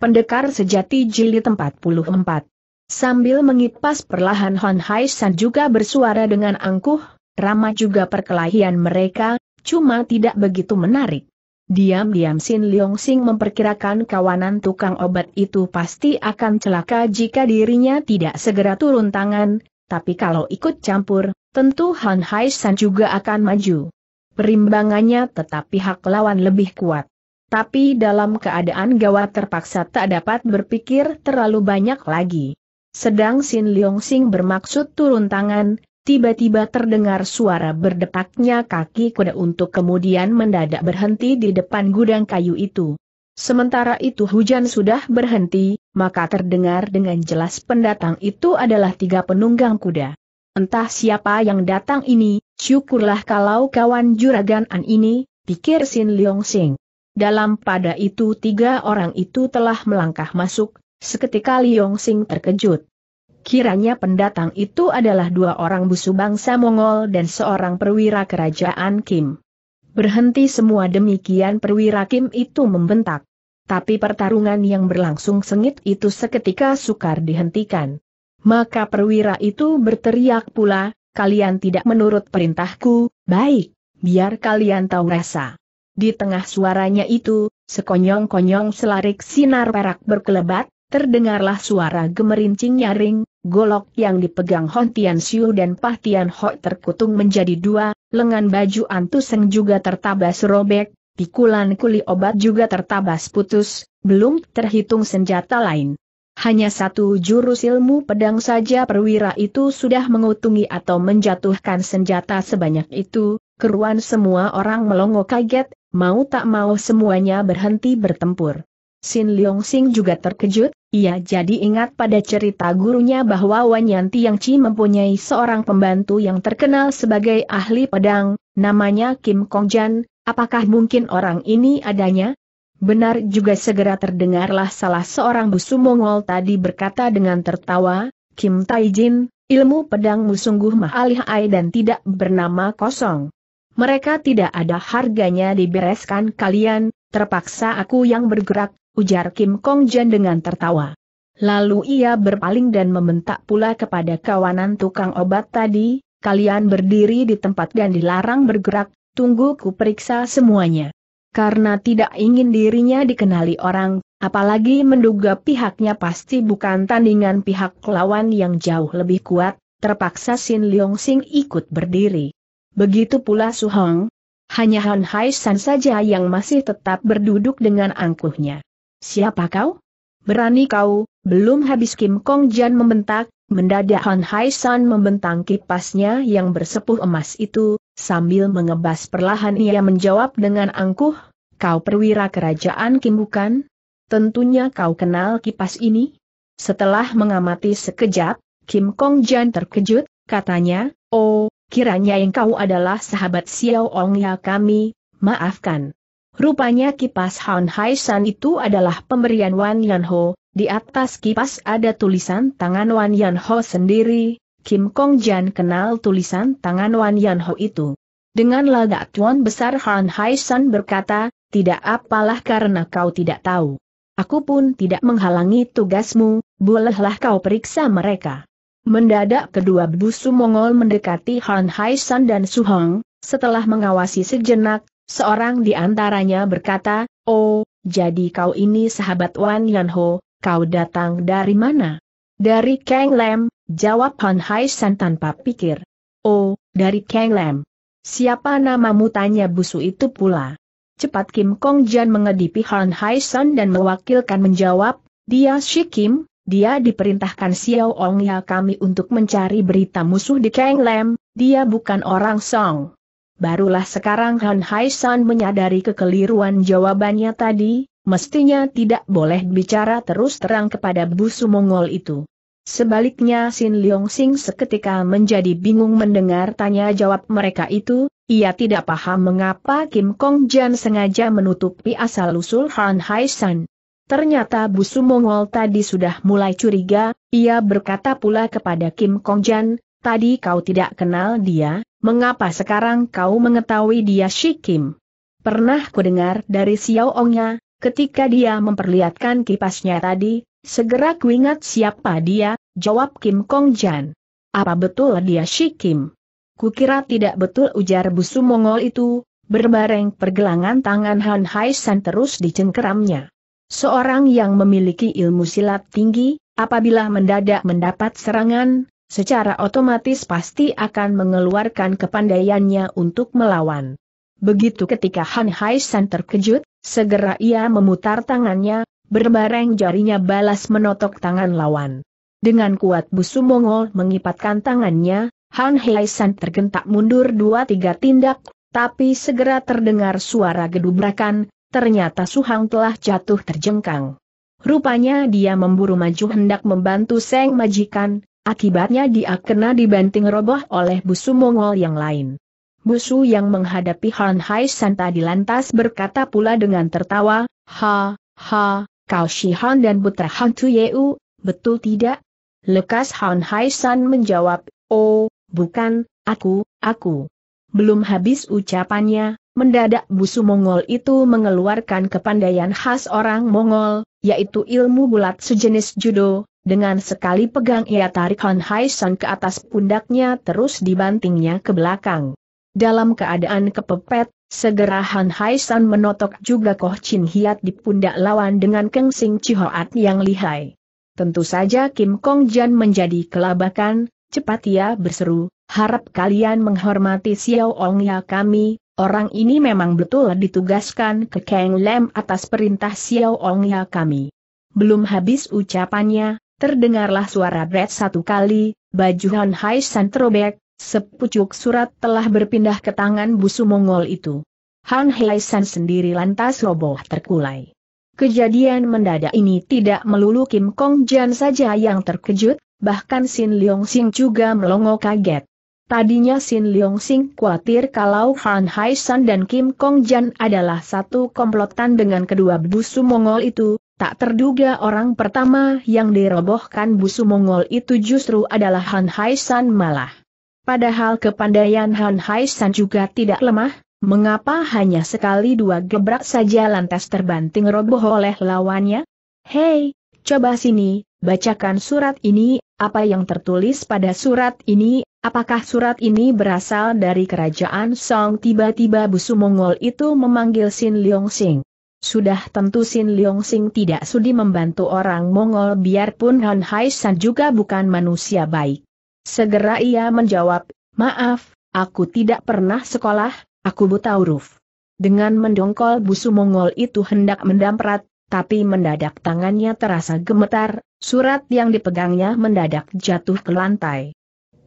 Pendekar Sejati Jilid 44 Sambil mengipas perlahan Hon Hai San juga bersuara dengan angkuh, ramah juga perkelahian mereka, cuma tidak begitu menarik. Diam-diam Sin Leong Sing memperkirakan kawanan tukang obat itu pasti akan celaka jika dirinya tidak segera turun tangan, tapi kalau ikut campur, tentu Han Hai San juga akan maju. Perimbangannya tetap pihak lawan lebih kuat tapi dalam keadaan gawat terpaksa tak dapat berpikir terlalu banyak lagi. Sedang Sin Leong Sing bermaksud turun tangan, tiba-tiba terdengar suara berdepaknya kaki kuda untuk kemudian mendadak berhenti di depan gudang kayu itu. Sementara itu hujan sudah berhenti, maka terdengar dengan jelas pendatang itu adalah tiga penunggang kuda. Entah siapa yang datang ini, syukurlah kalau kawan juragan An ini, pikir Sin Leong Sing. Dalam pada itu tiga orang itu telah melangkah masuk, seketika Liong Sing terkejut. Kiranya pendatang itu adalah dua orang busu bangsa Mongol dan seorang perwira kerajaan Kim. Berhenti semua demikian perwira Kim itu membentak. Tapi pertarungan yang berlangsung sengit itu seketika sukar dihentikan. Maka perwira itu berteriak pula, kalian tidak menurut perintahku, baik, biar kalian tahu rasa. Di tengah suaranya itu, sekonyong-konyong selarik sinar perak berkelebat, terdengarlah suara gemerincing nyaring, golok yang dipegang Hon Tian Siu dan Pah Tian Ho terkutung menjadi dua, lengan baju Antuseng juga tertabas robek, pikulan kuli obat juga tertabas putus, belum terhitung senjata lain. Hanya satu jurus ilmu pedang saja perwira itu sudah mengutungi atau menjatuhkan senjata sebanyak itu, keruan semua orang melongo kaget, mau tak mau semuanya berhenti bertempur. Sin Leong Sing juga terkejut, ia jadi ingat pada cerita gurunya bahwa Wanyanti Yang Chi mempunyai seorang pembantu yang terkenal sebagai ahli pedang, namanya Kim Kong Kongjan, apakah mungkin orang ini adanya? Benar juga segera terdengarlah salah seorang busu Mongol tadi berkata dengan tertawa, Kim Taijin, ilmu pedangmu sungguh mahalihai dan tidak bernama kosong. Mereka tidak ada harganya dibereskan kalian, terpaksa aku yang bergerak, ujar Kim Kong Jan dengan tertawa. Lalu ia berpaling dan membentak pula kepada kawanan tukang obat tadi, kalian berdiri di tempat dan dilarang bergerak, tunggu ku periksa semuanya karena tidak ingin dirinya dikenali orang, apalagi menduga pihaknya pasti bukan tandingan pihak lawan yang jauh lebih kuat, terpaksa Sin Leong Sing ikut berdiri. Begitu pula Su Hong. Hanya Han Hai San saja yang masih tetap berduduk dengan angkuhnya. Siapa kau? Berani kau, belum habis Kim Kong Jan membentak, mendadak Han Hai San membentang kipasnya yang bersepuh emas itu, Sambil mengebas perlahan ia menjawab dengan angkuh, kau perwira kerajaan Kim bukan? Tentunya kau kenal kipas ini? Setelah mengamati sekejap, Kim Kong Jan terkejut, katanya, oh, kiranya engkau adalah sahabat Xiao Ong ya kami, maafkan. Rupanya kipas Han Hai San itu adalah pemberian Wan Yan Ho, di atas kipas ada tulisan tangan Wan Yan Ho sendiri, Kim Kong Jan kenal tulisan tangan Wan Yan Ho itu. Dengan lagak tuan besar Han Hai San berkata, tidak apalah karena kau tidak tahu. Aku pun tidak menghalangi tugasmu, bolehlah kau periksa mereka. Mendadak kedua busu Mongol mendekati Han Hai San dan Su Hong, setelah mengawasi sejenak, seorang di antaranya berkata, Oh, jadi kau ini sahabat Wan Yanho, kau datang dari mana? Dari Kang Lam. Jawab Han Hai San tanpa pikir. Oh, dari Kang Lam. Siapa namamu tanya busu itu pula. Cepat Kim Kong Jan mengedipi Han Hai San dan mewakilkan menjawab, dia Shi Kim, dia diperintahkan Xiao Ong Ya kami untuk mencari berita musuh di Kang Lam, dia bukan orang Song. Barulah sekarang Han Hai San menyadari kekeliruan jawabannya tadi, mestinya tidak boleh bicara terus terang kepada busu Mongol itu. Sebaliknya Sin Leong Sing seketika menjadi bingung mendengar tanya jawab mereka itu, ia tidak paham mengapa Kim Kong Jan sengaja menutupi asal-usul Han Hai San. Ternyata Busu Mongol tadi sudah mulai curiga, ia berkata pula kepada Kim Kong Jan, tadi kau tidak kenal dia, mengapa sekarang kau mengetahui dia Shi Kim? Pernah dengar dari Xiao Ongnya, ketika dia memperlihatkan kipasnya tadi, Segera kuingat siapa dia, jawab Kim Kong Jan. Apa betul dia si Kim? Kukira tidak betul ujar busu Mongol itu, berbareng pergelangan tangan Han Hai San terus dicengkeramnya. Seorang yang memiliki ilmu silat tinggi, apabila mendadak mendapat serangan, secara otomatis pasti akan mengeluarkan kepandaiannya untuk melawan. Begitu ketika Han Hai San terkejut, segera ia memutar tangannya, Berbareng jarinya balas menotok tangan lawan. Dengan kuat busu Mongol mengipatkan tangannya, Han Heisan tergentak mundur dua tiga tindak, tapi segera terdengar suara gedubrakan, ternyata Suhang telah jatuh terjengkang. Rupanya dia memburu maju hendak membantu Seng majikan, akibatnya dia kena dibanting roboh oleh busu Mongol yang lain. Busu yang menghadapi Han Heisan tadi lantas berkata pula dengan tertawa, Ha, ha, Kau Shihan dan putra hantu Tu Yeu, betul tidak? Lekas Han Hai San menjawab, oh, bukan, aku, aku. Belum habis ucapannya, mendadak busu Mongol itu mengeluarkan kepandaian khas orang Mongol, yaitu ilmu bulat sejenis judo, dengan sekali pegang ia tarik Han Hai San ke atas pundaknya terus dibantingnya ke belakang. Dalam keadaan kepepet, Segera Han Hai San menotok juga Koh Chin Hiat di pundak lawan dengan Keng Sing Chihoat yang lihai. Tentu saja Kim Kong Jan menjadi kelabakan, cepat ia berseru, harap kalian menghormati Xiao Ong Ya kami, orang ini memang betul ditugaskan ke Kang Lem atas perintah Xiao Ong Ya kami. Belum habis ucapannya, terdengarlah suara Brett satu kali, baju Han Hai San terobek, Sepucuk surat telah berpindah ke tangan busu Mongol itu. Han San sendiri lantas roboh terkulai. Kejadian mendadak ini tidak melulu Kim Kong Jan saja yang terkejut, bahkan Sin Leong Sing juga melongo kaget. Tadinya Sin Leong Sing khawatir kalau Han San dan Kim Kong Jan adalah satu komplotan dengan kedua busu Mongol itu, tak terduga orang pertama yang dirobohkan busu Mongol itu justru adalah Han San malah. Padahal kepandaian Han Hai San juga tidak lemah, mengapa hanya sekali dua gebrak saja lantas terbanting roboh oleh lawannya? Hei, coba sini, bacakan surat ini, apa yang tertulis pada surat ini, apakah surat ini berasal dari kerajaan Song tiba-tiba busu Mongol itu memanggil Sin Leong Sing. Sudah tentu Sin Leong Sing tidak sudi membantu orang Mongol biarpun Han Hai San juga bukan manusia baik. Segera ia menjawab, maaf, aku tidak pernah sekolah, aku buta huruf. Dengan mendongkol busu Mongol itu hendak mendamprat, tapi mendadak tangannya terasa gemetar, surat yang dipegangnya mendadak jatuh ke lantai.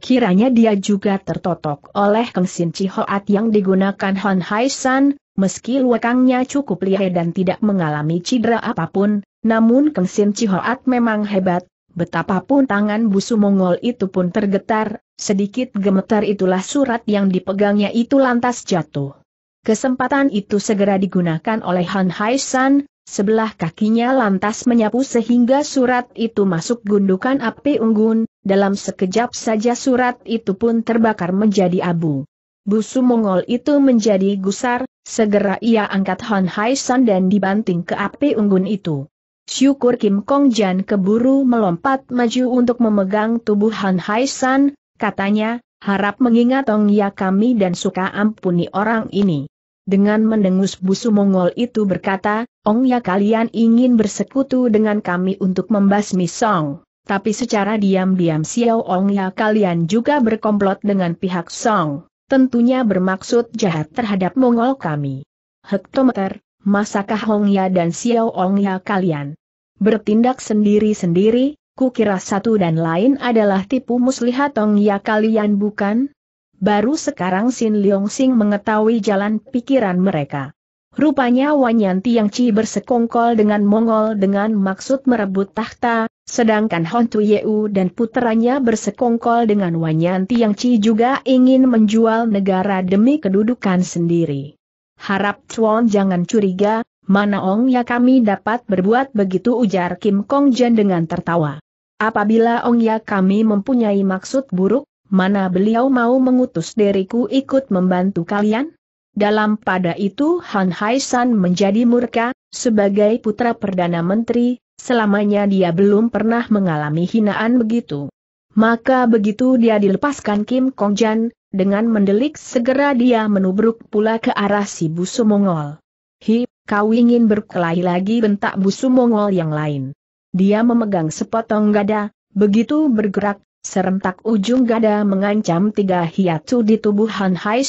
Kiranya dia juga tertotok oleh kengsin cihoat yang digunakan Han Hai San, meski luakangnya cukup lihai dan tidak mengalami cedera apapun, namun kengsin cihoat memang hebat, Betapapun tangan busu Mongol itu pun tergetar, sedikit gemetar itulah surat yang dipegangnya itu lantas jatuh. Kesempatan itu segera digunakan oleh Han Haisan, sebelah kakinya lantas menyapu sehingga surat itu masuk gundukan api unggun, dalam sekejap saja surat itu pun terbakar menjadi abu. Busu Mongol itu menjadi gusar, segera ia angkat Han Haisan dan dibanting ke api unggun itu. Syukur Kim Kong Jan keburu melompat maju untuk memegang tubuh Han Hai San, katanya, harap mengingat Ong Ya kami dan suka ampuni orang ini. Dengan mendengus busu Mongol itu berkata, Ong Ya kalian ingin bersekutu dengan kami untuk membasmi Song. Tapi secara diam-diam Xiao Ong Ya kalian juga berkomplot dengan pihak Song. Tentunya bermaksud jahat terhadap Mongol kami. Hektometer, masakah Hongya dan Xiao Ya kalian bertindak sendiri-sendiri, kukira satu dan lain adalah tipu muslihat Hongya kalian bukan? Baru sekarang Sin Leong Sing mengetahui jalan pikiran mereka. Rupanya Wanyanti yang Ci bersekongkol dengan Mongol dengan maksud merebut tahta, sedangkan Hon Tu Yeu dan puteranya bersekongkol dengan Wanyanti yang Ci juga ingin menjual negara demi kedudukan sendiri. Harap Chuan jangan curiga, mana Ong Ya kami dapat berbuat begitu ujar Kim Kong Jen dengan tertawa. Apabila Ong Ya kami mempunyai maksud buruk, mana beliau mau mengutus diriku ikut membantu kalian? Dalam pada itu Han Hai San menjadi murka, sebagai putra Perdana Menteri, selamanya dia belum pernah mengalami hinaan begitu. Maka begitu dia dilepaskan Kim Kong Jan, dengan mendelik segera dia menubruk pula ke arah si busu Mongol. Hi, kau ingin berkelahi lagi bentak busu Mongol yang lain. Dia memegang sepotong gada, begitu bergerak, serentak ujung gada mengancam tiga hiatu di tubuh Han Hai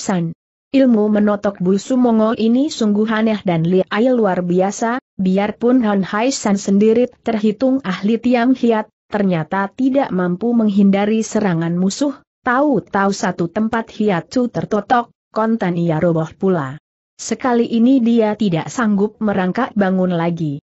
Ilmu menotok busu Mongol ini sungguh aneh dan liai luar biasa, biarpun Han Hai sendiri terhitung ahli tiang hiat, ternyata tidak mampu menghindari serangan musuh, Tahu-tahu satu tempat hiatu tertotok, konten ia roboh pula. Sekali ini dia tidak sanggup merangkak bangun lagi.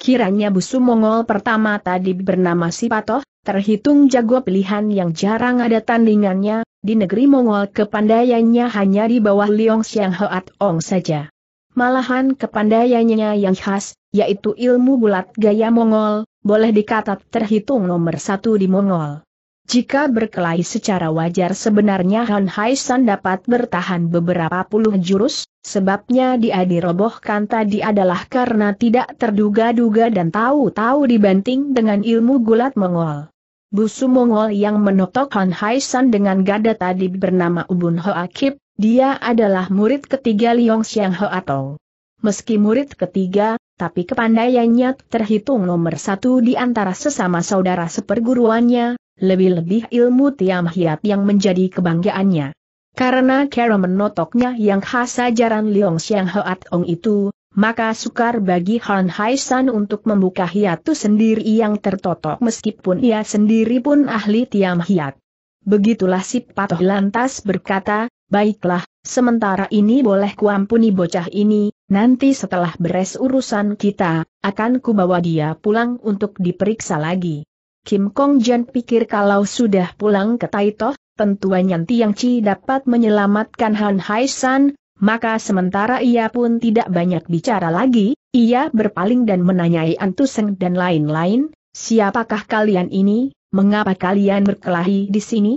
Kiranya busu Mongol pertama tadi bernama Sipatoh, terhitung jago pilihan yang jarang ada tandingannya, di negeri Mongol kepandaiannya hanya di bawah Liong Xiang Hoat Ong saja. Malahan kepandaiannya yang khas, yaitu ilmu bulat gaya Mongol, boleh dikata terhitung nomor satu di Mongol. Jika berkelahi secara wajar sebenarnya Han San dapat bertahan beberapa puluh jurus, sebabnya dia dirobohkan tadi adalah karena tidak terduga-duga dan tahu-tahu dibanting dengan ilmu gulat Mongol. Busu Mongol yang menotok Han San dengan gada tadi bernama Ubun Ho Hoakib, dia adalah murid ketiga Liong Xiang Ho atau Meski murid ketiga, tapi kepandaiannya terhitung nomor satu di antara sesama saudara seperguruannya, lebih-lebih ilmu tiam hiat yang menjadi kebanggaannya. Karena cara menotoknya yang khas ajaran Liong Xiang Hoat Ong itu, maka sukar bagi Han San untuk membuka hiatus sendiri yang tertotok meskipun ia sendiri pun ahli tiam hiat. Begitulah si Patoh lantas berkata, Baiklah, sementara ini boleh kuampuni bocah ini, nanti setelah beres urusan kita, akan kubawa dia pulang untuk diperiksa lagi. Kim Kong Jan pikir kalau sudah pulang ke Taitoh, tentuannya Tiang Chi dapat menyelamatkan Han Hai San, maka sementara ia pun tidak banyak bicara lagi, ia berpaling dan menanyai Antuseng dan lain-lain, siapakah kalian ini, mengapa kalian berkelahi di sini?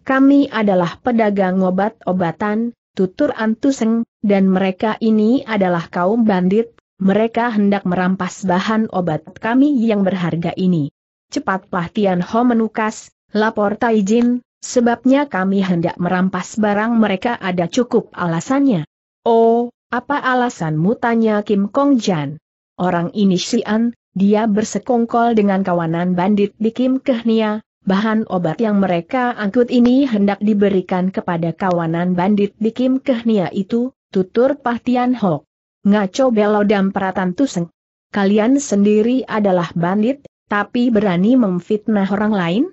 Kami adalah pedagang obat-obatan, tutur Antuseng, dan mereka ini adalah kaum bandit, mereka hendak merampas bahan obat kami yang berharga ini. Cepat Tian Ho menukas, lapor Taijin, sebabnya kami hendak merampas barang mereka ada cukup alasannya. Oh, apa alasanmu tanya Kim Kong Jan? Orang ini Xian, dia bersekongkol dengan kawanan bandit di Kim Kehnia, bahan obat yang mereka angkut ini hendak diberikan kepada kawanan bandit di Kim Kehnia itu, tutur Pahtian Ho. Ngaco dan peratan tuseng. Kalian sendiri adalah bandit, tapi berani memfitnah orang lain?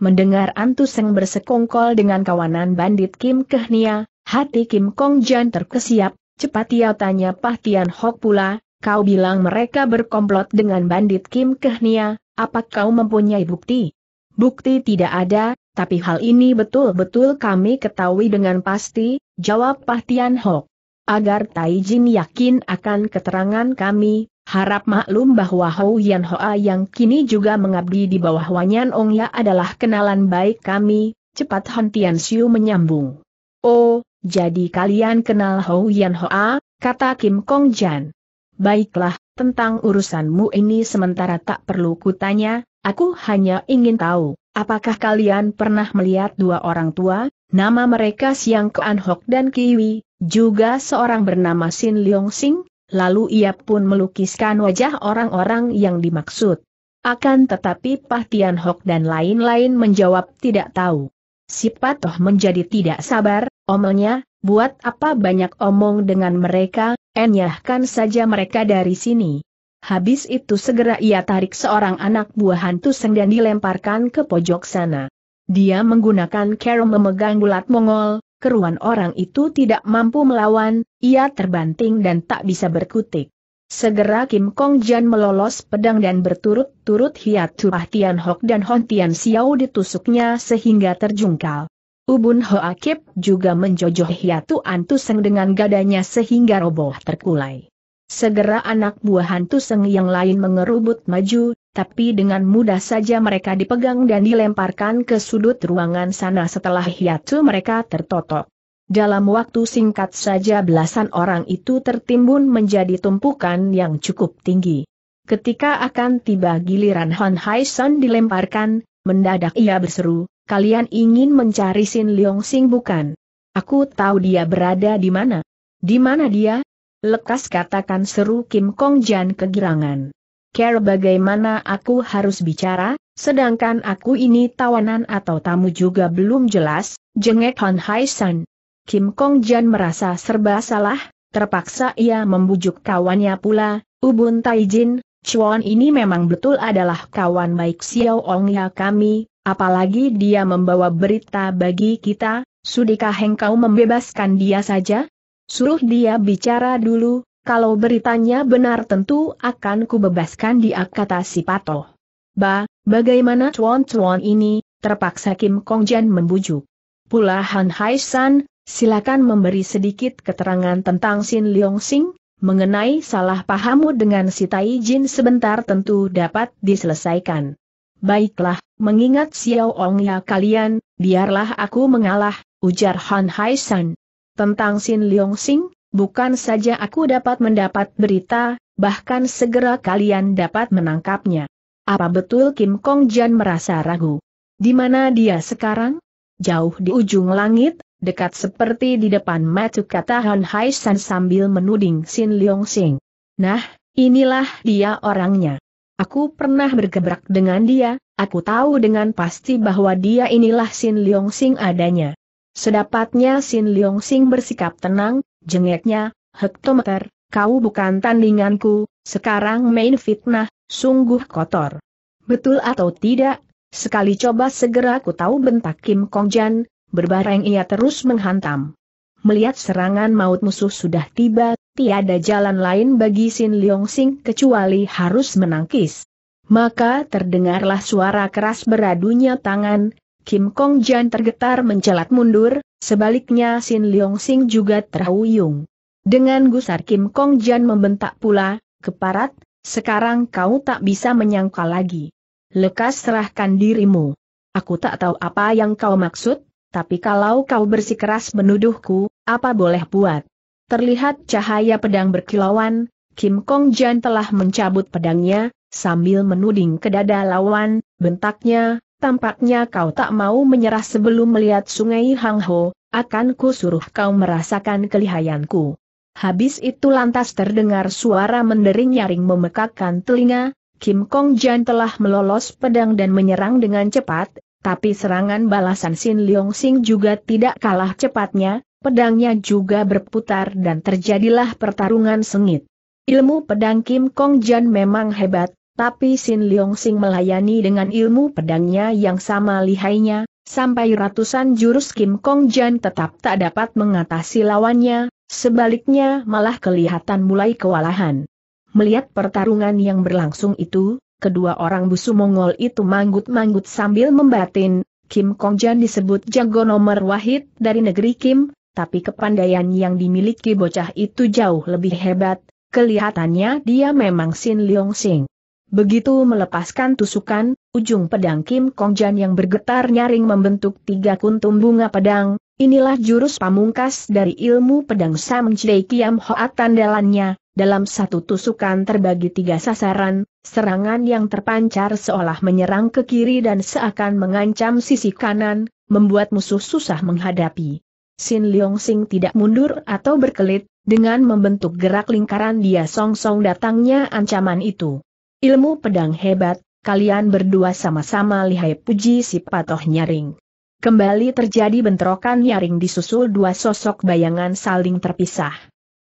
Mendengar Antuseng bersekongkol dengan kawanan bandit Kim Kehnia, hati Kim Kong Jan terkesiap, cepat ia tanya Pahtian Hok pula, kau bilang mereka berkomplot dengan bandit Kim Kehnia, apa kau mempunyai bukti? Bukti tidak ada, tapi hal ini betul-betul kami ketahui dengan pasti, jawab Pak Tian Hok. Agar Taijin yakin akan keterangan kami, harap maklum bahwa Hou Yan Hoa yang kini juga mengabdi di bawah Wanyan Ong Ya adalah kenalan baik kami, cepat Han Tian Siu menyambung. Oh, jadi kalian kenal Hou Yan Hoa, kata Kim Kong Jan. Baiklah, tentang urusanmu ini sementara tak perlu kutanya, Aku hanya ingin tahu, apakah kalian pernah melihat dua orang tua, nama mereka Siang Kuan Hok dan Kiwi, juga seorang bernama Sin Leong Sing? Lalu ia pun melukiskan wajah orang-orang yang dimaksud. Akan tetapi pah Tian Hok dan lain-lain menjawab tidak tahu. Si Patoh menjadi tidak sabar, omelnya, buat apa banyak omong dengan mereka, enyahkan saja mereka dari sini. Habis itu segera ia tarik seorang anak buah hantu seng dan dilemparkan ke pojok sana. Dia menggunakan kerum memegang gulat Mongol, keruan orang itu tidak mampu melawan, ia terbanting dan tak bisa berkutik. Segera Kim Kong Jan melolos pedang dan berturut-turut hiat Tuah Tian Hok dan Hon Tian Xiao ditusuknya sehingga terjungkal. Ubun Ho Akip juga menjojoh hiatu Antuseng dengan gadanya sehingga roboh terkulai. Segera anak buah hantu seng yang lain mengerubut maju, tapi dengan mudah saja mereka dipegang dan dilemparkan ke sudut ruangan sana setelah hiatu mereka tertotok. Dalam waktu singkat saja belasan orang itu tertimbun menjadi tumpukan yang cukup tinggi. Ketika akan tiba giliran Han Hai Son dilemparkan, mendadak ia berseru, kalian ingin mencari Sin Leong Sing bukan? Aku tahu dia berada di mana. Di mana dia? Lekas katakan seru Kim Kong Jan kegirangan. Care bagaimana aku harus bicara, sedangkan aku ini tawanan atau tamu juga belum jelas, jengek Han Hai San. Kim Kong Jan merasa serba salah, terpaksa ia membujuk kawannya pula, Ubun Tai Jin, Chuan ini memang betul adalah kawan baik Xiao Ong ya kami, apalagi dia membawa berita bagi kita, sudikah engkau membebaskan dia saja? Suruh dia bicara dulu, kalau beritanya benar tentu akan kubebaskan dia kata si pato. Ba, bagaimana cuan-cuan ini, terpaksa Kim Kong Jan membujuk. Pula Han Hai San, silakan memberi sedikit keterangan tentang Sin Leong Sing, mengenai salah pahammu dengan si Tai Jin sebentar tentu dapat diselesaikan. Baiklah, mengingat Xiao Ong ya kalian, biarlah aku mengalah, ujar Han Hai San. Tentang Sin Leong Sing, bukan saja aku dapat mendapat berita, bahkan segera kalian dapat menangkapnya. Apa betul Kim Kong Jan merasa ragu? Di mana dia sekarang? Jauh di ujung langit, dekat seperti di depan mata kata Han Hai San sambil menuding Sin Leong Sing. Nah, inilah dia orangnya. Aku pernah bergebrak dengan dia, aku tahu dengan pasti bahwa dia inilah Sin Leong Sing adanya. Sedapatnya Sin Leong Sing bersikap tenang, jengeknya, hektometer, kau bukan tandinganku, sekarang main fitnah, sungguh kotor. Betul atau tidak, Sekali coba segera ku tahu bentak Kim Kong Kongjan, berbareng ia terus menghantam. Melihat serangan maut musuh sudah tiba, tiada jalan lain bagi Sin Leong Sing kecuali harus menangkis. Maka terdengarlah suara keras beradunya tangan, Kim Kong Jan tergetar mencelat mundur, sebaliknya Sin Leong Sing juga terhuyung. Dengan gusar Kim Kong Jan membentak pula, keparat, sekarang kau tak bisa menyangkal lagi. Lekas serahkan dirimu. Aku tak tahu apa yang kau maksud, tapi kalau kau bersikeras menuduhku, apa boleh buat? Terlihat cahaya pedang berkilauan, Kim Kong Jan telah mencabut pedangnya, sambil menuding ke dada lawan, bentaknya, Tampaknya kau tak mau menyerah sebelum melihat sungai Hang Ho. akan ku suruh kau merasakan kelihayanku. Habis itu lantas terdengar suara mendering nyaring memekakkan telinga, Kim Kong Jan telah melolos pedang dan menyerang dengan cepat, tapi serangan balasan Sin Leong Sing juga tidak kalah cepatnya, pedangnya juga berputar dan terjadilah pertarungan sengit. Ilmu pedang Kim Kong Jan memang hebat, tapi Sin Leong Sing melayani dengan ilmu pedangnya yang sama lihainya, sampai ratusan jurus Kim Kong Jan tetap tak dapat mengatasi lawannya, sebaliknya malah kelihatan mulai kewalahan. Melihat pertarungan yang berlangsung itu, kedua orang busu Mongol itu manggut-manggut sambil membatin, Kim Kong Jan disebut jago nomor wahid dari negeri Kim, tapi kepandaian yang dimiliki bocah itu jauh lebih hebat, kelihatannya dia memang Sin Leong Sing. Begitu melepaskan tusukan, ujung pedang Kim Kong Jan yang bergetar nyaring membentuk tiga kuntum bunga pedang, inilah jurus pamungkas dari ilmu pedang Sam Chie Kiam Hoat Tandalannya, dalam satu tusukan terbagi tiga sasaran, serangan yang terpancar seolah menyerang ke kiri dan seakan mengancam sisi kanan, membuat musuh susah menghadapi. Sin Leong Sing tidak mundur atau berkelit, dengan membentuk gerak lingkaran dia song-song datangnya ancaman itu. Ilmu pedang hebat, kalian berdua sama-sama lihai puji si patoh nyaring. Kembali terjadi bentrokan nyaring disusul dua sosok bayangan saling terpisah.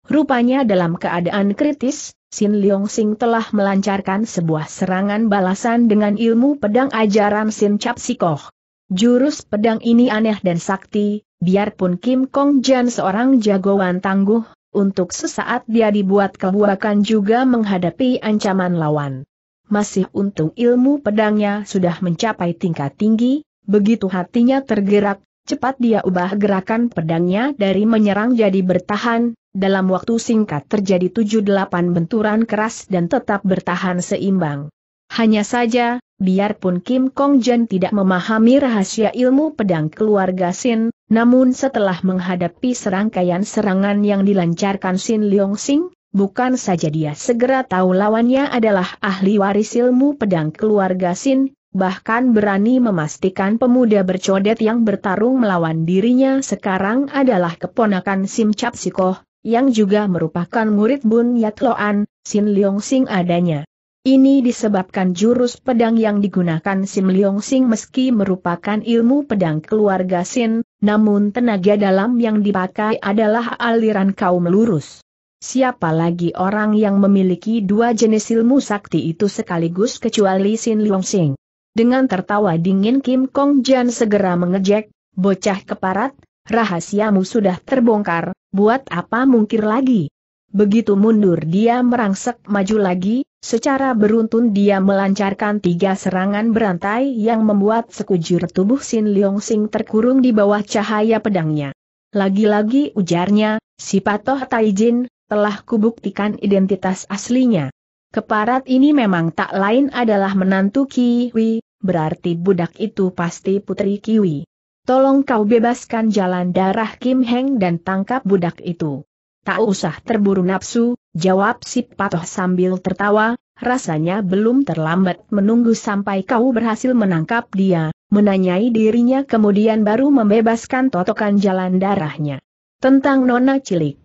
Rupanya dalam keadaan kritis, Sin Leong Sing telah melancarkan sebuah serangan balasan dengan ilmu pedang ajaran Sin Cap Sikoh. Jurus pedang ini aneh dan sakti, biarpun Kim Kong Jan seorang jagoan tangguh, untuk sesaat dia dibuat kebuakan juga menghadapi ancaman lawan. Masih untung ilmu pedangnya sudah mencapai tingkat tinggi, begitu hatinya tergerak, cepat dia ubah gerakan pedangnya dari menyerang jadi bertahan, dalam waktu singkat terjadi 7-8 benturan keras dan tetap bertahan seimbang. Hanya saja, Biarpun Kim Kong Jen tidak memahami rahasia ilmu pedang keluarga Sin, namun setelah menghadapi serangkaian serangan yang dilancarkan Sin Leong Sing, bukan saja dia segera tahu lawannya adalah ahli waris ilmu pedang keluarga Sin, bahkan berani memastikan pemuda bercodet yang bertarung melawan dirinya sekarang adalah keponakan Sim Chapsikoh, yang juga merupakan murid Bun Yat Loan, Sin Leong Sing adanya. Ini disebabkan jurus pedang yang digunakan Sim Leong Sing meski merupakan ilmu pedang keluarga Sin, namun tenaga dalam yang dipakai adalah aliran kaum lurus. Siapa lagi orang yang memiliki dua jenis ilmu sakti itu sekaligus kecuali Sin Leong Sing. Dengan tertawa dingin Kim Kong Jan segera mengejek, bocah keparat, rahasiamu sudah terbongkar, buat apa mungkir lagi? Begitu mundur dia merangsek maju lagi, secara beruntun dia melancarkan tiga serangan berantai yang membuat sekujur tubuh Sin Leong Sing terkurung di bawah cahaya pedangnya. Lagi-lagi ujarnya, si Patoh Taijin, telah kubuktikan identitas aslinya. Keparat ini memang tak lain adalah menantu Kiwi, berarti budak itu pasti putri Kiwi. Tolong kau bebaskan jalan darah Kim Heng dan tangkap budak itu tak usah terburu nafsu, jawab si patoh sambil tertawa, rasanya belum terlambat menunggu sampai kau berhasil menangkap dia, menanyai dirinya kemudian baru membebaskan totokan jalan darahnya. Tentang nona cilik.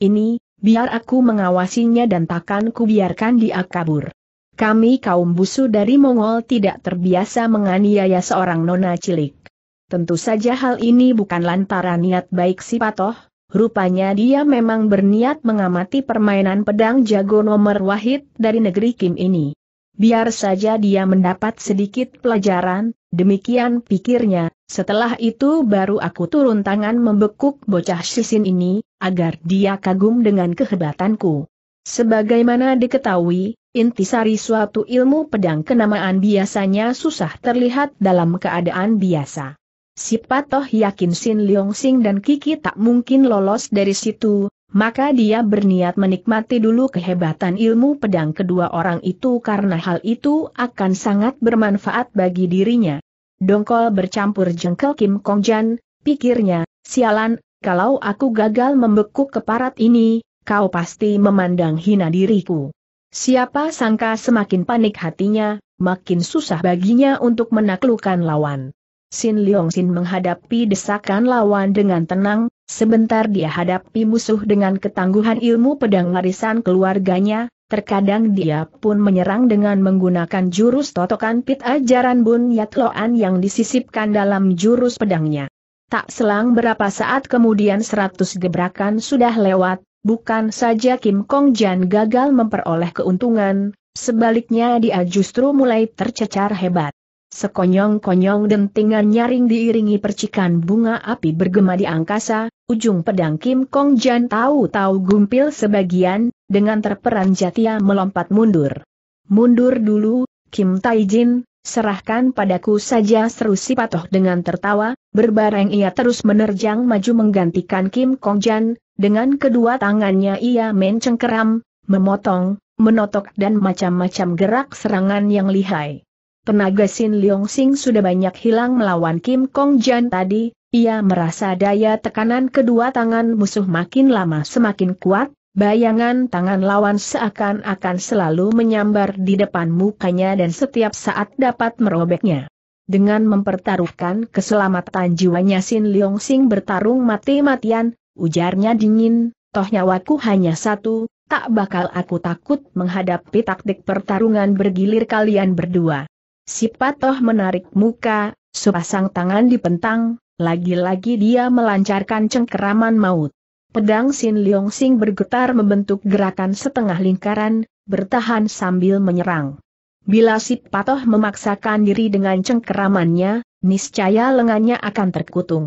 Ini, biar aku mengawasinya dan takkan kubiarkan dia kabur. Kami kaum busu dari Mongol tidak terbiasa menganiaya seorang nona cilik. Tentu saja hal ini bukan lantaran niat baik si Patoh, Rupanya dia memang berniat mengamati permainan pedang jago nomor wahid dari negeri Kim ini. Biar saja dia mendapat sedikit pelajaran, demikian pikirnya, setelah itu baru aku turun tangan membekuk bocah sisin ini, agar dia kagum dengan kehebatanku. Sebagaimana diketahui, intisari suatu ilmu pedang kenamaan biasanya susah terlihat dalam keadaan biasa. Si Patoh yakin Sin Leong Sing dan Kiki tak mungkin lolos dari situ, maka dia berniat menikmati dulu kehebatan ilmu pedang kedua orang itu karena hal itu akan sangat bermanfaat bagi dirinya. Dongkol bercampur jengkel Kim Kong Kongjan, pikirnya, sialan, kalau aku gagal membekuk keparat ini, kau pasti memandang hina diriku. Siapa sangka semakin panik hatinya, makin susah baginya untuk menaklukkan lawan. Sin Leong Sin menghadapi desakan lawan dengan tenang, sebentar dia hadapi musuh dengan ketangguhan ilmu pedang warisan keluarganya, terkadang dia pun menyerang dengan menggunakan jurus totokan pit ajaran Bun Yatloan yang disisipkan dalam jurus pedangnya. Tak selang berapa saat kemudian seratus gebrakan sudah lewat, bukan saja Kim Kong Jan gagal memperoleh keuntungan, sebaliknya dia justru mulai tercecar hebat. Sekonyong-konyong dentingan nyaring diiringi percikan bunga api bergema di angkasa, ujung pedang Kim Kong Jan tahu-tahu gumpil sebagian, dengan terperanjat ia melompat mundur. Mundur dulu, Kim Tai Jin, serahkan padaku saja seru si patoh dengan tertawa, berbareng ia terus menerjang maju menggantikan Kim Kong Jan, dengan kedua tangannya ia mencengkeram, memotong, menotok dan macam-macam gerak serangan yang lihai. Tenaga Sin Leong Sing sudah banyak hilang melawan Kim Kong Jan tadi, ia merasa daya tekanan kedua tangan musuh makin lama semakin kuat, Bayangan tangan lawan seakan-akan selalu menyambar di depan mukanya dan setiap saat dapat merobeknya. Dengan mempertaruhkan keselamatan jiwanya Sin Leong Sing bertarung mati-matian, ujarnya dingin, toh nyawaku hanya satu, tak bakal aku takut menghadapi taktik pertarungan bergilir kalian berdua. Si Patoh menarik muka, sepasang tangan dipentang, lagi-lagi dia melancarkan cengkeraman maut. Pedang Sin Leong Sing bergetar membentuk gerakan setengah lingkaran, bertahan sambil menyerang. Bila si Patoh memaksakan diri dengan cengkeramannya, niscaya lengannya akan terkutung.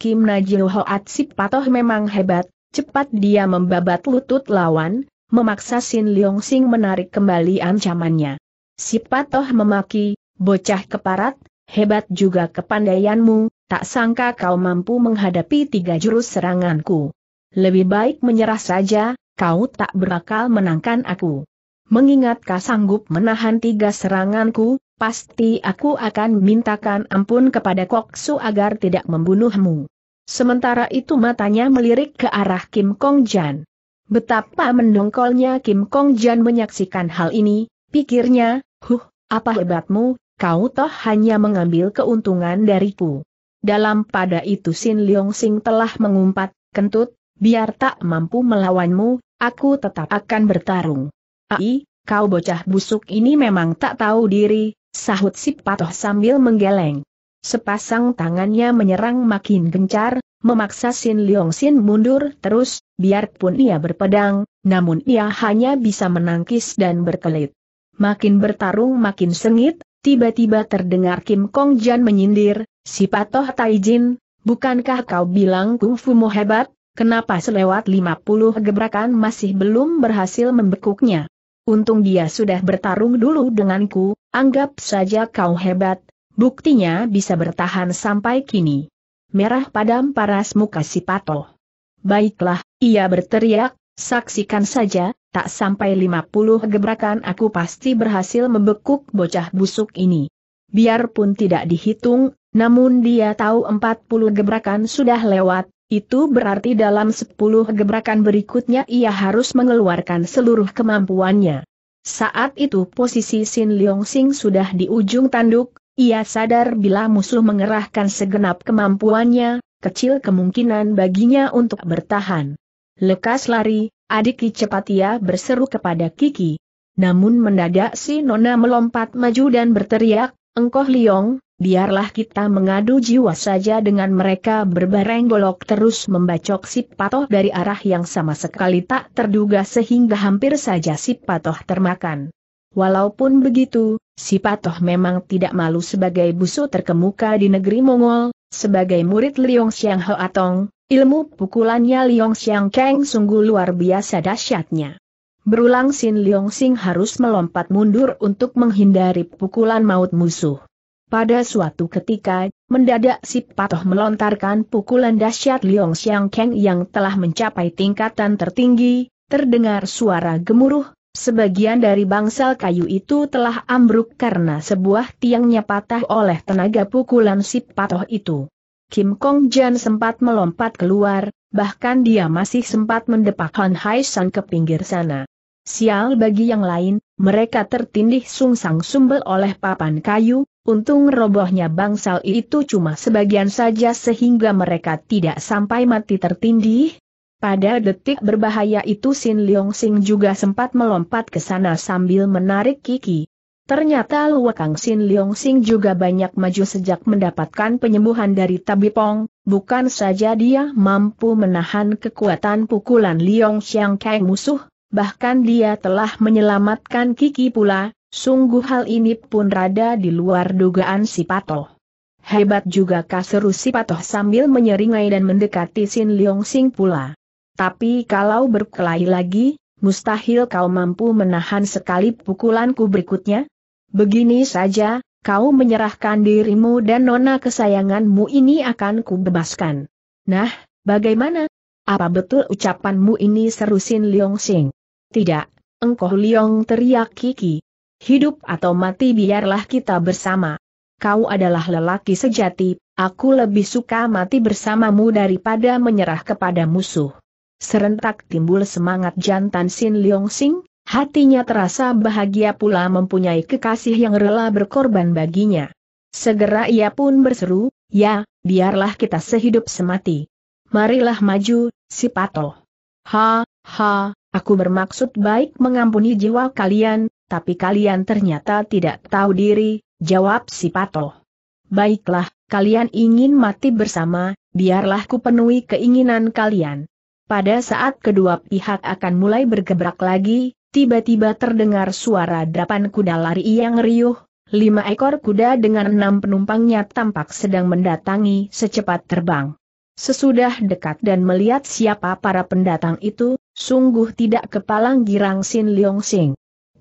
Kim Najil Hoat si Patoh memang hebat, cepat dia membabat lutut lawan, memaksa Sin Leong Sing menarik kembali ancamannya. Si Patoh memaki, bocah keparat, hebat juga kepandaianmu, tak sangka kau mampu menghadapi tiga jurus seranganku. Lebih baik menyerah saja, kau tak berakal menangkan aku. Mengingat kau sanggup menahan tiga seranganku, pasti aku akan mintakan ampun kepada Koksu agar tidak membunuhmu. Sementara itu matanya melirik ke arah Kim Kong Jan. Betapa mendongkolnya Kim Kong Jan menyaksikan hal ini, Pikirnya, huh, apa hebatmu, kau toh hanya mengambil keuntungan dariku. Dalam pada itu Sin Leong Sing telah mengumpat, kentut, biar tak mampu melawanmu, aku tetap akan bertarung. Ai, kau bocah busuk ini memang tak tahu diri, sahut si patoh sambil menggeleng. Sepasang tangannya menyerang makin gencar, memaksa Sin Leong Sin mundur terus, biarpun ia berpedang, namun ia hanya bisa menangkis dan berkelit makin bertarung makin sengit, tiba-tiba terdengar Kim Kong Jan menyindir, si patoh Taijin, bukankah kau bilang kungfu mu hebat, kenapa selewat 50 gebrakan masih belum berhasil membekuknya? Untung dia sudah bertarung dulu denganku, anggap saja kau hebat, buktinya bisa bertahan sampai kini. Merah padam paras muka si patoh. Baiklah, ia berteriak, saksikan saja, Tak sampai 50 gebrakan aku pasti berhasil membekuk bocah busuk ini. Biarpun tidak dihitung, namun dia tahu 40 gebrakan sudah lewat, itu berarti dalam 10 gebrakan berikutnya ia harus mengeluarkan seluruh kemampuannya. Saat itu posisi Sin Leong Sing sudah di ujung tanduk, ia sadar bila musuh mengerahkan segenap kemampuannya, kecil kemungkinan baginya untuk bertahan. Lekas lari, Adik Ki cepat ia berseru kepada Kiki. Namun mendadak si Nona melompat maju dan berteriak, Engkoh Liong, biarlah kita mengadu jiwa saja dengan mereka berbareng golok terus membacok si patoh dari arah yang sama sekali tak terduga sehingga hampir saja si patoh termakan. Walaupun begitu, si patoh memang tidak malu sebagai busu terkemuka di negeri Mongol, sebagai murid Liong Xiang Hoatong, Ilmu pukulannya Liong Xiang Kang sungguh luar biasa dahsyatnya. Berulang Sin Liong Sing harus melompat mundur untuk menghindari pukulan maut musuh. Pada suatu ketika, mendadak si patoh melontarkan pukulan dahsyat Liong Xiang Kang yang telah mencapai tingkatan tertinggi, terdengar suara gemuruh, sebagian dari bangsal kayu itu telah ambruk karena sebuah tiangnya patah oleh tenaga pukulan si patoh itu. Kim Kong Jan sempat melompat keluar, bahkan dia masih sempat mendepak Han Hai San ke pinggir sana. Sial bagi yang lain, mereka tertindih sungsang sumbel oleh papan kayu, untung robohnya bangsal itu cuma sebagian saja sehingga mereka tidak sampai mati tertindih. Pada detik berbahaya itu Sin Leong Sing juga sempat melompat ke sana sambil menarik kiki. Ternyata Luwakang Sin Leong Sing juga banyak maju sejak mendapatkan penyembuhan dari Tabipong, bukan saja dia mampu menahan kekuatan pukulan Leong Xiang Kai musuh, bahkan dia telah menyelamatkan Kiki pula, sungguh hal ini pun rada di luar dugaan si Patoh. Hebat juga kaseru si Patoh sambil menyeringai dan mendekati Sin Leong Sing pula. Tapi kalau berkelahi lagi, mustahil kau mampu menahan sekali pukulanku berikutnya, Begini saja, kau menyerahkan dirimu dan nona kesayanganmu ini akan kubebaskan. Nah, bagaimana? Apa betul ucapanmu ini seru Sin Leong Sing? Tidak, engkau Liong teriak Kiki. Hidup atau mati biarlah kita bersama. Kau adalah lelaki sejati, aku lebih suka mati bersamamu daripada menyerah kepada musuh. Serentak timbul semangat jantan Sin Leong Sing, Hatinya terasa bahagia pula mempunyai kekasih yang rela berkorban baginya. Segera ia pun berseru, ya, biarlah kita sehidup semati. Marilah maju, si Pato. Ha, ha, aku bermaksud baik mengampuni jiwa kalian, tapi kalian ternyata tidak tahu diri, jawab si Pato. Baiklah, kalian ingin mati bersama, biarlah ku penuhi keinginan kalian. Pada saat kedua pihak akan mulai bergebrak lagi, tiba-tiba terdengar suara drapan kuda lari yang riuh, lima ekor kuda dengan enam penumpangnya tampak sedang mendatangi secepat terbang. Sesudah dekat dan melihat siapa para pendatang itu, sungguh tidak kepalang girang Sin Leong Sing.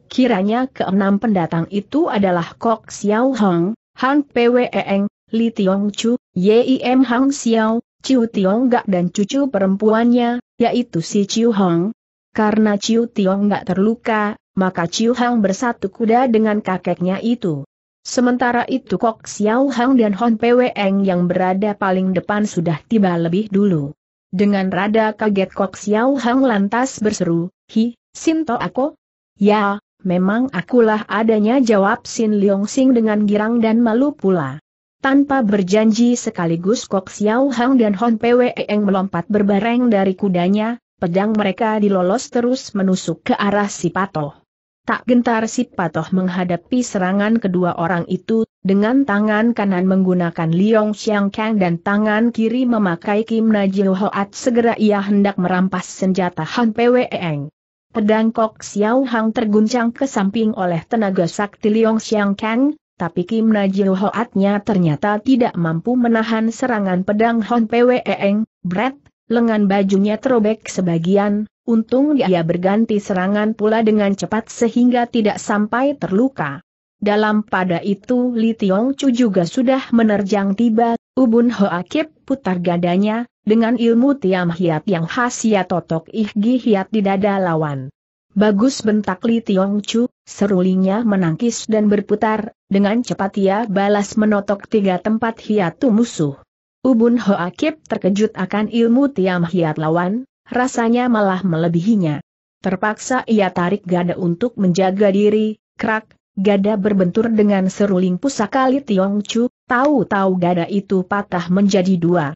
Kiranya keenam pendatang itu adalah Kok Xiao Hong, Han Pweeng, Li Tiong Chu, Yim Hang Xiao, Chiu Tiong Gak dan cucu perempuannya, yaitu si Chiu Hong, karena Ciu Tiong nggak terluka, maka Ciu Hang bersatu kuda dengan kakeknya itu. Sementara itu Kok Xiao Hang dan Hon Eng yang berada paling depan sudah tiba lebih dulu. Dengan rada kaget Kok Xiao Hang lantas berseru, Hi, Sinto aku? Ya, memang akulah adanya jawab Sin Leong Sing dengan girang dan malu pula. Tanpa berjanji sekaligus Kok Xiao Hang dan Hon Eng melompat berbareng dari kudanya, pedang mereka dilolos terus menusuk ke arah si patoh. Tak gentar si patoh menghadapi serangan kedua orang itu, dengan tangan kanan menggunakan Liong Xiang Kang dan tangan kiri memakai Kim Najil Hoat segera ia hendak merampas senjata Han Pwe Eng. Pedang Kok Xiao Hang terguncang ke samping oleh tenaga sakti Liong Xiang Kang, tapi Kim Najil Hoatnya ternyata tidak mampu menahan serangan pedang Han Pwe Eng, Brett, lengan bajunya terobek sebagian, untung dia berganti serangan pula dengan cepat sehingga tidak sampai terluka. Dalam pada itu Li Tiong Chu juga sudah menerjang tiba, Ubun Ho Akib putar gadanya, dengan ilmu Tiam Hiat yang khas ya totok Ihgi Hiat di dada lawan. Bagus bentak Li Tiong Chu, serulingnya menangkis dan berputar, dengan cepat ia balas menotok tiga tempat hiatu musuh. Ubun Hoakib terkejut akan ilmu Tiam Hiat lawan, rasanya malah melebihinya. Terpaksa ia tarik gada untuk menjaga diri, krak, gada berbentur dengan seruling pusaka Li Tiong Chu, tahu-tahu gada itu patah menjadi dua.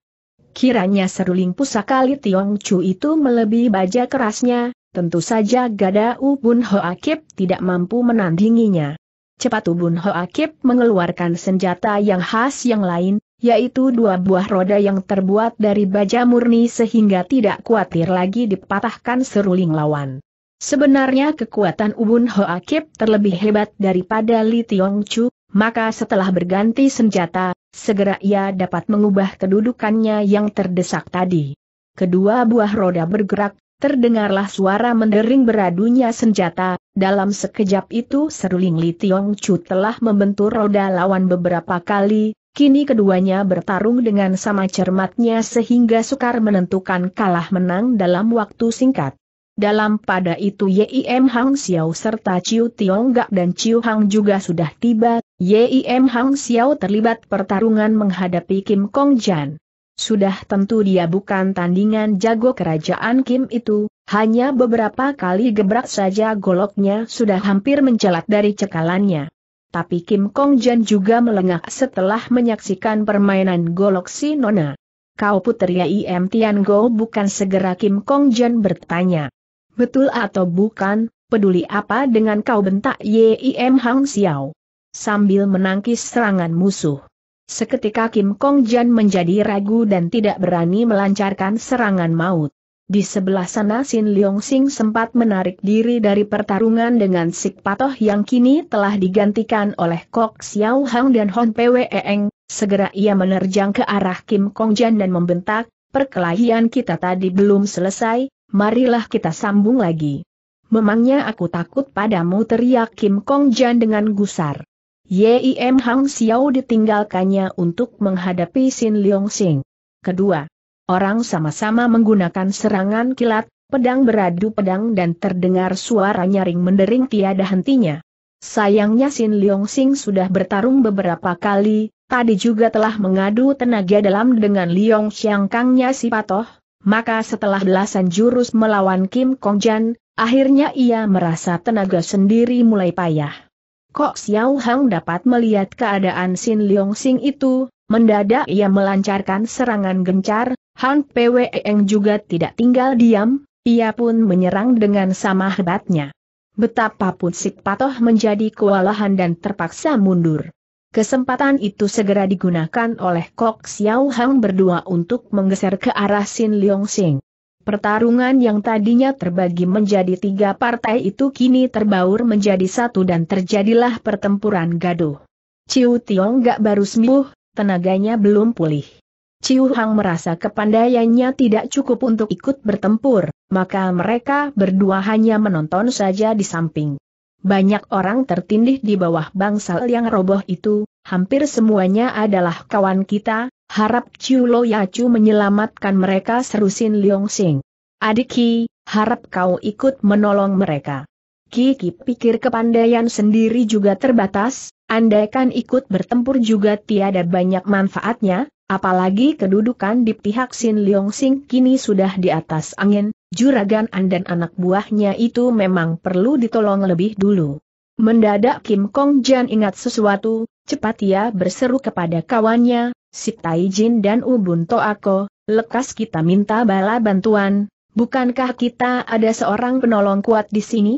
Kiranya seruling pusaka Li Tiong Chu itu melebihi baja kerasnya, tentu saja gada Ubun Hoakib tidak mampu menandinginya. Cepat Ubun Hoakib mengeluarkan senjata yang khas yang lain, yaitu dua buah roda yang terbuat dari baja murni sehingga tidak khawatir lagi dipatahkan seruling lawan. Sebenarnya kekuatan Ubun akip terlebih hebat daripada Li Tiong Chu, maka setelah berganti senjata, segera ia dapat mengubah kedudukannya yang terdesak tadi. Kedua buah roda bergerak, terdengarlah suara mendering beradunya senjata, dalam sekejap itu seruling Li Tiong Chu telah membentur roda lawan beberapa kali, Kini keduanya bertarung dengan sama cermatnya sehingga sukar menentukan kalah menang dalam waktu singkat. Dalam pada itu Yim Hang Xiao serta Chiu Tiong Gak dan Chiu Hang juga sudah tiba, Yim Hang Xiao terlibat pertarungan menghadapi Kim Kong Jan. Sudah tentu dia bukan tandingan jago kerajaan Kim itu, hanya beberapa kali gebrak saja goloknya sudah hampir mencelat dari cekalannya tapi Kim Kong Jan juga melengah setelah menyaksikan permainan golok si Nona. Kau putri ya Im Tian Go bukan segera Kim Kong Jan bertanya. Betul atau bukan, peduli apa dengan kau bentak Yim Hang Xiao. Sambil menangkis serangan musuh. Seketika Kim Kong Jan menjadi ragu dan tidak berani melancarkan serangan maut. Di sebelah sana Sin Leong Sing sempat menarik diri dari pertarungan dengan Sik Patoh yang kini telah digantikan oleh Kok Xiao Hang dan Hon Pwe Eng, segera ia menerjang ke arah Kim Kong Jan dan membentak, perkelahian kita tadi belum selesai, marilah kita sambung lagi. Memangnya aku takut padamu teriak Kim Kong Jan dengan gusar. Yim Hang Xiao ditinggalkannya untuk menghadapi Sin Leong Sing. Kedua, Orang sama-sama menggunakan serangan kilat, pedang beradu pedang dan terdengar suara nyaring mendering tiada hentinya. Sayangnya Sin Leong Sing sudah bertarung beberapa kali, tadi juga telah mengadu tenaga dalam dengan Leong Xiang Kangnya si patoh, maka setelah belasan jurus melawan Kim Kongjan, akhirnya ia merasa tenaga sendiri mulai payah. Kok Xiao Hang dapat melihat keadaan Sin Leong Sing itu, Mendadak ia melancarkan serangan gencar, Han Pweng juga tidak tinggal diam, ia pun menyerang dengan sama hebatnya. Betapapun Sik Patoh menjadi kewalahan dan terpaksa mundur. Kesempatan itu segera digunakan oleh Kok Xiao Hang berdua untuk menggeser ke arah Sin Leong Sing. Pertarungan yang tadinya terbagi menjadi tiga partai itu kini terbaur menjadi satu dan terjadilah pertempuran gaduh. Ciu Tiong gak baru sembuh, tenaganya belum pulih. Ciu Hang merasa kepandaiannya tidak cukup untuk ikut bertempur, maka mereka berdua hanya menonton saja di samping. Banyak orang tertindih di bawah bangsal yang roboh itu, hampir semuanya adalah kawan kita, harap Ciu Lo Yacu menyelamatkan mereka seru Sin Leong Sing. Adik Ki, harap kau ikut menolong mereka. Kiki pikir kepandaian sendiri juga terbatas, andaikan ikut bertempur juga tiada banyak manfaatnya, Apalagi kedudukan di pihak Sin Leong Sing kini sudah di atas angin, juragan An dan anak buahnya itu memang perlu ditolong lebih dulu. Mendadak Kim Kong Jan ingat sesuatu, cepat ia berseru kepada kawannya, Sip Tai Jin dan Ubun Toako, lekas kita minta bala bantuan, bukankah kita ada seorang penolong kuat di sini?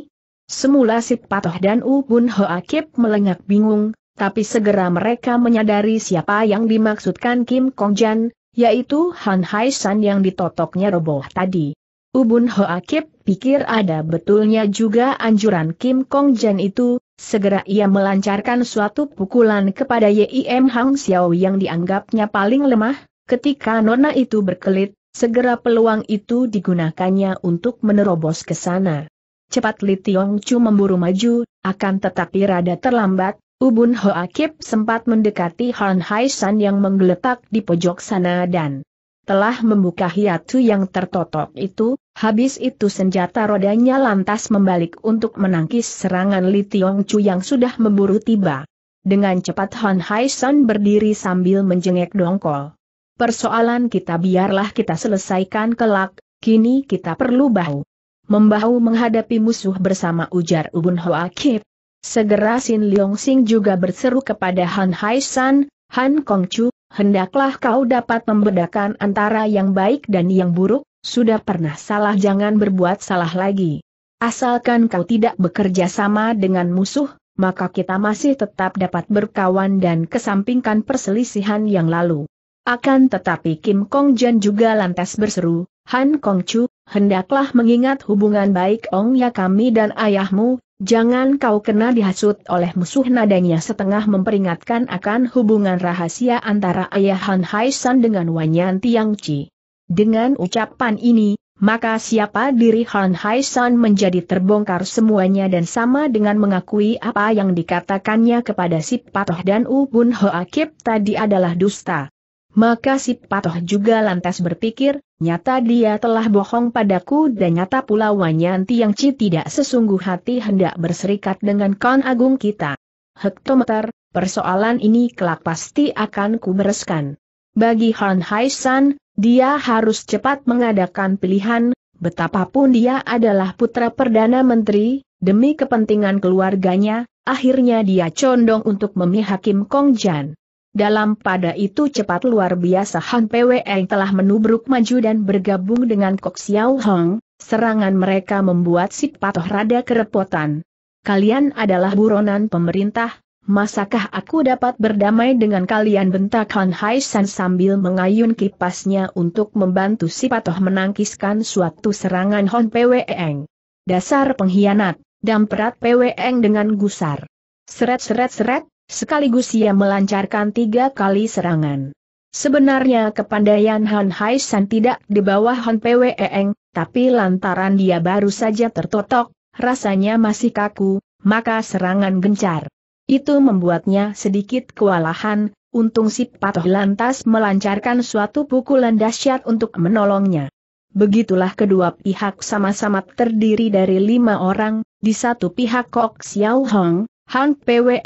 Semula Sip Patoh dan Ubun Hoakip melengak bingung, tapi segera mereka menyadari siapa yang dimaksudkan Kim Kong Jan, yaitu Han Hai San yang ditotoknya roboh tadi. Ubun Ho akip pikir ada betulnya juga anjuran Kim Kong Jan itu, segera ia melancarkan suatu pukulan kepada Yim Hang Xiao yang dianggapnya paling lemah, ketika nona itu berkelit, segera peluang itu digunakannya untuk menerobos ke sana. Cepat Li Tiong Chu memburu maju, akan tetapi rada terlambat, Ubun Kip sempat mendekati Han Hai San yang menggeletak di pojok sana dan telah membuka hiatu yang tertotok itu, habis itu senjata rodanya lantas membalik untuk menangkis serangan Li Tiong Chu yang sudah memburu tiba. Dengan cepat Han Hai San berdiri sambil menjengek dongkol. Persoalan kita biarlah kita selesaikan kelak, kini kita perlu bahu. Membahu menghadapi musuh bersama ujar Ubun Kip. Segera Sin Leong Sing juga berseru kepada Han Hai San, Han Kong Chu, hendaklah kau dapat membedakan antara yang baik dan yang buruk, sudah pernah salah jangan berbuat salah lagi. Asalkan kau tidak bekerja sama dengan musuh, maka kita masih tetap dapat berkawan dan kesampingkan perselisihan yang lalu. Akan tetapi Kim Kong Jan juga lantas berseru, Han Kong Chu, hendaklah mengingat hubungan baik Ong Ya kami dan ayahmu, jangan kau kena dihasut oleh musuh nadanya setengah memperingatkan akan hubungan rahasia antara ayah Han Hai San dengan Wanyan Tiang Chi. Dengan ucapan ini, maka siapa diri Han Hai San menjadi terbongkar semuanya dan sama dengan mengakui apa yang dikatakannya kepada si Patoh dan U Hoakip tadi adalah dusta. Maka si patoh juga lantas berpikir, nyata dia telah bohong padaku dan nyata pula Wanyanti yang ci tidak sesungguh hati hendak berserikat dengan kon agung kita. Hektometer, persoalan ini kelak pasti akan kubereskan. Bagi Han Hai San, dia harus cepat mengadakan pilihan, betapapun dia adalah putra Perdana Menteri, demi kepentingan keluarganya, akhirnya dia condong untuk memihak Kim Kong Jan. Dalam pada itu cepat luar biasa Han Pweng telah menubruk maju dan bergabung dengan Kok Xiao Hong, serangan mereka membuat si patoh rada kerepotan. Kalian adalah buronan pemerintah, masakah aku dapat berdamai dengan kalian bentak Han Hai San sambil mengayun kipasnya untuk membantu si patoh menangkiskan suatu serangan Han Pweng. Dasar pengkhianat, damprat Pweng dengan gusar. Seret-seret-seret, Sekaligus ia melancarkan tiga kali serangan. Sebenarnya kepandaian Han Hai San tidak di bawah Han Eng, tapi lantaran dia baru saja tertotok, rasanya masih kaku, maka serangan gencar. Itu membuatnya sedikit kewalahan, untung si patoh lantas melancarkan suatu pukulan dahsyat untuk menolongnya. Begitulah kedua pihak sama-sama terdiri dari lima orang, di satu pihak Kok Xiao Hong, Han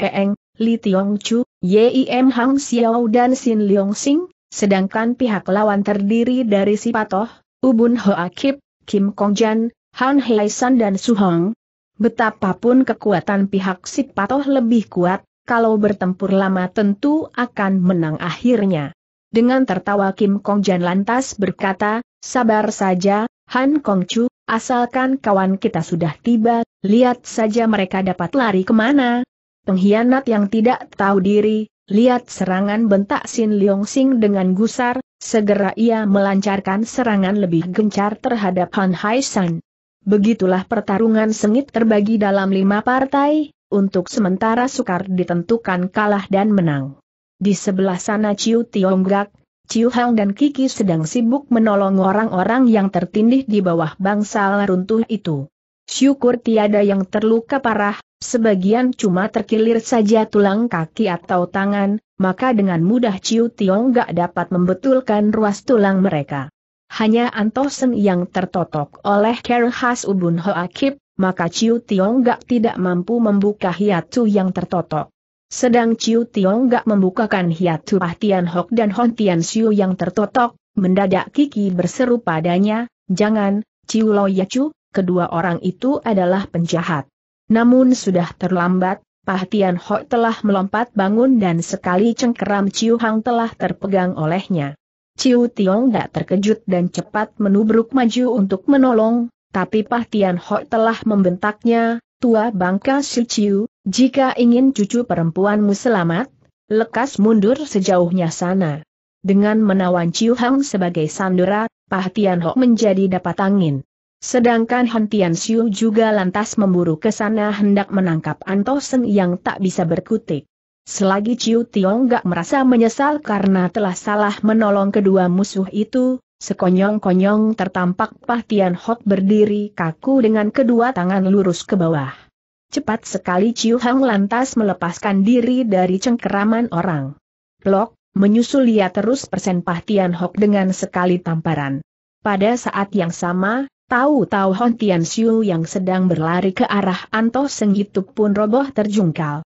Eng. Li Tiong Chu, Yim Hang Xiao dan Sin Leong Sing, sedangkan pihak lawan terdiri dari Si Patoh, Ubun Ho Akip, Kim Kong Jan, Han Hei San dan Su Hong. Betapapun kekuatan pihak Si Patoh lebih kuat, kalau bertempur lama tentu akan menang akhirnya. Dengan tertawa Kim Kong Jan lantas berkata, sabar saja, Han Kong Chu, asalkan kawan kita sudah tiba, lihat saja mereka dapat lari kemana pengkhianat yang tidak tahu diri, lihat serangan bentak Sin Leong Sing dengan gusar, segera ia melancarkan serangan lebih gencar terhadap Han Hai San. Begitulah pertarungan sengit terbagi dalam lima partai, untuk sementara sukar ditentukan kalah dan menang. Di sebelah sana Ciu Tiongkok, Ciu Hang dan Kiki sedang sibuk menolong orang-orang yang tertindih di bawah bangsal runtuh itu. Syukur tiada yang terluka parah, sebagian cuma terkilir saja tulang kaki atau tangan, maka dengan mudah Ciu Tiong gak dapat membetulkan ruas tulang mereka. Hanya Antosen yang tertotok oleh Kerhas khas Ubun Akib, maka Ciu Tiong gak tidak mampu membuka hiatu yang tertotok. Sedang Ciu Tiong gak membukakan hiatu Ah Tian Hok dan Hon Tian Siu yang tertotok, mendadak Kiki berseru padanya, jangan, Ciu Chu, kedua orang itu adalah penjahat. Namun sudah terlambat, Pahtian Ho telah melompat bangun dan sekali cengkeram Ciu Hang telah terpegang olehnya. Ciu Tiong tak terkejut dan cepat menubruk maju untuk menolong, tapi Pahtian Ho telah membentaknya, tua bangka si Ciu, jika ingin cucu perempuanmu selamat, lekas mundur sejauhnya sana. Dengan menawan Ciu Hang sebagai sandera, Pahtian Ho menjadi dapat angin. Sedangkan Han Tian Xiu juga lantas memburu ke sana hendak menangkap Anto Seng yang tak bisa berkutik. Selagi Chiu Tiong gak merasa menyesal karena telah salah menolong kedua musuh itu, sekonyong-konyong tertampak Pah Tian Hok berdiri kaku dengan kedua tangan lurus ke bawah. Cepat sekali Chiu Hang lantas melepaskan diri dari cengkeraman orang. Plok, menyusul ia terus persen Pah Tian Hok dengan sekali tamparan. Pada saat yang sama, Tahu-tahu Hon Tian Xiu yang sedang berlari ke arah Anto Senggituk pun roboh terjungkal.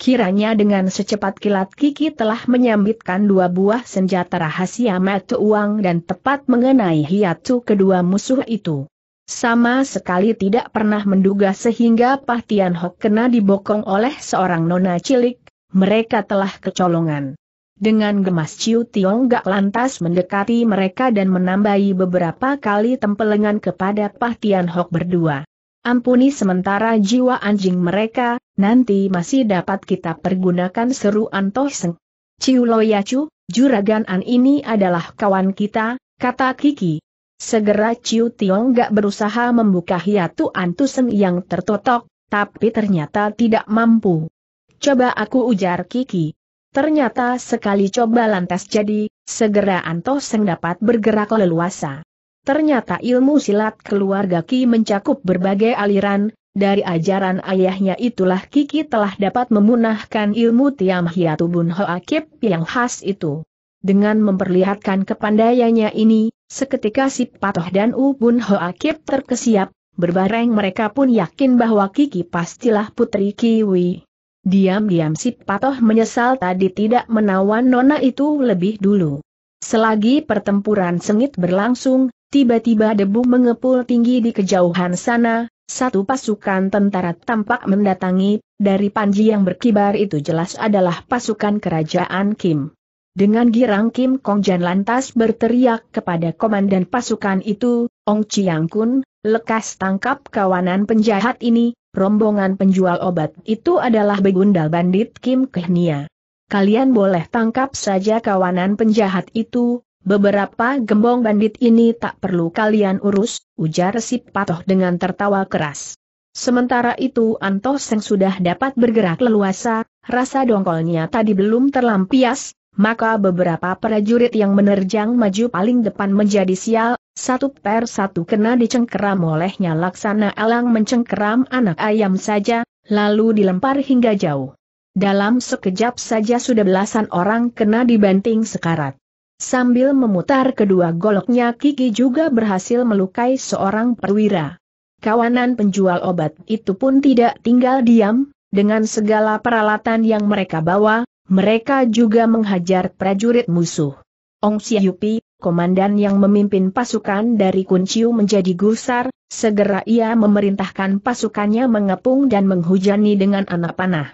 Kiranya dengan secepat kilat Kiki telah menyambitkan dua buah senjata rahasia mata uang dan tepat mengenai hiatu kedua musuh itu. Sama sekali tidak pernah menduga sehingga Pah Tian Hok kena dibokong oleh seorang nona cilik, mereka telah kecolongan. Dengan gemas Ciu Tiong Gak lantas mendekati mereka dan menambahi beberapa kali tempelengan kepada Pak Tian Hok berdua. Ampuni sementara jiwa anjing mereka, nanti masih dapat kita pergunakan seru Antoh Seng. Ciu Loyacu, juragan An ini adalah kawan kita, kata Kiki. Segera Ciu Tiong Gak berusaha membuka hiatu Seng yang tertotok, tapi ternyata tidak mampu. Coba aku ujar Kiki, Ternyata sekali coba lantas jadi, segera Seng dapat bergerak leluasa. Ternyata ilmu silat keluarga Ki mencakup berbagai aliran, dari ajaran ayahnya itulah Kiki telah dapat memunahkan ilmu Tiam Hiatu Bun Hoakip yang khas itu. Dengan memperlihatkan kepandaiannya ini, seketika si Patoh dan U Bun Hoakip terkesiap, berbareng mereka pun yakin bahwa Kiki pastilah putri Kiwi. Diam-diam si Patoh menyesal tadi tidak menawan nona itu lebih dulu. Selagi pertempuran sengit berlangsung, tiba-tiba debu mengepul tinggi di kejauhan sana, satu pasukan tentara tampak mendatangi, dari panji yang berkibar itu jelas adalah pasukan kerajaan Kim. Dengan girang Kim Kong lantas berteriak kepada komandan pasukan itu, Ong Chiang Kun, lekas tangkap kawanan penjahat ini, rombongan penjual obat itu adalah begundal bandit Kim Kehnia. Kalian boleh tangkap saja kawanan penjahat itu, beberapa gembong bandit ini tak perlu kalian urus, ujar si patoh dengan tertawa keras. Sementara itu Antos yang sudah dapat bergerak leluasa, rasa dongkolnya tadi belum terlampias, maka beberapa prajurit yang menerjang maju paling depan menjadi sial, satu per satu kena dicengkeram olehnya laksana elang mencengkeram anak ayam saja, lalu dilempar hingga jauh. Dalam sekejap saja sudah belasan orang kena dibanting sekarat. Sambil memutar kedua goloknya Kiki juga berhasil melukai seorang perwira. Kawanan penjual obat itu pun tidak tinggal diam, dengan segala peralatan yang mereka bawa, mereka juga menghajar prajurit musuh. Ong Siayupi, komandan yang memimpin pasukan dari Kunciu menjadi gusar, segera ia memerintahkan pasukannya mengepung dan menghujani dengan anak panah.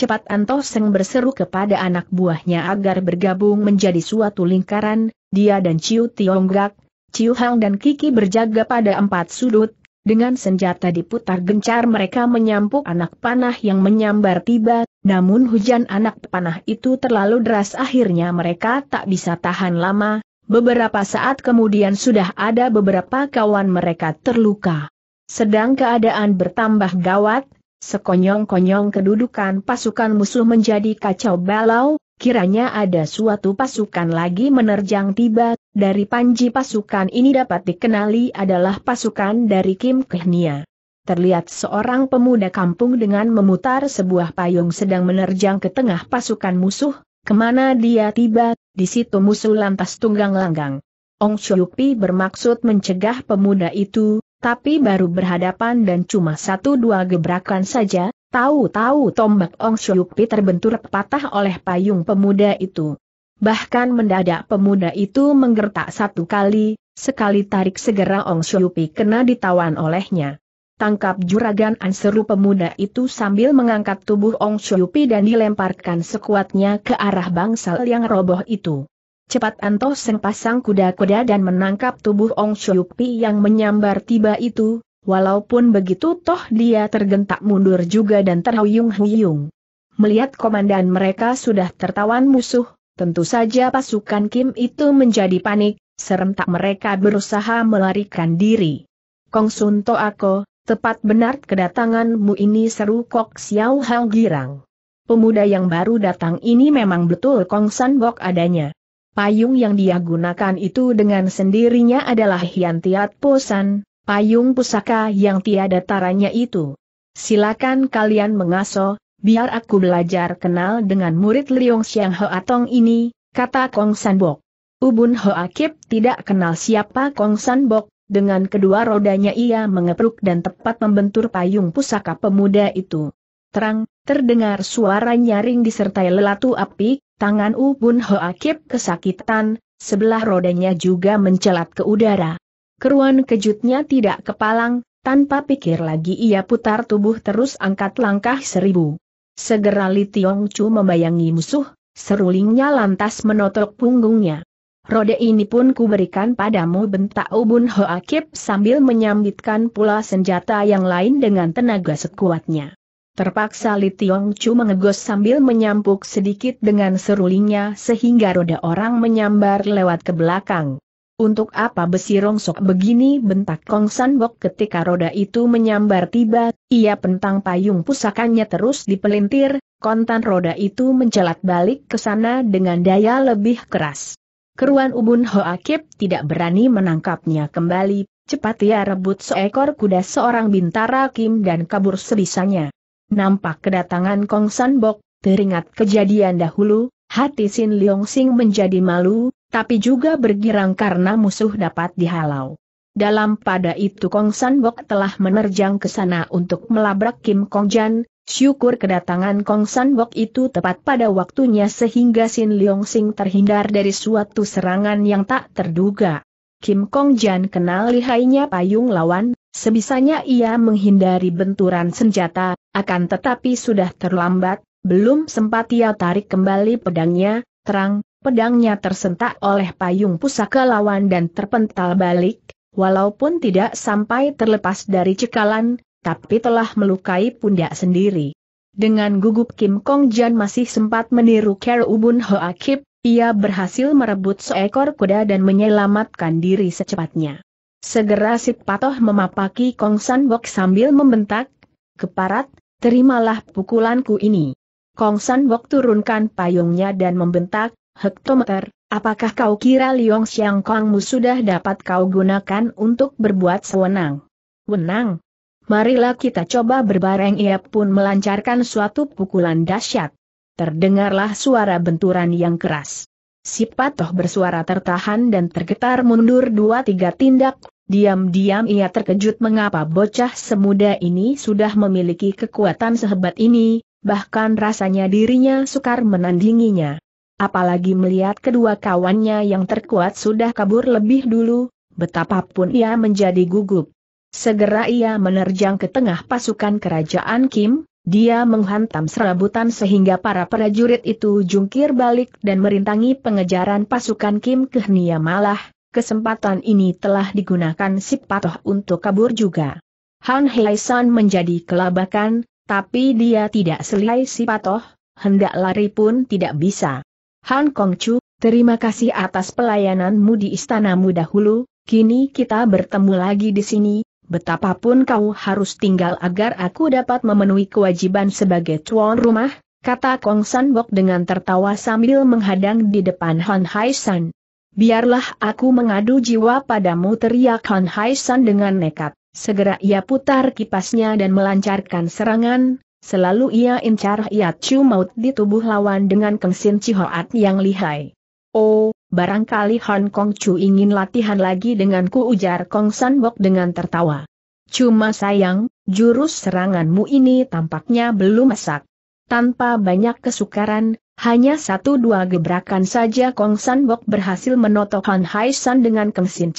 Cepat Anto Seng berseru kepada anak buahnya agar bergabung menjadi suatu lingkaran, dia dan Ciu Tionggak, Ciu Hang dan Kiki berjaga pada empat sudut, dengan senjata diputar gencar mereka menyampuk anak panah yang menyambar tiba namun hujan anak panah itu terlalu deras akhirnya mereka tak bisa tahan lama, beberapa saat kemudian sudah ada beberapa kawan mereka terluka. Sedang keadaan bertambah gawat, sekonyong-konyong kedudukan pasukan musuh menjadi kacau balau, Kiranya ada suatu pasukan lagi menerjang tiba, dari panji pasukan ini dapat dikenali adalah pasukan dari Kim Kehnia terlihat seorang pemuda kampung dengan memutar sebuah payung sedang menerjang ke tengah pasukan musuh, kemana dia tiba, di situ musuh lantas tunggang langgang. Ong Chuyupi bermaksud mencegah pemuda itu, tapi baru berhadapan dan cuma satu dua gebrakan saja, tahu-tahu tombak Ong Chuyupi terbentur patah oleh payung pemuda itu. Bahkan mendadak pemuda itu menggertak satu kali, sekali tarik segera Ong Choyukpi kena ditawan olehnya. Tangkap juragan anseru pemuda itu sambil mengangkat tubuh Ong Shuyupi dan dilemparkan sekuatnya ke arah bangsal yang roboh itu. Cepat Anto Seng pasang kuda-kuda dan menangkap tubuh Ong Shuyupi yang menyambar tiba itu, walaupun begitu toh dia tergentak mundur juga dan terhuyung-huyung. Melihat komandan mereka sudah tertawan musuh, tentu saja pasukan Kim itu menjadi panik, serentak mereka berusaha melarikan diri. Kong Sun Ako, Tepat benar kedatanganmu ini seru Kok Xiao Hao girang. Pemuda yang baru datang ini memang betul Kong San Bok adanya. Payung yang dia gunakan itu dengan sendirinya adalah Hian Tiat Posan, payung pusaka yang tiada taranya itu. Silakan kalian mengaso, biar aku belajar kenal dengan murid Liong Xiang Hoa Tong ini, kata Kong San Bok. Ubun Hoa Kip tidak kenal siapa Kong San Bok, dengan kedua rodanya ia mengepruk dan tepat membentur payung pusaka pemuda itu. Terang, terdengar suara nyaring disertai lelatu api, tangan Ubun Hoakib kesakitan, sebelah rodanya juga mencelat ke udara. Keruan kejutnya tidak kepalang, tanpa pikir lagi ia putar tubuh terus angkat langkah seribu. Segera Li Tiong Chu membayangi musuh, serulingnya lantas menotok punggungnya. Roda ini pun kuberikan padamu bentak Ubun Hoakib sambil menyambitkan pula senjata yang lain dengan tenaga sekuatnya. Terpaksa Li Tiong Chu mengegos sambil menyampuk sedikit dengan serulingnya sehingga roda orang menyambar lewat ke belakang. Untuk apa besi rongsok begini bentak Kong San Bok ketika roda itu menyambar tiba, ia pentang payung pusakanya terus dipelintir, kontan roda itu mencelat balik ke sana dengan daya lebih keras. Keruan Ubun Hoakib tidak berani menangkapnya kembali, cepat ia rebut seekor kuda seorang bintara Kim dan kabur sebisanya. Nampak kedatangan Kong San Bok, teringat kejadian dahulu, hati Sin Leong Sing menjadi malu, tapi juga bergirang karena musuh dapat dihalau. Dalam pada itu Kong San Bok telah menerjang ke sana untuk melabrak Kim Kong Jan, Syukur kedatangan Kong San Bok itu tepat pada waktunya sehingga Sin Leong Sing terhindar dari suatu serangan yang tak terduga. Kim Kong Jan kenal lihainya payung lawan, sebisanya ia menghindari benturan senjata, akan tetapi sudah terlambat, belum sempat ia tarik kembali pedangnya, terang, pedangnya tersentak oleh payung pusaka lawan dan terpental balik, walaupun tidak sampai terlepas dari cekalan, tapi telah melukai pundak sendiri. Dengan gugup Kim Kong Jan masih sempat meniru Ker Ubun Hoa Kip, ia berhasil merebut seekor kuda dan menyelamatkan diri secepatnya. Segera si patoh memapaki Kong San Bok sambil membentak, Keparat, terimalah pukulanku ini. Kong San Bok turunkan payungnya dan membentak, Hektometer, apakah kau kira Liong Xiang Kongmu sudah dapat kau gunakan untuk berbuat sewenang? Wenang, Marilah kita coba berbareng ia pun melancarkan suatu pukulan dahsyat. Terdengarlah suara benturan yang keras. Si patoh bersuara tertahan dan tergetar mundur dua tiga tindak, diam-diam ia terkejut mengapa bocah semuda ini sudah memiliki kekuatan sehebat ini, bahkan rasanya dirinya sukar menandinginya. Apalagi melihat kedua kawannya yang terkuat sudah kabur lebih dulu, betapapun ia menjadi gugup. Segera ia menerjang ke tengah pasukan kerajaan Kim, dia menghantam serabutan sehingga para prajurit itu jungkir balik dan merintangi pengejaran pasukan Kim ke Hnia malah, kesempatan ini telah digunakan si patoh untuk kabur juga. Han San menjadi kelabakan, tapi dia tidak selai si patoh, hendak lari pun tidak bisa. Han Kong Chu, terima kasih atas pelayananmu di istanamu dahulu, kini kita bertemu lagi di sini, Betapapun kau harus tinggal agar aku dapat memenuhi kewajiban sebagai tuan rumah, kata Kong San Bok dengan tertawa sambil menghadang di depan Han Hai San. Biarlah aku mengadu jiwa padamu teriak Han Hai San dengan nekat. Segera ia putar kipasnya dan melancarkan serangan, selalu ia incar Chu maut di tubuh lawan dengan kengsin Hoat yang lihai. Oh, barangkali Hong Kong Chu ingin latihan lagi denganku ujar Kong San Bok dengan tertawa. Cuma sayang, jurus seranganmu ini tampaknya belum masak. Tanpa banyak kesukaran, hanya satu dua gebrakan saja Kong San Bok berhasil menotok Han Hai San dengan Keng Sin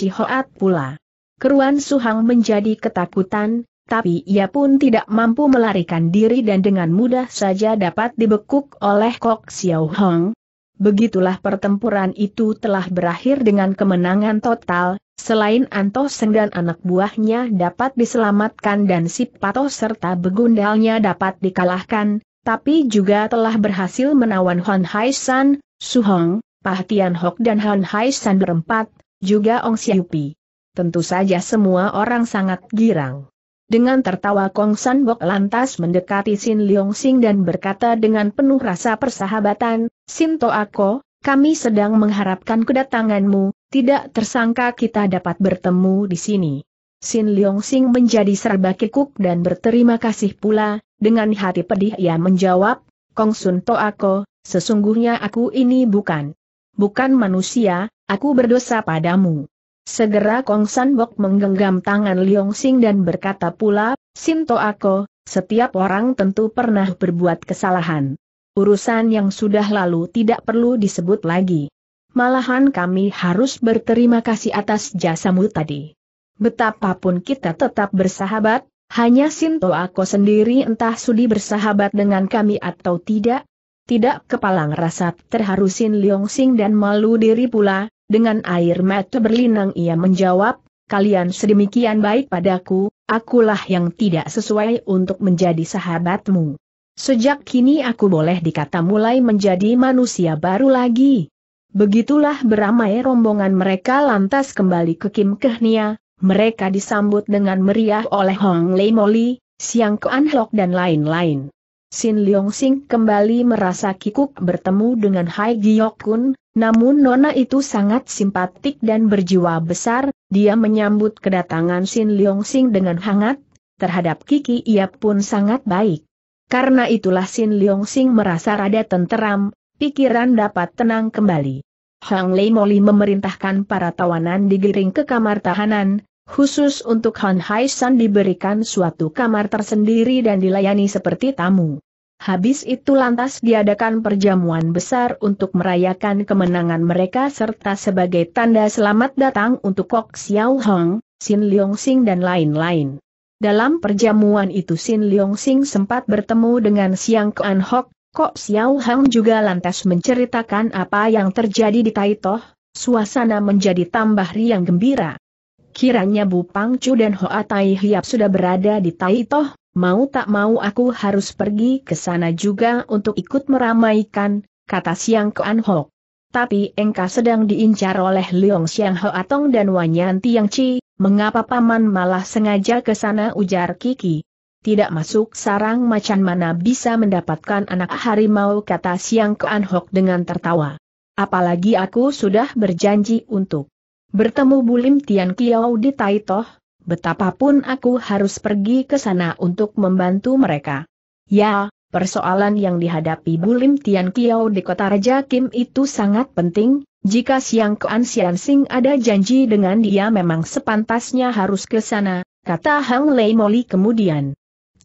pula. Keruan Su Hang menjadi ketakutan, tapi ia pun tidak mampu melarikan diri dan dengan mudah saja dapat dibekuk oleh Kok Xiao Hong, Begitulah pertempuran itu telah berakhir dengan kemenangan total, selain Antoseng dan anak buahnya dapat diselamatkan dan Sipato serta begundalnya dapat dikalahkan, tapi juga telah berhasil menawan Han Hong, Pah Tian Hok dan Han San berempat, juga Ong Siupi. Tentu saja semua orang sangat girang. Dengan tertawa Kong San Bok lantas mendekati Sin Leong Sing dan berkata dengan penuh rasa persahabatan, Sin To kami sedang mengharapkan kedatanganmu, tidak tersangka kita dapat bertemu di sini. Sin Leong Sing menjadi serba kikuk dan berterima kasih pula, dengan hati pedih ia menjawab, Kong Sun To Ako, sesungguhnya aku ini bukan. Bukan manusia, aku berdosa padamu. Segera Kong San Bok menggenggam tangan Liong Sing dan berkata pula, Sinto Ako, setiap orang tentu pernah berbuat kesalahan. Urusan yang sudah lalu tidak perlu disebut lagi. Malahan kami harus berterima kasih atas jasamu tadi. Betapapun kita tetap bersahabat, hanya Sinto Ako sendiri entah sudi bersahabat dengan kami atau tidak. Tidak kepalang rasa terharusin Liong Sing dan malu diri pula, dengan air mata berlinang ia menjawab, kalian sedemikian baik padaku, akulah yang tidak sesuai untuk menjadi sahabatmu. Sejak kini aku boleh dikata mulai menjadi manusia baru lagi. Begitulah beramai rombongan mereka lantas kembali ke Kim Kehnia, mereka disambut dengan meriah oleh Hong Lei Moli, Siang Kuan Lok dan lain-lain. Sin Leong Sing kembali merasa kikuk bertemu dengan Hai Giok Kun, namun nona itu sangat simpatik dan berjiwa besar, dia menyambut kedatangan Sin Leong Sing dengan hangat, terhadap Kiki ia pun sangat baik. Karena itulah Sin Leong Sing merasa rada tenteram, pikiran dapat tenang kembali. Hang Lei Moli memerintahkan para tawanan digiring ke kamar tahanan, Khusus untuk Han Hai San diberikan suatu kamar tersendiri dan dilayani seperti tamu. Habis itu lantas diadakan perjamuan besar untuk merayakan kemenangan mereka serta sebagai tanda selamat datang untuk Kok Xiao Hong, Sin Leong Sing dan lain-lain. Dalam perjamuan itu Xin Leong Sing sempat bertemu dengan Siang Kuan Hok, Kok Xiao Hong juga lantas menceritakan apa yang terjadi di Taitoh, suasana menjadi tambah riang gembira. Kiranya Bu Pangcu dan Hoa Tai Hiap sudah berada di Tai mau tak mau aku harus pergi ke sana juga untuk ikut meramaikan, kata Siang Kuan Hok. Tapi engka sedang diincar oleh Leong Siang Hoa Tong dan Wanyan Tiang Chi, mengapa paman malah sengaja ke sana ujar Kiki. Tidak masuk sarang macan mana bisa mendapatkan anak harimau kata Siang Kuan Hok dengan tertawa. Apalagi aku sudah berjanji untuk Bertemu Bulim Tian Kiao di Taitoh, betapapun aku harus pergi ke sana untuk membantu mereka. Ya, persoalan yang dihadapi Bulim Tian Kiao di kota Raja Kim itu sangat penting, jika Siang Kuan Sian Sing ada janji dengan dia memang sepantasnya harus ke sana, kata Hang Lei Moli kemudian.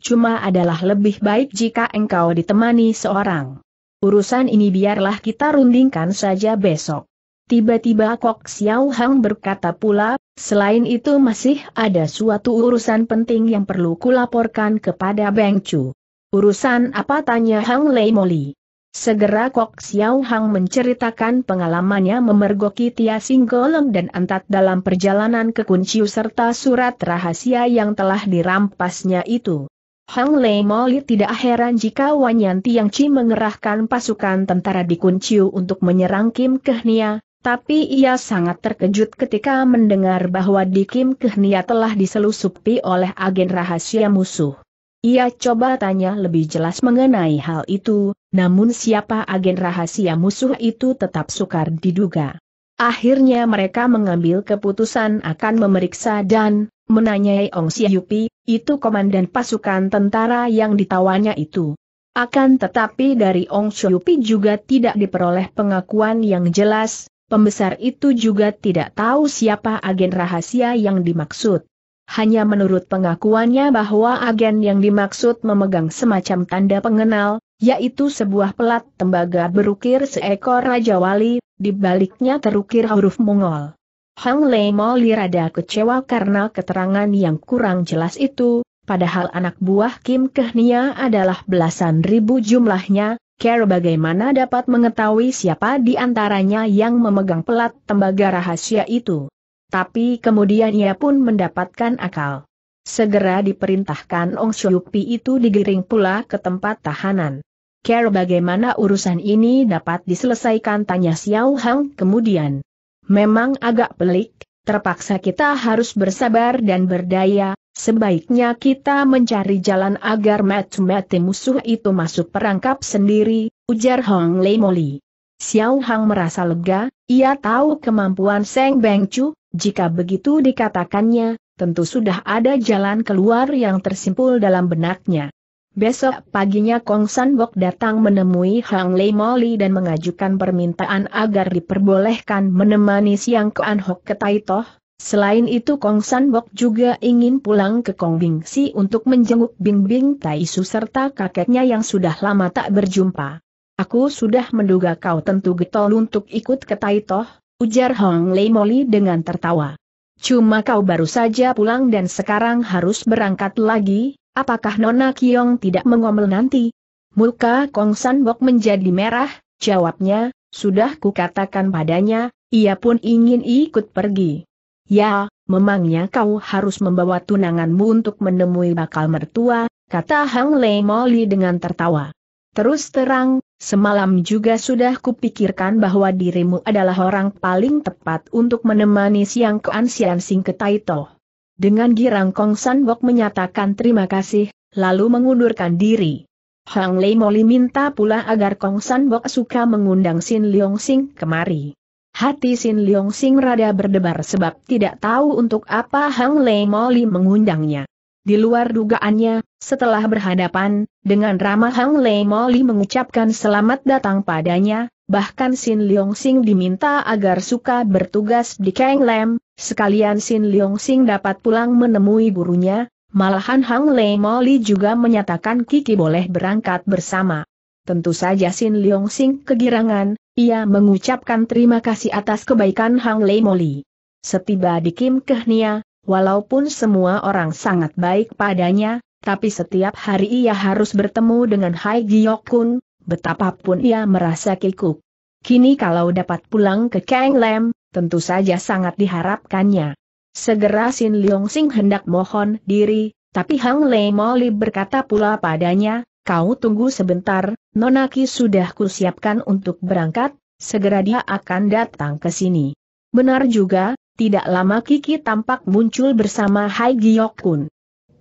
Cuma adalah lebih baik jika engkau ditemani seorang. Urusan ini biarlah kita rundingkan saja besok. Tiba-tiba Kok Xiao Hang berkata pula, selain itu masih ada suatu urusan penting yang perlu kulaporkan kepada Beng Chu. Urusan apa tanya Hang Lei Moli? Segera Kok Xiao Hang menceritakan pengalamannya memergoki Tia Singgolong dan Antat dalam perjalanan ke Kunciu serta surat rahasia yang telah dirampasnya itu. Hang Lei Moli tidak heran jika Wanyan Ci mengerahkan pasukan tentara di Kunciu untuk menyerang Kim Kehnia, tapi ia sangat terkejut ketika mendengar bahwa Dikim Kehnia telah diselusupi oleh agen rahasia musuh. Ia coba tanya lebih jelas mengenai hal itu, namun siapa agen rahasia musuh itu tetap sukar diduga. Akhirnya mereka mengambil keputusan akan memeriksa dan menanyai Ong Siyupi, itu komandan pasukan tentara yang ditawannya itu. Akan tetapi dari Ong Siyupi juga tidak diperoleh pengakuan yang jelas, pembesar itu juga tidak tahu siapa agen rahasia yang dimaksud. Hanya menurut pengakuannya bahwa agen yang dimaksud memegang semacam tanda pengenal, yaitu sebuah pelat tembaga berukir seekor Raja Wali, di baliknya terukir huruf Mongol. Hang Lei Moli rada kecewa karena keterangan yang kurang jelas itu, padahal anak buah Kim Kehnia adalah belasan ribu jumlahnya, Care bagaimana dapat mengetahui siapa di antaranya yang memegang pelat tembaga rahasia itu. Tapi kemudian ia pun mendapatkan akal. Segera diperintahkan Ong Syupi itu digiring pula ke tempat tahanan. Care bagaimana urusan ini dapat diselesaikan tanya Xiao Hang kemudian. Memang agak pelik, terpaksa kita harus bersabar dan berdaya, Sebaiknya kita mencari jalan agar mati-mati musuh itu masuk perangkap sendiri, ujar Hong Lei Moli. Xiao Hang merasa lega, ia tahu kemampuan Seng Beng Chu, jika begitu dikatakannya, tentu sudah ada jalan keluar yang tersimpul dalam benaknya. Besok paginya Kong San Bok datang menemui Hong Lei Moli dan mengajukan permintaan agar diperbolehkan menemani Siang Kuan Hok ke Taitoh, Selain itu Kong San Bok juga ingin pulang ke Kong Bing Si untuk menjenguk Bing Bing Tai Su serta kakeknya yang sudah lama tak berjumpa. Aku sudah menduga kau tentu getol untuk ikut ke Tai Toh, ujar Hong Lei Moli dengan tertawa. Cuma kau baru saja pulang dan sekarang harus berangkat lagi, apakah Nona Kiong tidak mengomel nanti? Muka Kong San Bok menjadi merah, jawabnya, sudah kukatakan padanya, ia pun ingin ikut pergi. Ya, memangnya kau harus membawa tunanganmu untuk menemui bakal mertua, kata Hang Lei Moli dengan tertawa. Terus terang, semalam juga sudah kupikirkan bahwa dirimu adalah orang paling tepat untuk menemani siang keansian siang sing ke Taito. Dengan girang Kong San Bok menyatakan terima kasih, lalu mengundurkan diri. Hang Lei Moli minta pula agar Kong San Bok suka mengundang Sin Leong Sing kemari. Hati Sin Leong Sing rada berdebar sebab tidak tahu untuk apa Hang Lei Moli mengundangnya. Di luar dugaannya, setelah berhadapan, dengan ramah Hang Lei Moli mengucapkan selamat datang padanya, bahkan Sin Leong Sing diminta agar suka bertugas di Kang Lam, sekalian Sin Leong Sing dapat pulang menemui gurunya, malahan Hang Lei Moli juga menyatakan Kiki boleh berangkat bersama. Tentu saja Sin Leong Sing kegirangan, ia mengucapkan terima kasih atas kebaikan Hang Lei Moli. Setiba di Kim Kehnia, walaupun semua orang sangat baik padanya, tapi setiap hari ia harus bertemu dengan Hai Kun, betapapun ia merasa kikuk. Kini kalau dapat pulang ke Kang Lam, tentu saja sangat diharapkannya. Segera Sin Leong Sing hendak mohon diri, tapi Hang Lei Moli berkata pula padanya, Kau tunggu sebentar, Nonaki sudah kusiapkan untuk berangkat, segera dia akan datang ke sini. Benar juga, tidak lama Kiki tampak muncul bersama Hai Kun.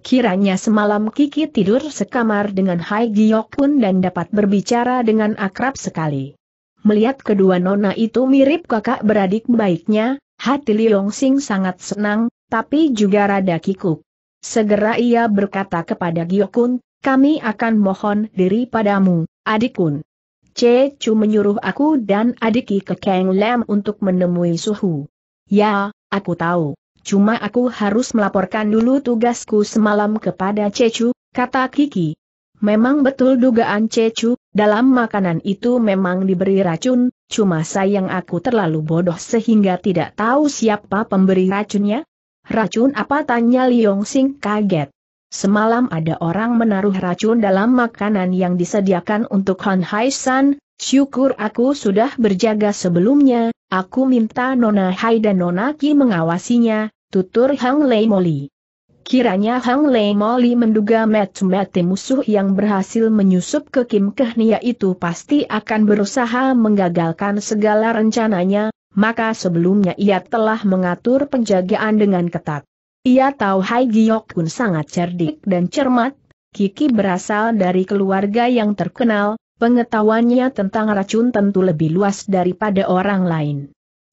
Kiranya semalam Kiki tidur sekamar dengan Hai Kun dan dapat berbicara dengan akrab sekali. Melihat kedua nona itu mirip kakak beradik baiknya, hati Liong Sing sangat senang, tapi juga rada kikuk. Segera ia berkata kepada Giokun, kami akan mohon diri padamu, adikun. Chu menyuruh aku dan adiki ke Kang Lam untuk menemui suhu. Ya, aku tahu. Cuma aku harus melaporkan dulu tugasku semalam kepada Chu, kata Kiki. Memang betul dugaan Chu, dalam makanan itu memang diberi racun, cuma sayang aku terlalu bodoh sehingga tidak tahu siapa pemberi racunnya. Racun apa tanya Liong Sing kaget. Semalam ada orang menaruh racun dalam makanan yang disediakan untuk Han Hai San, syukur aku sudah berjaga sebelumnya, aku minta Nona Hai dan Nona Ki mengawasinya, tutur Hang Lei Moli. Kiranya Hang Lei Moli menduga mete-mete musuh yang berhasil menyusup ke Kim Kehnia itu pasti akan berusaha menggagalkan segala rencananya, maka sebelumnya ia telah mengatur penjagaan dengan ketat. Ia tahu Hai Giok pun sangat cerdik dan cermat, Kiki berasal dari keluarga yang terkenal, pengetahuannya tentang racun tentu lebih luas daripada orang lain.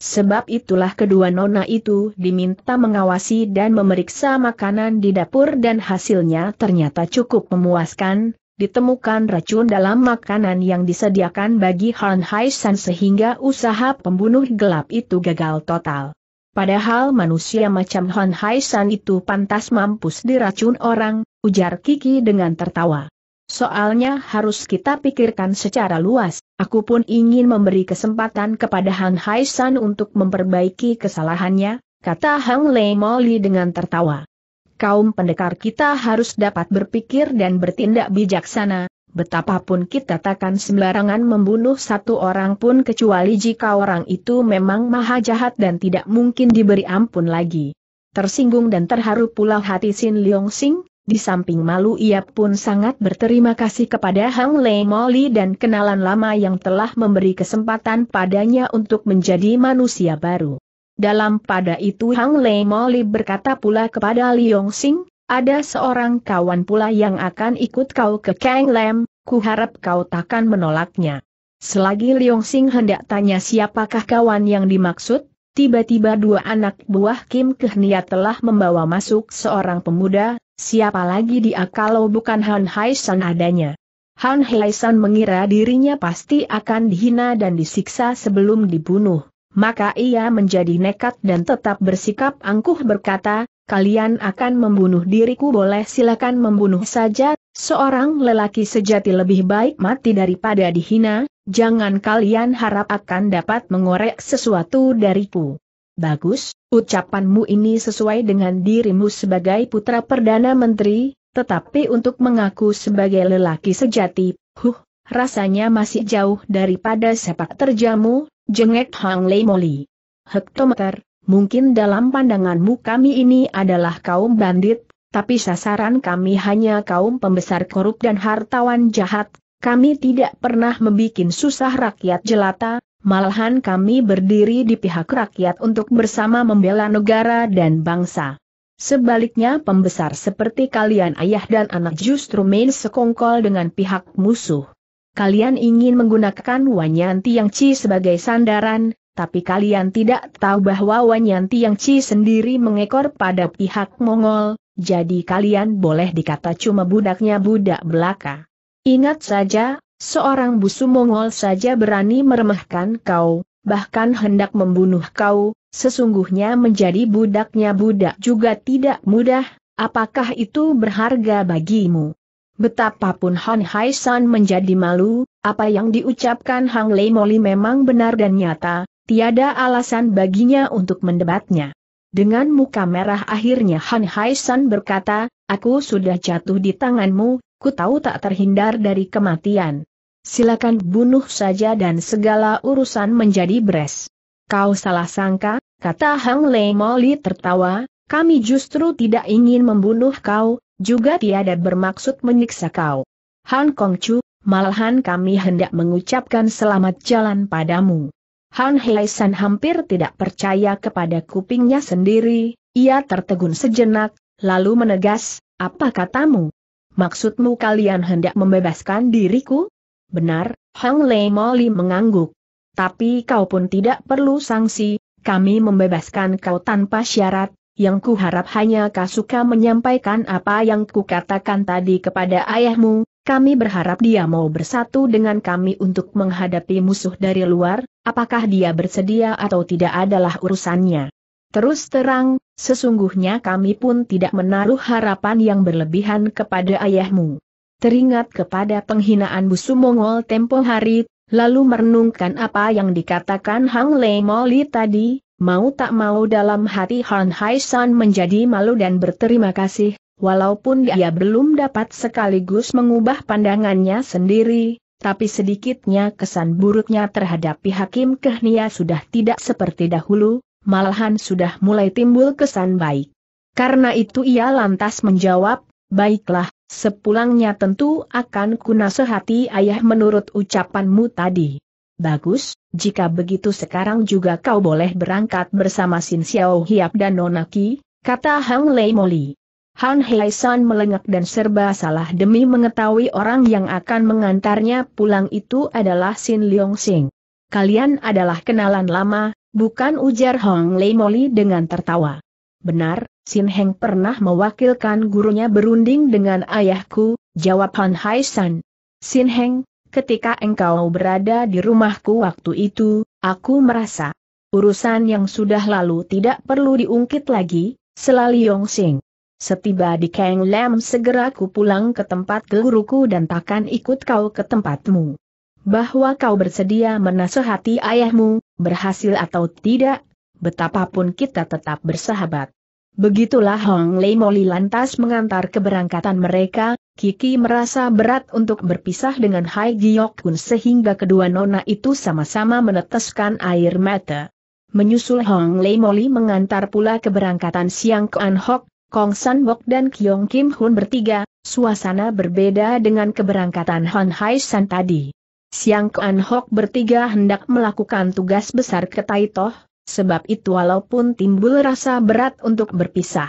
Sebab itulah kedua nona itu diminta mengawasi dan memeriksa makanan di dapur dan hasilnya ternyata cukup memuaskan, ditemukan racun dalam makanan yang disediakan bagi Han Hai San sehingga usaha pembunuh gelap itu gagal total. Padahal manusia macam Hon Hai San itu pantas mampus diracun orang, ujar Kiki dengan tertawa. Soalnya harus kita pikirkan secara luas, aku pun ingin memberi kesempatan kepada Han Hai San untuk memperbaiki kesalahannya, kata Hang Lei Moli dengan tertawa. Kaum pendekar kita harus dapat berpikir dan bertindak bijaksana, betapapun kita takkan sembarangan membunuh satu orang pun kecuali jika orang itu memang maha jahat dan tidak mungkin diberi ampun lagi. Tersinggung dan terharu pula hati Sin Leong Sing, di samping malu ia pun sangat berterima kasih kepada Hang Lei Moli dan kenalan lama yang telah memberi kesempatan padanya untuk menjadi manusia baru. Dalam pada itu Hang Lei Moli berkata pula kepada Leong Sing, ada seorang kawan pula yang akan ikut kau ke Kang Lam, ku harap kau takkan menolaknya. Selagi Liong Sing hendak tanya siapakah kawan yang dimaksud, tiba-tiba dua anak buah Kim Kehnia telah membawa masuk seorang pemuda, siapa lagi dia kalau bukan Han Hai San adanya. Han Hai San mengira dirinya pasti akan dihina dan disiksa sebelum dibunuh. Maka ia menjadi nekat dan tetap bersikap angkuh berkata, kalian akan membunuh diriku boleh silakan membunuh saja, seorang lelaki sejati lebih baik mati daripada dihina, jangan kalian harap akan dapat mengorek sesuatu dariku. Bagus, ucapanmu ini sesuai dengan dirimu sebagai putra Perdana Menteri, tetapi untuk mengaku sebagai lelaki sejati, huh, rasanya masih jauh daripada sepak terjamu, jengek Hang Lei Moli. Hektometer, Mungkin dalam pandanganmu kami ini adalah kaum bandit, tapi sasaran kami hanya kaum pembesar korup dan hartawan jahat, kami tidak pernah membuat susah rakyat jelata, malahan kami berdiri di pihak rakyat untuk bersama membela negara dan bangsa. Sebaliknya pembesar seperti kalian ayah dan anak justru main sekongkol dengan pihak musuh. Kalian ingin menggunakan Wanyanti Yang Ci sebagai sandaran, tapi kalian tidak tahu bahwa Wanyanti yang Ci sendiri mengekor pada pihak Mongol, jadi kalian boleh dikata cuma budaknya budak belaka. Ingat saja, seorang busu Mongol saja berani meremehkan kau, bahkan hendak membunuh kau, sesungguhnya menjadi budaknya budak juga tidak mudah, apakah itu berharga bagimu? Betapapun Han Hai San menjadi malu, apa yang diucapkan Hang Lei Moli memang benar dan nyata, Tiada alasan baginya untuk mendebatnya. Dengan muka merah akhirnya Han Hai San berkata, aku sudah jatuh di tanganmu, ku tahu tak terhindar dari kematian. Silakan bunuh saja dan segala urusan menjadi beres. Kau salah sangka, kata Hang Lei Moli tertawa, kami justru tidak ingin membunuh kau, juga tiada bermaksud menyiksa kau. Han Kongcu, malahan kami hendak mengucapkan selamat jalan padamu. Han San hampir tidak percaya kepada kupingnya sendiri, ia tertegun sejenak, lalu menegas, apa katamu? Maksudmu kalian hendak membebaskan diriku? Benar, Hang Lei Moli mengangguk. Tapi kau pun tidak perlu sanksi, kami membebaskan kau tanpa syarat, yang kuharap hanya kau suka menyampaikan apa yang kukatakan tadi kepada ayahmu, kami berharap dia mau bersatu dengan kami untuk menghadapi musuh dari luar, apakah dia bersedia atau tidak adalah urusannya. Terus terang, sesungguhnya kami pun tidak menaruh harapan yang berlebihan kepada ayahmu. Teringat kepada penghinaan busu Mongol tempo hari, lalu merenungkan apa yang dikatakan Hang Le Moli tadi, mau tak mau dalam hati Han Hai San menjadi malu dan berterima kasih, Walaupun dia belum dapat sekaligus mengubah pandangannya sendiri, tapi sedikitnya kesan buruknya terhadap pihak Hakim Kehnia sudah tidak seperti dahulu, malahan sudah mulai timbul kesan baik. Karena itu ia lantas menjawab, baiklah, sepulangnya tentu akan kunasehati ayah menurut ucapanmu tadi. Bagus, jika begitu sekarang juga kau boleh berangkat bersama Sin Xiao Hiap dan Nonaki, kata Hang Lei Moli. Han Hei San melengak dan serba salah demi mengetahui orang yang akan mengantarnya pulang itu adalah Sin Leong Sing. Kalian adalah kenalan lama, bukan ujar Hong Lei Moli dengan tertawa. Benar, Sin Heng pernah mewakilkan gurunya berunding dengan ayahku, jawab Han Hai San. Sin Heng, ketika engkau berada di rumahku waktu itu, aku merasa urusan yang sudah lalu tidak perlu diungkit lagi, selali Yong Sing. Setiba di Kang Lam segera ku pulang ke tempat guruku dan takkan ikut kau ke tempatmu. Bahwa kau bersedia menasehati ayahmu, berhasil atau tidak, betapapun kita tetap bersahabat. Begitulah Hong Lei Moli lantas mengantar keberangkatan mereka, Kiki merasa berat untuk berpisah dengan Hai Giok Kun sehingga kedua nona itu sama-sama meneteskan air mata. Menyusul Hong Lei Moli mengantar pula keberangkatan Siang Kuan Hok, Kong San Bok dan Kyong Kim Hun bertiga, suasana berbeda dengan keberangkatan Han Hai San tadi. Siang Kuan Hok bertiga hendak melakukan tugas besar ke Taitoh, sebab itu walaupun timbul rasa berat untuk berpisah.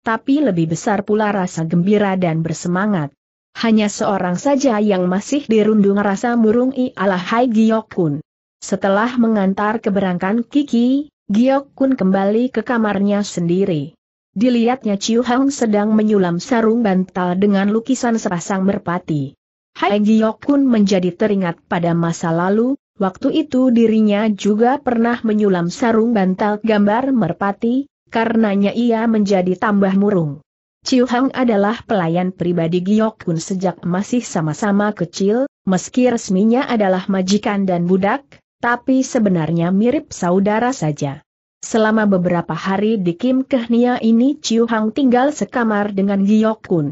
Tapi lebih besar pula rasa gembira dan bersemangat. Hanya seorang saja yang masih dirundung rasa murung ialah Hai Giok Kun. Setelah mengantar keberangkatan Kiki, Giok Kun kembali ke kamarnya sendiri. Dilihatnya Chiu Hang sedang menyulam sarung bantal dengan lukisan sepasang merpati. Hai Giok Kun menjadi teringat pada masa lalu, waktu itu dirinya juga pernah menyulam sarung bantal gambar merpati, karenanya ia menjadi tambah murung. Chiu Hang adalah pelayan pribadi Giok Kun sejak masih sama-sama kecil, meski resminya adalah majikan dan budak, tapi sebenarnya mirip saudara saja. Selama beberapa hari di Kim Kehnia ini Chiu Hang tinggal sekamar dengan Giok Kun.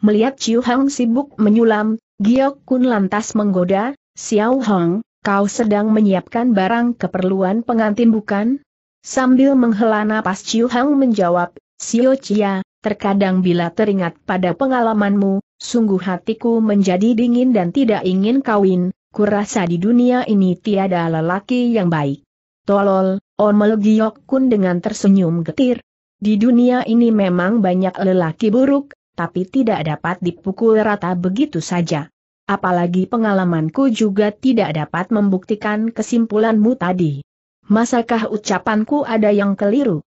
Melihat Chiu Hang sibuk menyulam, Giok Kun lantas menggoda, Xiao Hong, kau sedang menyiapkan barang keperluan pengantin bukan? Sambil menghela napas Chiu Hang menjawab, Xiao Chia, terkadang bila teringat pada pengalamanmu, sungguh hatiku menjadi dingin dan tidak ingin kawin, kurasa di dunia ini tiada lelaki yang baik. Tolol, Omel Giyok Kun dengan tersenyum getir. Di dunia ini memang banyak lelaki buruk, tapi tidak dapat dipukul rata begitu saja. Apalagi pengalamanku juga tidak dapat membuktikan kesimpulanmu tadi. Masakah ucapanku ada yang keliru?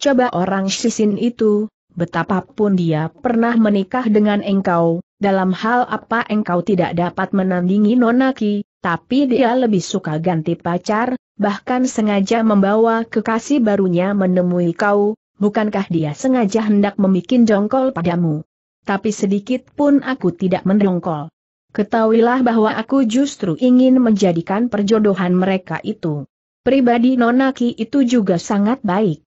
Coba orang sisin itu, betapapun dia pernah menikah dengan engkau, dalam hal apa engkau tidak dapat menandingi Nonaki, tapi dia lebih suka ganti pacar, bahkan sengaja membawa kekasih barunya menemui kau, bukankah dia sengaja hendak membuat jongkol padamu? Tapi sedikit pun aku tidak mendongkol. Ketahuilah bahwa aku justru ingin menjadikan perjodohan mereka itu. Pribadi Nonaki itu juga sangat baik.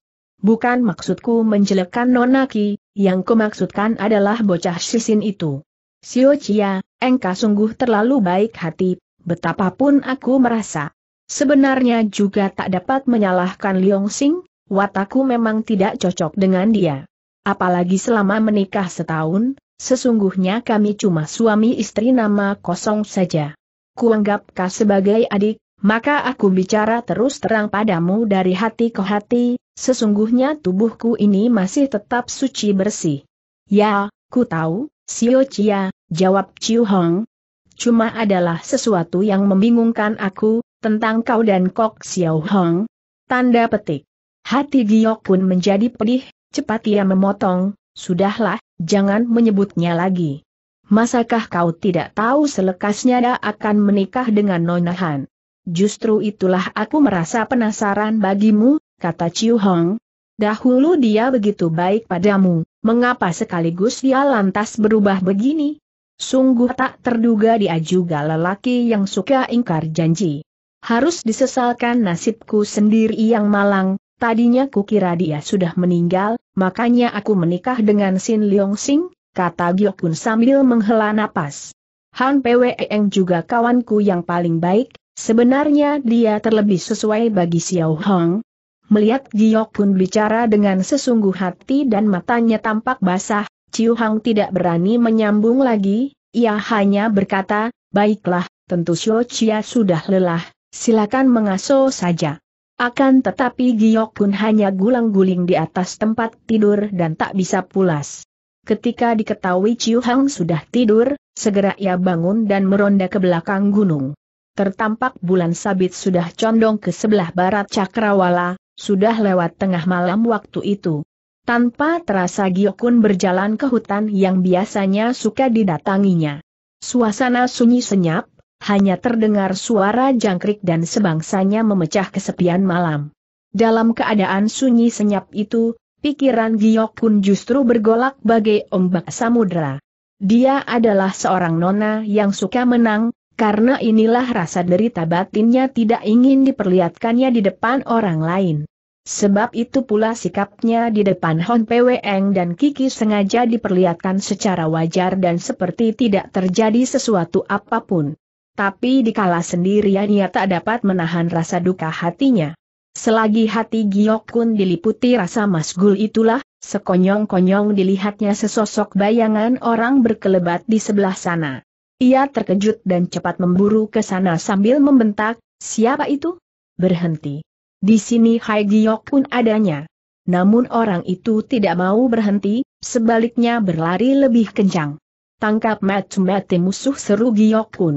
Bukan maksudku menjelekkan Nonaki, yang kumaksudkan adalah bocah sisin itu. Sio Chia, engkau sungguh terlalu baik hati, betapapun aku merasa. Sebenarnya juga tak dapat menyalahkan Liong Sing, wataku memang tidak cocok dengan dia. Apalagi selama menikah setahun, sesungguhnya kami cuma suami istri nama kosong saja. Kuanggap kau sebagai adik, maka aku bicara terus terang padamu dari hati ke hati, sesungguhnya tubuhku ini masih tetap suci bersih. Ya, ku tahu, Sio Chia, jawab Chiu Hong. Cuma adalah sesuatu yang membingungkan aku, tentang kau dan Kok Xiao Hong. Tanda petik. Hati Giok pun menjadi pedih, cepat ia memotong, sudahlah, jangan menyebutnya lagi. Masakah kau tidak tahu selekasnya dia akan menikah dengan Nona Han? Justru itulah aku merasa penasaran bagimu, kata Chiu Hong. Dahulu dia begitu baik padamu, mengapa sekaligus dia lantas berubah begini? Sungguh tak terduga dia juga lelaki yang suka ingkar janji. Harus disesalkan nasibku sendiri yang malang, tadinya kukira dia sudah meninggal, makanya aku menikah dengan Sin Leong Sing, kata Gyokun sambil menghela napas. Han Eng juga kawanku yang paling baik, Sebenarnya dia terlebih sesuai bagi Xiao Hong. Melihat Giok pun bicara dengan sesungguh hati dan matanya tampak basah, Chiu Hang tidak berani menyambung lagi, ia hanya berkata, baiklah, tentu Xiao Chia sudah lelah, silakan mengasuh saja. Akan tetapi Giok pun hanya gulang-guling di atas tempat tidur dan tak bisa pulas. Ketika diketahui Chiu Hang sudah tidur, segera ia bangun dan meronda ke belakang gunung tertampak bulan sabit sudah condong ke sebelah barat cakrawala, sudah lewat tengah malam waktu itu. Tanpa terasa Giokun berjalan ke hutan yang biasanya suka didatanginya. Suasana sunyi senyap, hanya terdengar suara jangkrik dan sebangsanya memecah kesepian malam. Dalam keadaan sunyi senyap itu, pikiran Giokun justru bergolak bagai ombak samudera. Dia adalah seorang nona yang suka menang, karena inilah rasa derita batinnya tidak ingin diperlihatkannya di depan orang lain. Sebab itu pula sikapnya di depan Hon Pweng dan Kiki sengaja diperlihatkan secara wajar dan seperti tidak terjadi sesuatu apapun. Tapi dikala sendirian ia tak dapat menahan rasa duka hatinya. Selagi hati Giokun diliputi rasa masgul itulah, sekonyong-konyong dilihatnya sesosok bayangan orang berkelebat di sebelah sana. Ia terkejut dan cepat memburu ke sana sambil membentak, siapa itu? Berhenti. Di sini Hai Giok pun adanya. Namun orang itu tidak mau berhenti, sebaliknya berlari lebih kencang. Tangkap mati-mati musuh seru Giok pun.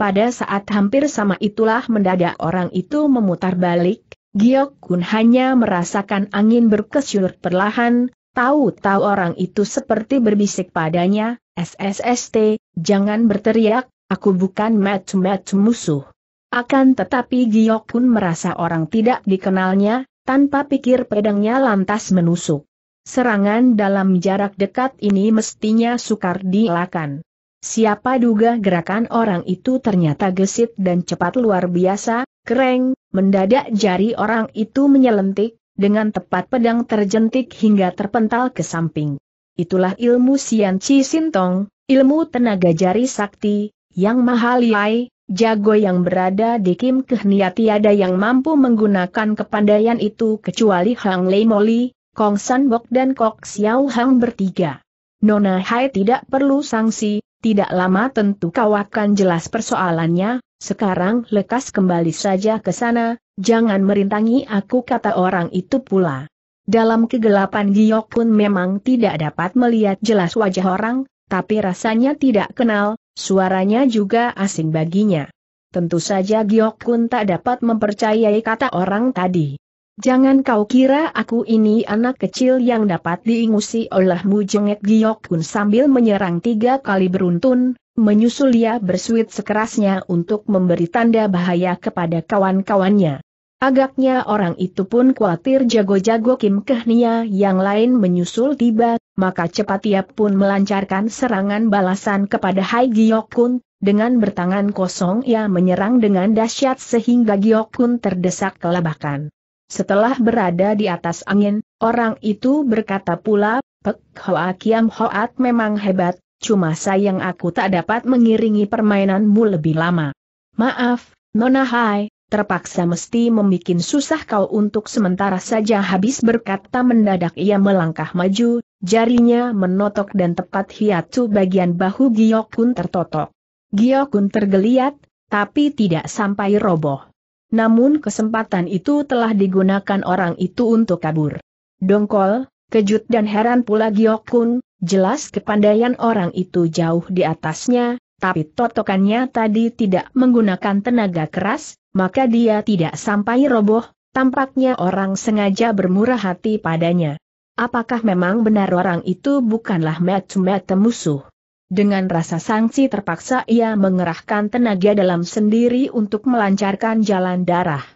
Pada saat hampir sama itulah mendadak orang itu memutar balik, Giok Kun hanya merasakan angin berkesyur perlahan, tahu-tahu orang itu seperti berbisik padanya, SSST, Jangan berteriak, aku bukan match-match musuh. Akan tetapi pun merasa orang tidak dikenalnya, tanpa pikir pedangnya lantas menusuk. Serangan dalam jarak dekat ini mestinya sukar dielakkan. Siapa duga gerakan orang itu ternyata gesit dan cepat luar biasa, kereng, mendadak jari orang itu menyelentik, dengan tepat pedang terjentik hingga terpental ke samping. Itulah ilmu Sian Chi Sintong, Ilmu tenaga jari sakti, yang mahal liai, jago yang berada di Kim Kehnia tiada yang mampu menggunakan kepandaian itu kecuali Hang Lei Moli, Kong San Bok dan Kok Xiao Hang bertiga. Nona Hai tidak perlu sanksi, tidak lama tentu kau akan jelas persoalannya, sekarang lekas kembali saja ke sana, jangan merintangi aku kata orang itu pula. Dalam kegelapan pun memang tidak dapat melihat jelas wajah orang, tapi rasanya tidak kenal, suaranya juga asing baginya. Tentu saja Giok Kun tak dapat mempercayai kata orang tadi. Jangan kau kira aku ini anak kecil yang dapat diingusi olehmu jengek Giok Kun sambil menyerang tiga kali beruntun, menyusul ia bersuit sekerasnya untuk memberi tanda bahaya kepada kawan-kawannya. Agaknya orang itu pun khawatir jago-jago Kim Kehnia yang lain menyusul tiba, maka cepat ia pun melancarkan serangan balasan kepada Hai Giokun, dengan bertangan kosong ia menyerang dengan dahsyat sehingga Giokun terdesak kelabakan. Setelah berada di atas angin, orang itu berkata pula, Pek Hoa Kiam Hoat memang hebat, cuma sayang aku tak dapat mengiringi permainanmu lebih lama. Maaf, Nona Hai, terpaksa mesti membuat susah kau untuk sementara saja habis berkata mendadak ia melangkah maju, jarinya menotok dan tepat hiatu bagian bahu Giokun tertotok. Giokun tergeliat, tapi tidak sampai roboh. Namun kesempatan itu telah digunakan orang itu untuk kabur. Dongkol, kejut dan heran pula Giokun, jelas kepandaian orang itu jauh di atasnya, tapi totokannya tadi tidak menggunakan tenaga keras, maka dia tidak sampai roboh, tampaknya orang sengaja bermurah hati padanya. Apakah memang benar orang itu bukanlah mat macam musuh? Dengan rasa sangsi terpaksa ia mengerahkan tenaga dalam sendiri untuk melancarkan jalan darah.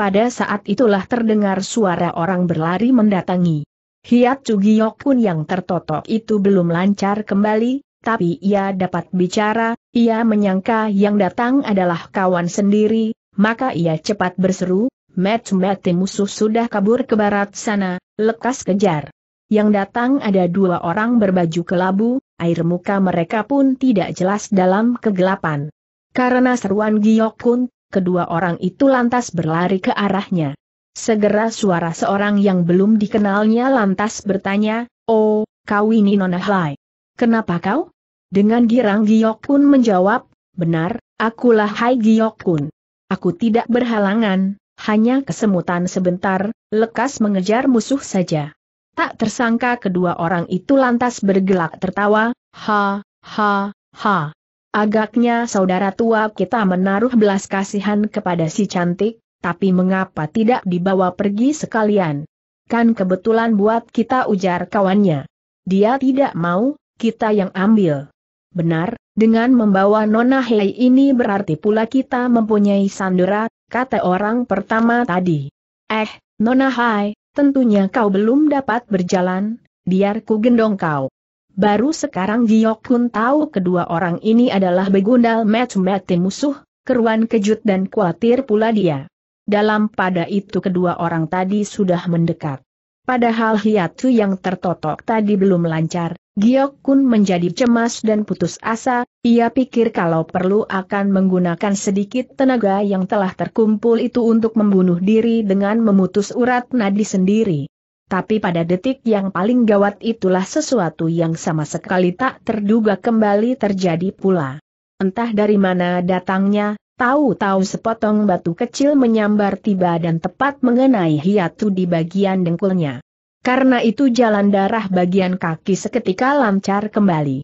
Pada saat itulah terdengar suara orang berlari mendatangi. Hiat Cugiok pun yang tertotok itu belum lancar kembali, tapi ia dapat bicara, ia menyangka yang datang adalah kawan sendiri, maka ia cepat berseru, Met-met musuh sudah kabur ke barat sana, lekas kejar. Yang datang ada dua orang berbaju kelabu, air muka mereka pun tidak jelas dalam kegelapan. Karena seruan kun, kedua orang itu lantas berlari ke arahnya. Segera suara seorang yang belum dikenalnya lantas bertanya, Oh, kau ini Nona Hai. Kenapa kau? Dengan girang Giok Kun menjawab, benar, akulah Hai Giok Kun. Aku tidak berhalangan, hanya kesemutan sebentar, lekas mengejar musuh saja. Tak tersangka kedua orang itu lantas bergelak tertawa, ha, ha, ha. Agaknya saudara tua kita menaruh belas kasihan kepada si cantik, tapi mengapa tidak dibawa pergi sekalian? Kan kebetulan buat kita ujar kawannya. Dia tidak mau, kita yang ambil. Benar, dengan membawa Nona Hei ini berarti pula kita mempunyai sandera, kata orang pertama tadi. Eh, Nona Hai, tentunya kau belum dapat berjalan, biar ku gendong kau. Baru sekarang Giok Kun tahu kedua orang ini adalah begundal match-mati musuh, keruan kejut dan khawatir pula dia. Dalam pada itu kedua orang tadi sudah mendekat. Padahal hiatu yang tertotok tadi belum lancar, Giok Kun menjadi cemas dan putus asa, ia pikir kalau perlu akan menggunakan sedikit tenaga yang telah terkumpul itu untuk membunuh diri dengan memutus urat nadi sendiri. Tapi pada detik yang paling gawat itulah sesuatu yang sama sekali tak terduga kembali terjadi pula. Entah dari mana datangnya, Tahu-tahu sepotong batu kecil menyambar tiba dan tepat mengenai hiatu di bagian dengkulnya. Karena itu jalan darah bagian kaki seketika lancar kembali.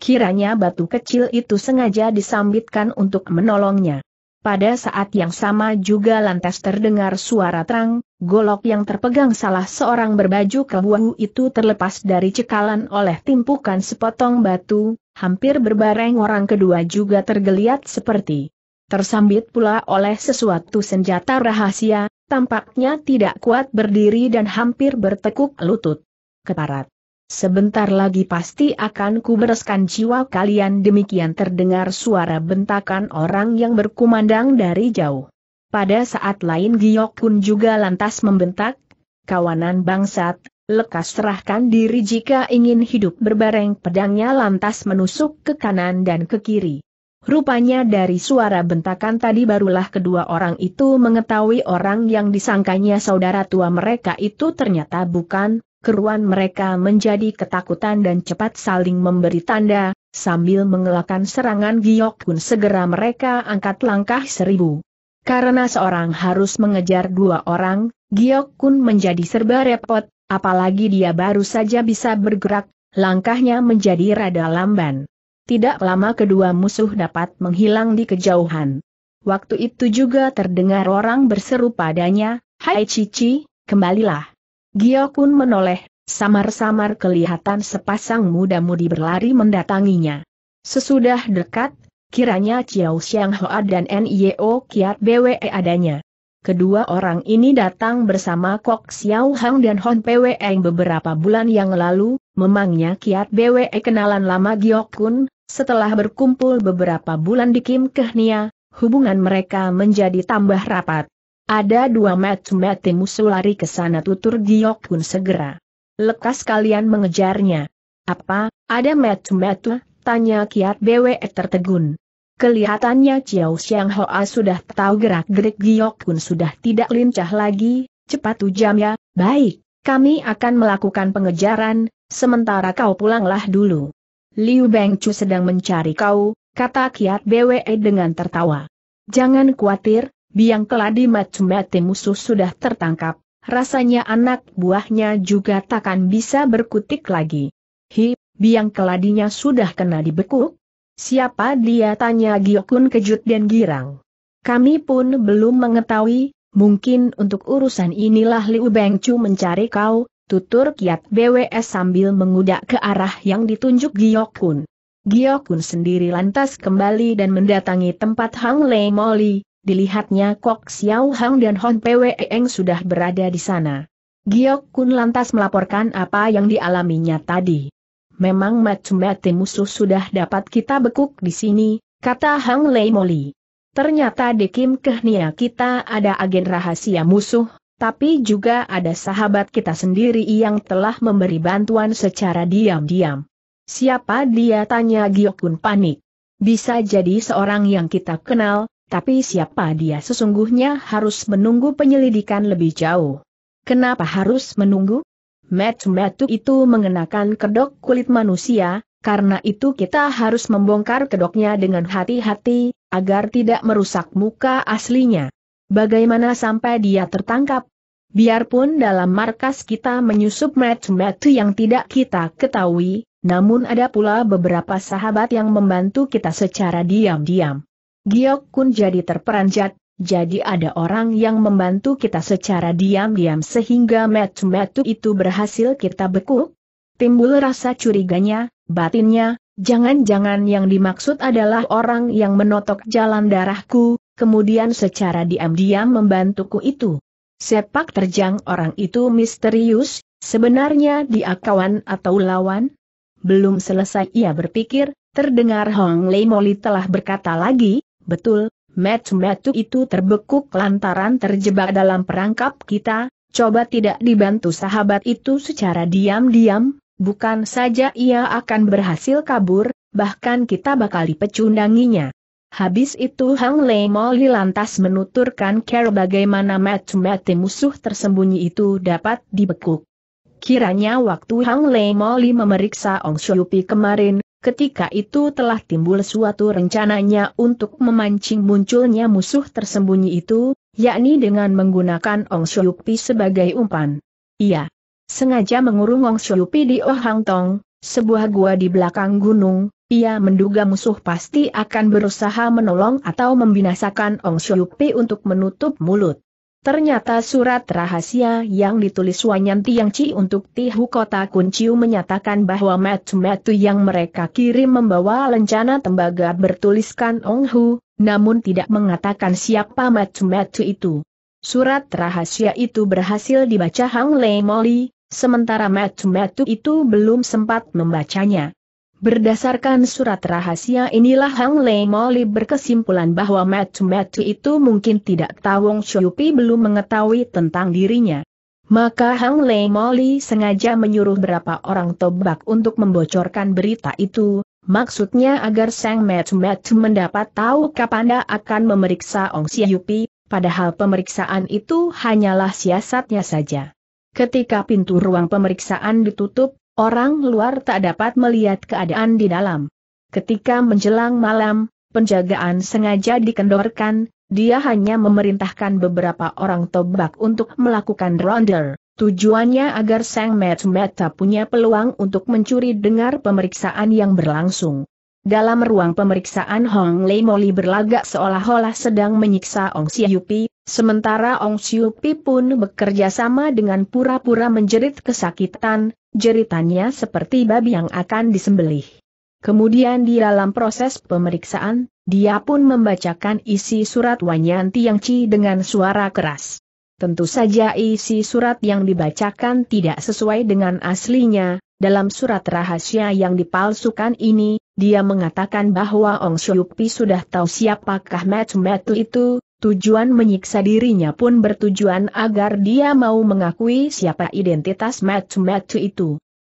Kiranya batu kecil itu sengaja disambitkan untuk menolongnya. Pada saat yang sama juga lantas terdengar suara terang, golok yang terpegang salah seorang berbaju kebuahu itu terlepas dari cekalan oleh timpukan sepotong batu, hampir berbareng orang kedua juga tergeliat seperti Tersambit pula oleh sesuatu senjata rahasia, tampaknya tidak kuat berdiri dan hampir bertekuk lutut. Keparat. Sebentar lagi pasti akan kubereskan jiwa kalian demikian terdengar suara bentakan orang yang berkumandang dari jauh. Pada saat lain Giok pun juga lantas membentak, kawanan bangsat, lekas serahkan diri jika ingin hidup berbareng pedangnya lantas menusuk ke kanan dan ke kiri. Rupanya dari suara bentakan tadi barulah kedua orang itu mengetahui orang yang disangkanya saudara tua mereka itu ternyata bukan, keruan mereka menjadi ketakutan dan cepat saling memberi tanda, sambil mengelakkan serangan Giok pun segera mereka angkat langkah seribu. Karena seorang harus mengejar dua orang, Giok Kun menjadi serba repot, apalagi dia baru saja bisa bergerak, langkahnya menjadi rada lamban. Tidak lama kedua musuh dapat menghilang di kejauhan. Waktu itu juga terdengar orang berseru padanya, Hai Cici, kembalilah. Gio pun menoleh, samar-samar kelihatan sepasang muda-mudi berlari mendatanginya. Sesudah dekat, kiranya Ciao Xiang Hoa dan N.I.O. E Kiat BWE adanya. Kedua orang ini datang bersama Kok Xiao Hang dan Hon PWE beberapa bulan yang lalu, memangnya Kiat BWE kenalan lama Gio Kun, setelah berkumpul beberapa bulan di Kim Kehnia, hubungan mereka menjadi tambah rapat. Ada dua mati-mati musuh lari ke sana tutur Giok pun segera. Lekas kalian mengejarnya. Apa, ada mati-mati? Tanya Kiat Bwe tertegun. Kelihatannya Chiao Xiang Hoa sudah tahu gerak-gerik Giok pun sudah tidak lincah lagi, cepat ya. baik, kami akan melakukan pengejaran, sementara kau pulanglah dulu. Liu Bengcu sedang mencari kau, kata Kiat BWE dengan tertawa. Jangan khawatir, biang keladi macam macem musuh sudah tertangkap, rasanya anak buahnya juga takkan bisa berkutik lagi. Hi, biang keladinya sudah kena dibekuk? Siapa dia tanya Giokun kejut dan girang. Kami pun belum mengetahui, mungkin untuk urusan inilah Liu Bengcu mencari kau, tutur kiat BWS sambil mengudak ke arah yang ditunjuk Giokun. Giokun sendiri lantas kembali dan mendatangi tempat Hang Lei Moli, dilihatnya Kok Xiao Hang dan Hon Pwe Eng sudah berada di sana. Giokun lantas melaporkan apa yang dialaminya tadi. Memang macam-macam musuh sudah dapat kita bekuk di sini, kata Hang Lei Moli. Ternyata di Kim Kehnia kita ada agen rahasia musuh, tapi juga ada sahabat kita sendiri yang telah memberi bantuan secara diam-diam. Siapa dia tanya Giokun panik. Bisa jadi seorang yang kita kenal, tapi siapa dia sesungguhnya harus menunggu penyelidikan lebih jauh. Kenapa harus menunggu? Metu-metu itu mengenakan kedok kulit manusia, karena itu kita harus membongkar kedoknya dengan hati-hati, agar tidak merusak muka aslinya. Bagaimana sampai dia tertangkap? Biarpun dalam markas kita menyusup metu-metu yang tidak kita ketahui, namun ada pula beberapa sahabat yang membantu kita secara diam-diam. Giok Kun jadi terperanjat, jadi ada orang yang membantu kita secara diam-diam sehingga metu-metu itu berhasil kita bekuk? Timbul rasa curiganya, batinnya, jangan-jangan yang dimaksud adalah orang yang menotok jalan darahku, kemudian secara diam-diam membantuku itu. Sepak terjang orang itu misterius, sebenarnya dia kawan atau lawan? Belum selesai ia berpikir, terdengar Hong Lei Moli telah berkata lagi, betul, match-match itu terbekuk lantaran terjebak dalam perangkap kita, coba tidak dibantu sahabat itu secara diam-diam, bukan saja ia akan berhasil kabur, bahkan kita bakal dipecundanginya. Habis itu Hang Lei Moli lantas menuturkan cara bagaimana mati-mati musuh tersembunyi itu dapat dibekuk. Kiranya waktu Hang Lei Moli memeriksa Ong Shuyupi kemarin, ketika itu telah timbul suatu rencananya untuk memancing munculnya musuh tersembunyi itu, yakni dengan menggunakan Ong Shuyupi sebagai umpan. Iya. Sengaja mengurung Ong Shuyupi di Ohang Tong, sebuah gua di belakang gunung, ia menduga musuh pasti akan berusaha menolong atau membinasakan Ong Xiupi untuk menutup mulut. Ternyata surat rahasia yang ditulis Wanyan Chi untuk Tihu Kota Kunciu menyatakan bahwa metu-metu yang mereka kirim membawa lencana tembaga bertuliskan Ong Hu, namun tidak mengatakan siapa metu-metu itu. Surat rahasia itu berhasil dibaca Hang Lei Moli, sementara metu-metu itu belum sempat membacanya. Berdasarkan surat rahasia inilah Hang Lei Moli berkesimpulan bahwa Matu Matu itu mungkin tidak tahu Wong Shuyupi belum mengetahui tentang dirinya. Maka Hang Lei Moli sengaja menyuruh berapa orang tobak untuk membocorkan berita itu, maksudnya agar Sang Matu Matu mendapat tahu kapan dia akan memeriksa Ong Shuyupi, padahal pemeriksaan itu hanyalah siasatnya saja. Ketika pintu ruang pemeriksaan ditutup, Orang luar tak dapat melihat keadaan di dalam. Ketika menjelang malam, penjagaan sengaja dikendorkan, dia hanya memerintahkan beberapa orang tobak untuk melakukan ronder. Tujuannya agar Sang Met Meta punya peluang untuk mencuri dengar pemeriksaan yang berlangsung. Dalam ruang pemeriksaan Hong Lei Moli berlagak seolah-olah sedang menyiksa Ong Siupi, sementara Ong Siupi pun bekerja sama dengan pura-pura menjerit kesakitan, jeritannya seperti babi yang akan disembelih. Kemudian di dalam proses pemeriksaan, dia pun membacakan isi surat Wanyanti Yang Ci dengan suara keras. Tentu saja isi surat yang dibacakan tidak sesuai dengan aslinya, dalam surat rahasia yang dipalsukan ini, dia mengatakan bahwa Ong Pi sudah tahu siapakah Matsumetu itu, tujuan menyiksa dirinya pun bertujuan agar dia mau mengakui siapa identitas Matsumetu itu.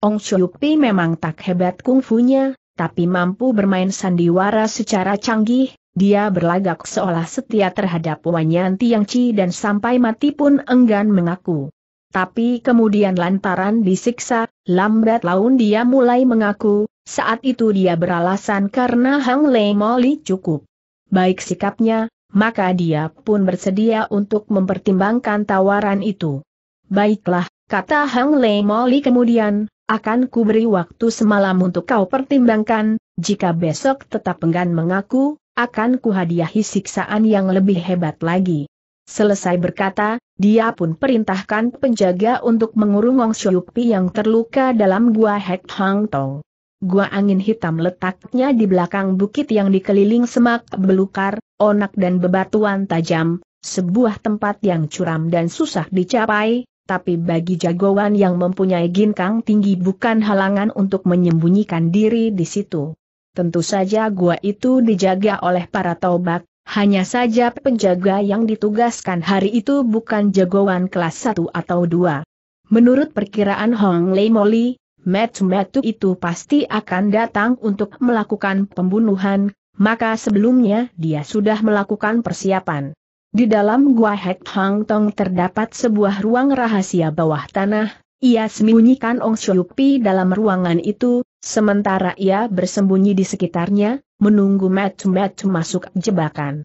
Ong Pi memang tak hebat kungfunya, tapi mampu bermain sandiwara secara canggih, dia berlagak seolah setia terhadap Wanyanti Yang Ci dan sampai mati pun enggan mengaku. Tapi kemudian lantaran disiksa, lambat laun dia mulai mengaku, saat itu dia beralasan karena Hang Lei Moli cukup. Baik sikapnya, maka dia pun bersedia untuk mempertimbangkan tawaran itu. Baiklah, kata Hang Lei Moli kemudian, akan kuberi waktu semalam untuk kau pertimbangkan, jika besok tetap enggan mengaku, akan ku kuhadiahi siksaan yang lebih hebat lagi. Selesai berkata, dia pun perintahkan penjaga untuk mengurung Wong Shuyupi yang terluka dalam gua Hek Hang Tong. Gua angin hitam letaknya di belakang bukit yang dikeliling semak belukar, onak dan bebatuan tajam, sebuah tempat yang curam dan susah dicapai, tapi bagi jagoan yang mempunyai ginkang tinggi bukan halangan untuk menyembunyikan diri di situ. Tentu saja gua itu dijaga oleh para Taubat. Hanya saja penjaga yang ditugaskan hari itu bukan jagoan kelas 1 atau 2. Menurut perkiraan Hong Lei Moli, Metu-metu itu pasti akan datang untuk melakukan pembunuhan, maka sebelumnya dia sudah melakukan persiapan. Di dalam gua Hek Hang Tong terdapat sebuah ruang rahasia bawah tanah, ia sembunyikan Ong Pi dalam ruangan itu, sementara ia bersembunyi di sekitarnya, menunggu matu-matu masuk jebakan.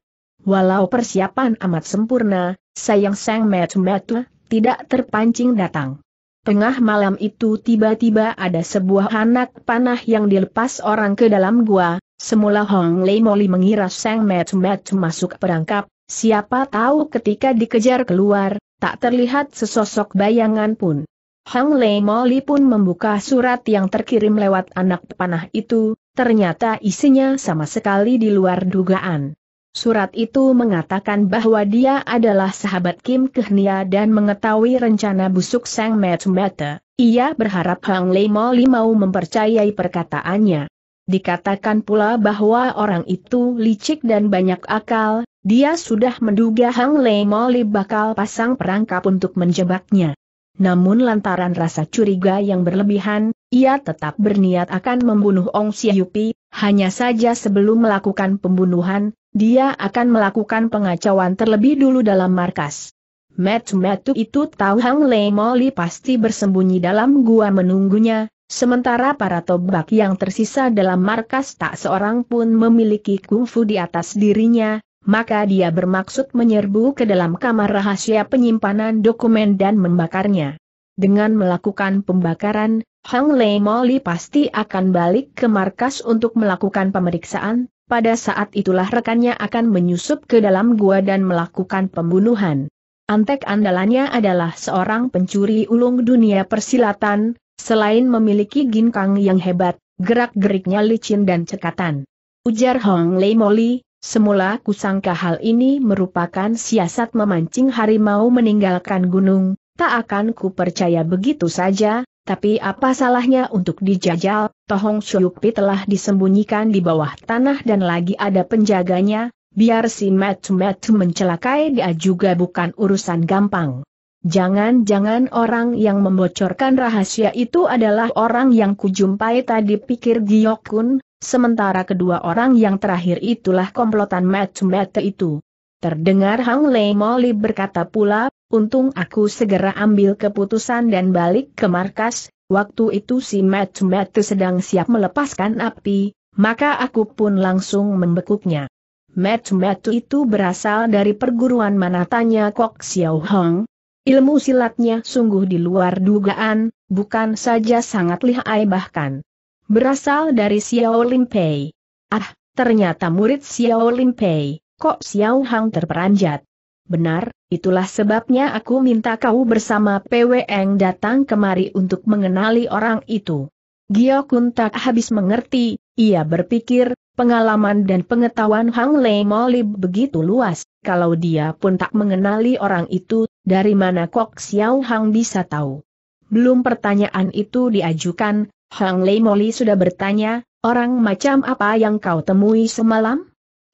Walau persiapan amat sempurna, sayang sang matu matu tidak terpancing datang. Tengah malam itu tiba-tiba ada sebuah anak panah yang dilepas orang ke dalam gua, semula Hong Lei Moli mengira Sang matu-matu masuk perangkap, siapa tahu ketika dikejar keluar, tak terlihat sesosok bayangan pun. Hong Lei Moli pun membuka surat yang terkirim lewat anak panah itu, Ternyata isinya sama sekali di luar dugaan. Surat itu mengatakan bahwa dia adalah sahabat Kim Kehnia dan mengetahui rencana busuk Sang Matsumata. Ia berharap Hang Lei Moli mau mempercayai perkataannya. Dikatakan pula bahwa orang itu licik dan banyak akal, dia sudah menduga Hang Lei Moli bakal pasang perangkap untuk menjebaknya. Namun lantaran rasa curiga yang berlebihan, ia tetap berniat akan membunuh Ong Xiaoyupi, hanya saja sebelum melakukan pembunuhan, dia akan melakukan pengacauan terlebih dulu dalam markas. Metu-metu itu tahu Hang Lei Moli pasti bersembunyi dalam gua menunggunya, Sementara para tobak yang tersisa dalam markas tak seorang pun memiliki kungfu di atas dirinya, maka dia bermaksud menyerbu ke dalam kamar rahasia penyimpanan dokumen dan membakarnya. Dengan melakukan pembakaran, Hang Lei Moli pasti akan balik ke markas untuk melakukan pemeriksaan, pada saat itulah rekannya akan menyusup ke dalam gua dan melakukan pembunuhan. Antek andalannya adalah seorang pencuri ulung dunia persilatan, selain memiliki ginkang yang hebat, gerak-geriknya licin dan cekatan. Ujar Hong Lei Moli, semula kusangka hal ini merupakan siasat memancing harimau meninggalkan gunung, Tak akan ku percaya begitu saja, tapi apa salahnya untuk dijajal, Tohong Shuyukpi telah disembunyikan di bawah tanah dan lagi ada penjaganya, biar si Matu Matu mencelakai dia juga bukan urusan gampang. Jangan-jangan orang yang membocorkan rahasia itu adalah orang yang kujumpai tadi pikir Giyokun, sementara kedua orang yang terakhir itulah komplotan Matu Matu itu. Terdengar Hang Lei Moli berkata pula, Untung aku segera ambil keputusan dan balik ke markas, waktu itu si Matt Matt sedang siap melepaskan api, maka aku pun langsung membekuknya. Matt Matt itu berasal dari perguruan mana tanya Kok Xiao Hong. Ilmu silatnya sungguh di luar dugaan, bukan saja sangat lihai bahkan. Berasal dari Xiao Limpei. Ah, ternyata murid Xiao Limpei, kok Xiao Hang terperanjat. Benar, itulah sebabnya aku minta kau bersama PWN datang kemari untuk mengenali orang itu. Gio Kun tak habis mengerti, ia berpikir, pengalaman dan pengetahuan Hang Lei Molib begitu luas, kalau dia pun tak mengenali orang itu, dari mana Kok Xiao Hang bisa tahu. Belum pertanyaan itu diajukan, Hang Lei Moli sudah bertanya, orang macam apa yang kau temui semalam?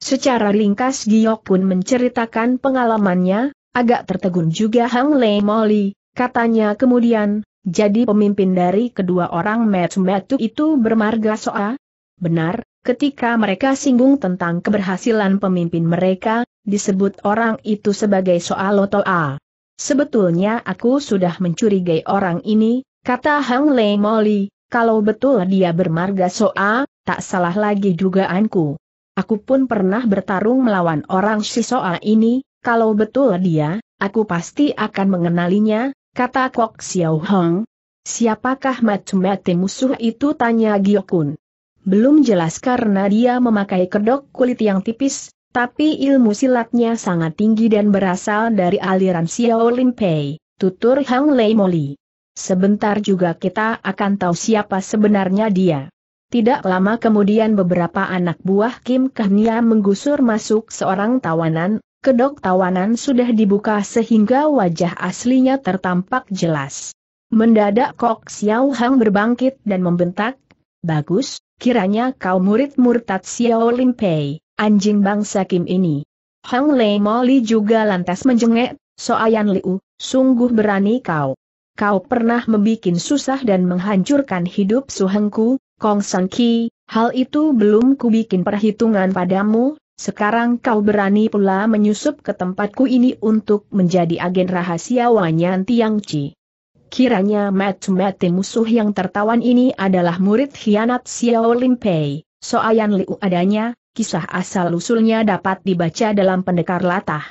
Secara ringkas Giok pun menceritakan pengalamannya, agak tertegun juga Hang Lei Moli, katanya kemudian, jadi pemimpin dari kedua orang Metsumetu itu bermarga Soa? Benar, ketika mereka singgung tentang keberhasilan pemimpin mereka, disebut orang itu sebagai Soa Lotoa. Sebetulnya aku sudah mencurigai orang ini, kata Hang Lei Moli, kalau betul dia bermarga Soa, tak salah lagi dugaanku. Aku pun pernah bertarung melawan orang Shisoa ini, kalau betul dia, aku pasti akan mengenalinya, kata Kok Xiao Hong. Siapakah mate-mate musuh itu tanya Giokun. Belum jelas karena dia memakai kedok kulit yang tipis, tapi ilmu silatnya sangat tinggi dan berasal dari aliran Xiao Limpei, tutur Hang Lei Moli. Sebentar juga kita akan tahu siapa sebenarnya dia. Tidak lama kemudian beberapa anak buah Kim Kahnia menggusur masuk seorang tawanan, kedok tawanan sudah dibuka sehingga wajah aslinya tertampak jelas. Mendadak Kok Xiao Hang berbangkit dan membentak, Bagus, kiranya kau murid murtad Xiao Lim Pei, anjing bangsa Kim ini. Hang Lei Moli juga lantas menjengek, Soayan Liu, sungguh berani kau. Kau pernah membuat susah dan menghancurkan hidup suhengku, Kong San Ki, hal itu belum kubikin perhitungan padamu, sekarang kau berani pula menyusup ke tempatku ini untuk menjadi agen rahasia Wanyan Tiang Chi. Kiranya mati-mati musuh yang tertawan ini adalah murid hianat Xiao Lim Pei, Soayan Liu adanya, kisah asal-usulnya dapat dibaca dalam pendekar latah.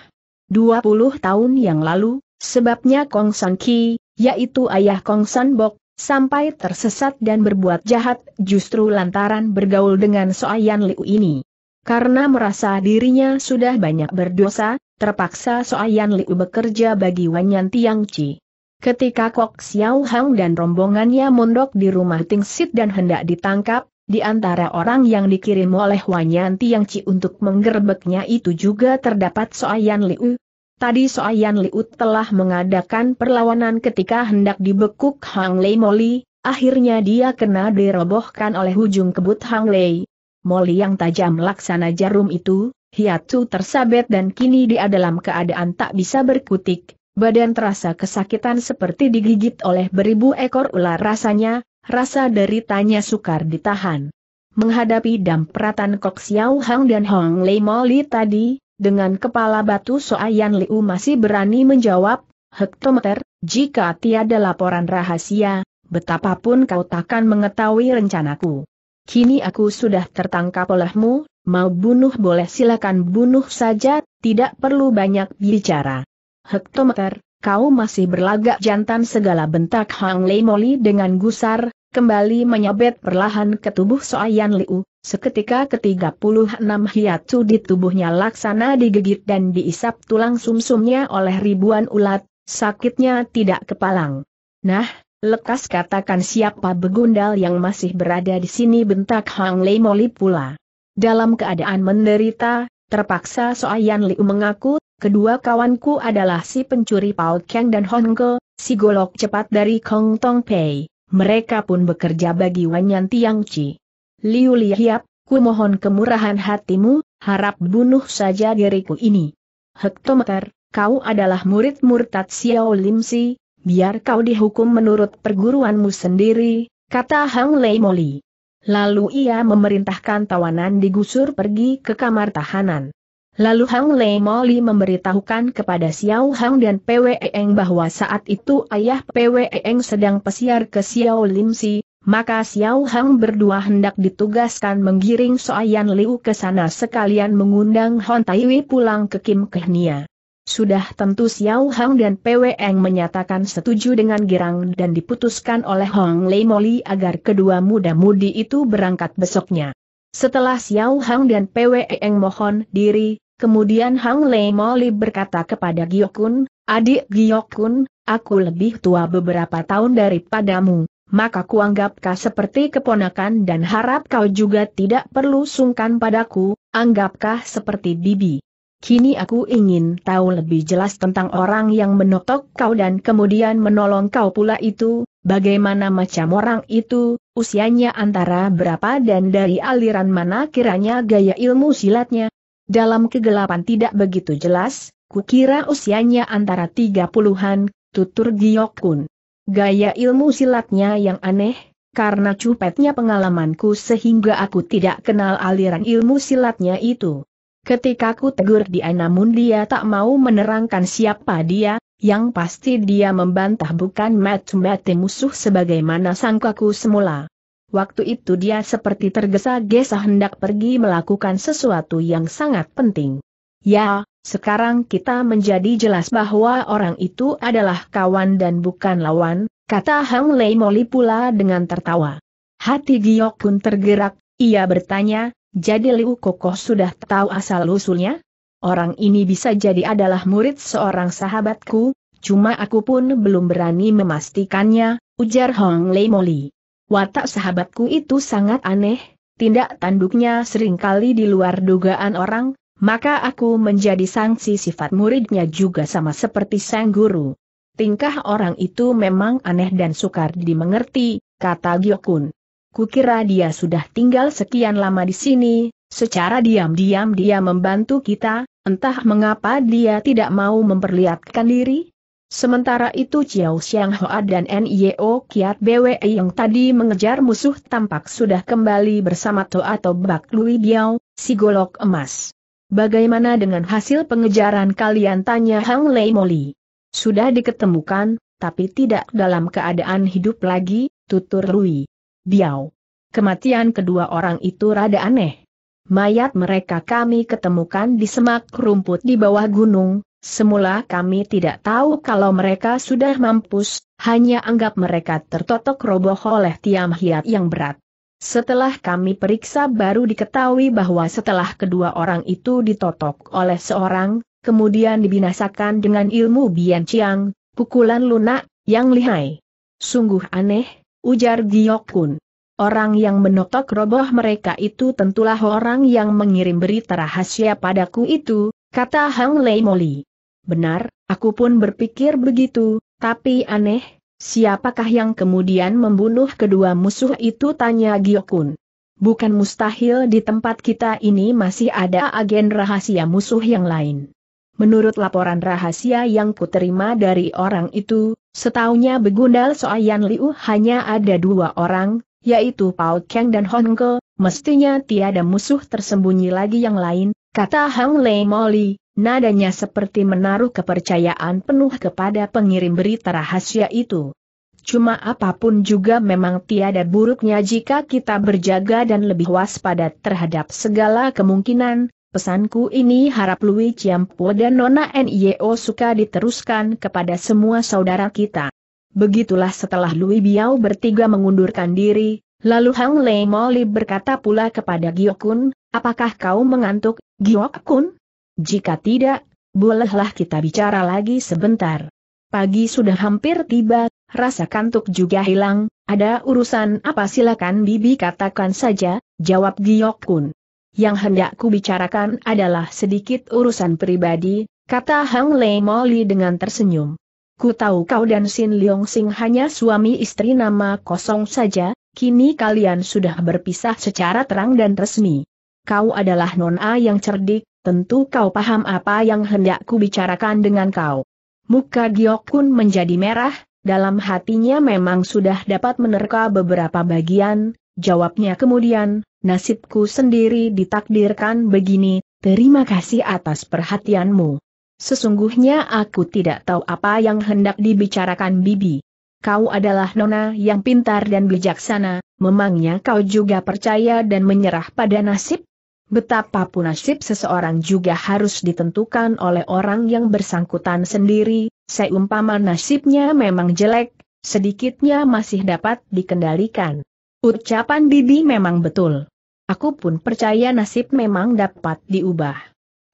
20 tahun yang lalu, sebabnya Kong San Ki, yaitu ayah Kong San Bok, sampai tersesat dan berbuat jahat justru lantaran bergaul dengan Soayan Liu ini. Karena merasa dirinya sudah banyak berdosa, terpaksa Soayan Liu bekerja bagi Wanyan Tiang Chi. Ketika Kok Xiao Hang dan rombongannya mondok di rumah Ting Sit dan hendak ditangkap, di antara orang yang dikirim oleh Wanyan Tiang Chi untuk menggerbeknya itu juga terdapat Soayan Liu, Tadi Soayan Liut telah mengadakan perlawanan ketika hendak dibekuk Hang Lei Moli, akhirnya dia kena dirobohkan oleh ujung kebut Hang Lei. Moli yang tajam laksana jarum itu, hiatu tersabet dan kini dia dalam keadaan tak bisa berkutik, badan terasa kesakitan seperti digigit oleh beribu ekor ular rasanya, rasa deritanya sukar ditahan. Menghadapi dampratan Kok Xiao Hang dan Hong Lei Moli tadi, dengan kepala batu Soayan Liu masih berani menjawab, Hektometer, jika tiada laporan rahasia, betapapun kau takkan mengetahui rencanaku. Kini aku sudah tertangkap olehmu, mau bunuh boleh silakan bunuh saja, tidak perlu banyak bicara. Hektometer, kau masih berlagak jantan segala bentak Hang Lei Moli dengan gusar, kembali menyabet perlahan ke tubuh Soayan Liu, seketika ketiga ke-36 hiatu di tubuhnya laksana digigit dan diisap tulang sumsumnya oleh ribuan ulat, sakitnya tidak kepalang. Nah, lekas katakan siapa begundal yang masih berada di sini bentak Hang Lei Moli pula. Dalam keadaan menderita, terpaksa Soayan Liu mengaku, kedua kawanku adalah si pencuri Pao Kang dan Hong Ke, si golok cepat dari Kong Tong Pei mereka pun bekerja bagi Wanyan Tiangci. Liu Liyap, ku mohon kemurahan hatimu, harap bunuh saja diriku ini. Hektometer, kau adalah murid murtad Xiao Limsi, biar kau dihukum menurut perguruanmu sendiri, kata Hang Lei Moli. Lalu ia memerintahkan tawanan digusur pergi ke kamar tahanan. Lalu Hang Lei Moli memberitahukan kepada Xiao Hang dan Pwe Eng bahwa saat itu ayah Pwe Eng sedang pesiar ke Xiao Lim Si, maka Xiao Hang berdua hendak ditugaskan menggiring Soayan Liu ke sana sekalian mengundang Hon Wei pulang ke Kim Kehnia. Sudah tentu Xiao Hang dan Pwe Eng menyatakan setuju dengan girang dan diputuskan oleh Hong Lei Moli agar kedua muda-mudi itu berangkat besoknya. Setelah Xiao Hang dan Pwe Eng mohon diri, kemudian Hang Lei Moli berkata kepada Giokun, adik Giokun, aku lebih tua beberapa tahun daripadamu, maka kuanggap kau seperti keponakan dan harap kau juga tidak perlu sungkan padaku, anggapkah seperti bibi. Kini aku ingin tahu lebih jelas tentang orang yang menotok kau dan kemudian menolong kau pula itu, bagaimana macam orang itu, Usianya antara berapa dan dari aliran mana kiranya gaya ilmu silatnya? Dalam kegelapan tidak begitu jelas, kukira usianya antara tiga puluhan, tutur Giok Kun. Gaya ilmu silatnya yang aneh, karena cupetnya pengalamanku sehingga aku tidak kenal aliran ilmu silatnya itu. Ketika aku tegur dia namun dia tak mau menerangkan siapa dia, yang pasti dia membantah bukan mati-mati musuh sebagaimana sangkaku semula. Waktu itu dia seperti tergesa-gesa hendak pergi melakukan sesuatu yang sangat penting. Ya, sekarang kita menjadi jelas bahwa orang itu adalah kawan dan bukan lawan, kata Hang Lei Moli pula dengan tertawa. Hati Giok pun tergerak, ia bertanya, jadi Liu Kokoh sudah tahu asal-usulnya? orang ini bisa jadi adalah murid seorang sahabatku, cuma aku pun belum berani memastikannya, ujar Hong Lei Moli. Watak sahabatku itu sangat aneh, tindak tanduknya seringkali di luar dugaan orang, maka aku menjadi sanksi sifat muridnya juga sama seperti sang guru. Tingkah orang itu memang aneh dan sukar dimengerti, kata Gyokun. Kukira dia sudah tinggal sekian lama di sini, secara diam-diam dia membantu kita, entah mengapa dia tidak mau memperlihatkan diri. Sementara itu Chiao Xiang Hoa dan Nio Kiat Bwe yang tadi mengejar musuh tampak sudah kembali bersama Toa atau Bak Lui Biao, si golok emas. Bagaimana dengan hasil pengejaran kalian tanya Hang Lei Moli? Sudah diketemukan, tapi tidak dalam keadaan hidup lagi, tutur Lui. Biau. Kematian kedua orang itu rada aneh. Mayat mereka kami ketemukan di semak rumput di bawah gunung, semula kami tidak tahu kalau mereka sudah mampus, hanya anggap mereka tertotok roboh oleh tiam hiat yang berat. Setelah kami periksa baru diketahui bahwa setelah kedua orang itu ditotok oleh seorang, kemudian dibinasakan dengan ilmu Bian Chiang, pukulan lunak, yang lihai. Sungguh aneh, ujar Giokun. Orang yang menotok roboh mereka itu tentulah orang yang mengirim berita rahasia padaku itu, kata Hang Lei Moli. Benar, aku pun berpikir begitu, tapi aneh, siapakah yang kemudian membunuh kedua musuh itu tanya Giokun. Bukan mustahil di tempat kita ini masih ada agen rahasia musuh yang lain. Menurut laporan rahasia yang kuterima dari orang itu, Setahunya begundal Soayan Liu hanya ada dua orang, yaitu Pao Kang dan Hong Ke, mestinya tiada musuh tersembunyi lagi yang lain, kata Hang Lei Moli, nadanya seperti menaruh kepercayaan penuh kepada pengirim berita rahasia itu. Cuma apapun juga memang tiada buruknya jika kita berjaga dan lebih waspada terhadap segala kemungkinan, Pesanku ini harap Lui Chiampo dan Nona Nio suka diteruskan kepada semua saudara kita. Begitulah setelah Lui Biao bertiga mengundurkan diri, lalu Hang Lei Moli berkata pula kepada Giokun, apakah kau mengantuk, Giokun? Jika tidak, bolehlah kita bicara lagi sebentar. Pagi sudah hampir tiba, rasa kantuk juga hilang, ada urusan apa silakan bibi katakan saja, jawab Giokun. Yang hendak ku bicarakan adalah sedikit urusan pribadi, kata Hang Lei Moli dengan tersenyum. Ku tahu kau dan Sin Leong Sing hanya suami istri nama kosong saja, kini kalian sudah berpisah secara terang dan resmi. Kau adalah nona yang cerdik, tentu kau paham apa yang hendak ku bicarakan dengan kau. Muka Giokun menjadi merah, dalam hatinya memang sudah dapat menerka beberapa bagian, jawabnya kemudian, nasibku sendiri ditakdirkan begini, terima kasih atas perhatianmu. Sesungguhnya aku tidak tahu apa yang hendak dibicarakan Bibi. Kau adalah nona yang pintar dan bijaksana, memangnya kau juga percaya dan menyerah pada nasib? Betapapun nasib seseorang juga harus ditentukan oleh orang yang bersangkutan sendiri, seumpama nasibnya memang jelek, sedikitnya masih dapat dikendalikan. Ucapan Bibi memang betul. Aku pun percaya nasib memang dapat diubah.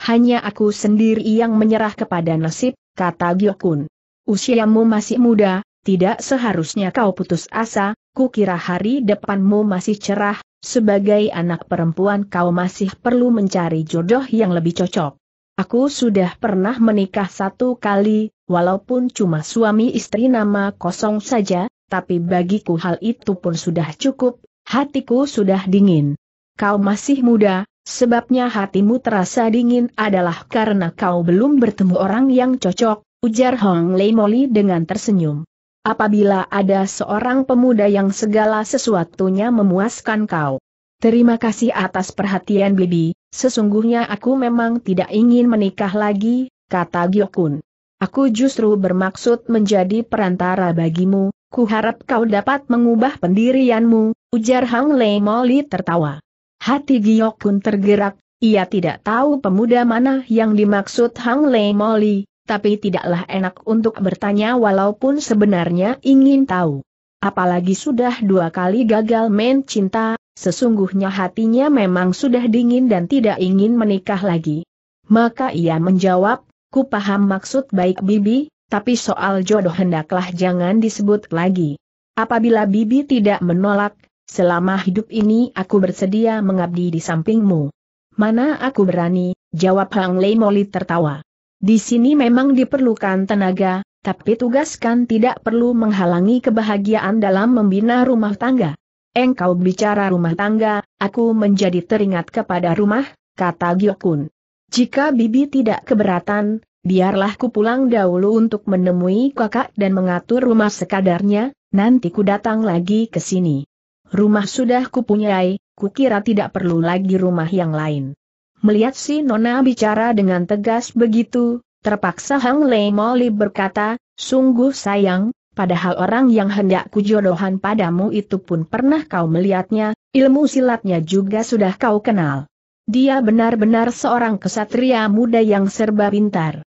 Hanya aku sendiri yang menyerah kepada nasib, kata Gyokun. Usiamu masih muda, tidak seharusnya kau putus asa, kukira hari depanmu masih cerah, sebagai anak perempuan kau masih perlu mencari jodoh yang lebih cocok. Aku sudah pernah menikah satu kali, walaupun cuma suami istri nama kosong saja, tapi bagiku hal itu pun sudah cukup, hatiku sudah dingin. Kau masih muda, sebabnya hatimu terasa dingin adalah karena kau belum bertemu orang yang cocok, ujar Hong Lei Moli dengan tersenyum. Apabila ada seorang pemuda yang segala sesuatunya memuaskan kau. Terima kasih atas perhatian Bibi, sesungguhnya aku memang tidak ingin menikah lagi, kata Gyokun. Aku justru bermaksud menjadi perantara bagimu, Ku harap kau dapat mengubah pendirianmu, ujar Hang Lei Moli tertawa. Hati Giok pun tergerak, ia tidak tahu pemuda mana yang dimaksud Hang Lei Moli, tapi tidaklah enak untuk bertanya walaupun sebenarnya ingin tahu. Apalagi sudah dua kali gagal main cinta, sesungguhnya hatinya memang sudah dingin dan tidak ingin menikah lagi. Maka ia menjawab, ku paham maksud baik bibi, tapi soal jodoh hendaklah jangan disebut lagi. Apabila Bibi tidak menolak, selama hidup ini aku bersedia mengabdi di sampingmu. Mana aku berani, jawab Hang Lei Moli tertawa. Di sini memang diperlukan tenaga, tapi tugaskan tidak perlu menghalangi kebahagiaan dalam membina rumah tangga. Engkau bicara rumah tangga, aku menjadi teringat kepada rumah, kata Gyokun. Jika Bibi tidak keberatan, biarlah ku pulang dahulu untuk menemui kakak dan mengatur rumah sekadarnya, nanti ku datang lagi ke sini. Rumah sudah kupunyai, kukira tidak perlu lagi rumah yang lain. Melihat si Nona bicara dengan tegas begitu, terpaksa Hang Lei Moli berkata, sungguh sayang, padahal orang yang hendak kujodohan padamu itu pun pernah kau melihatnya, ilmu silatnya juga sudah kau kenal. Dia benar-benar seorang kesatria muda yang serba pintar.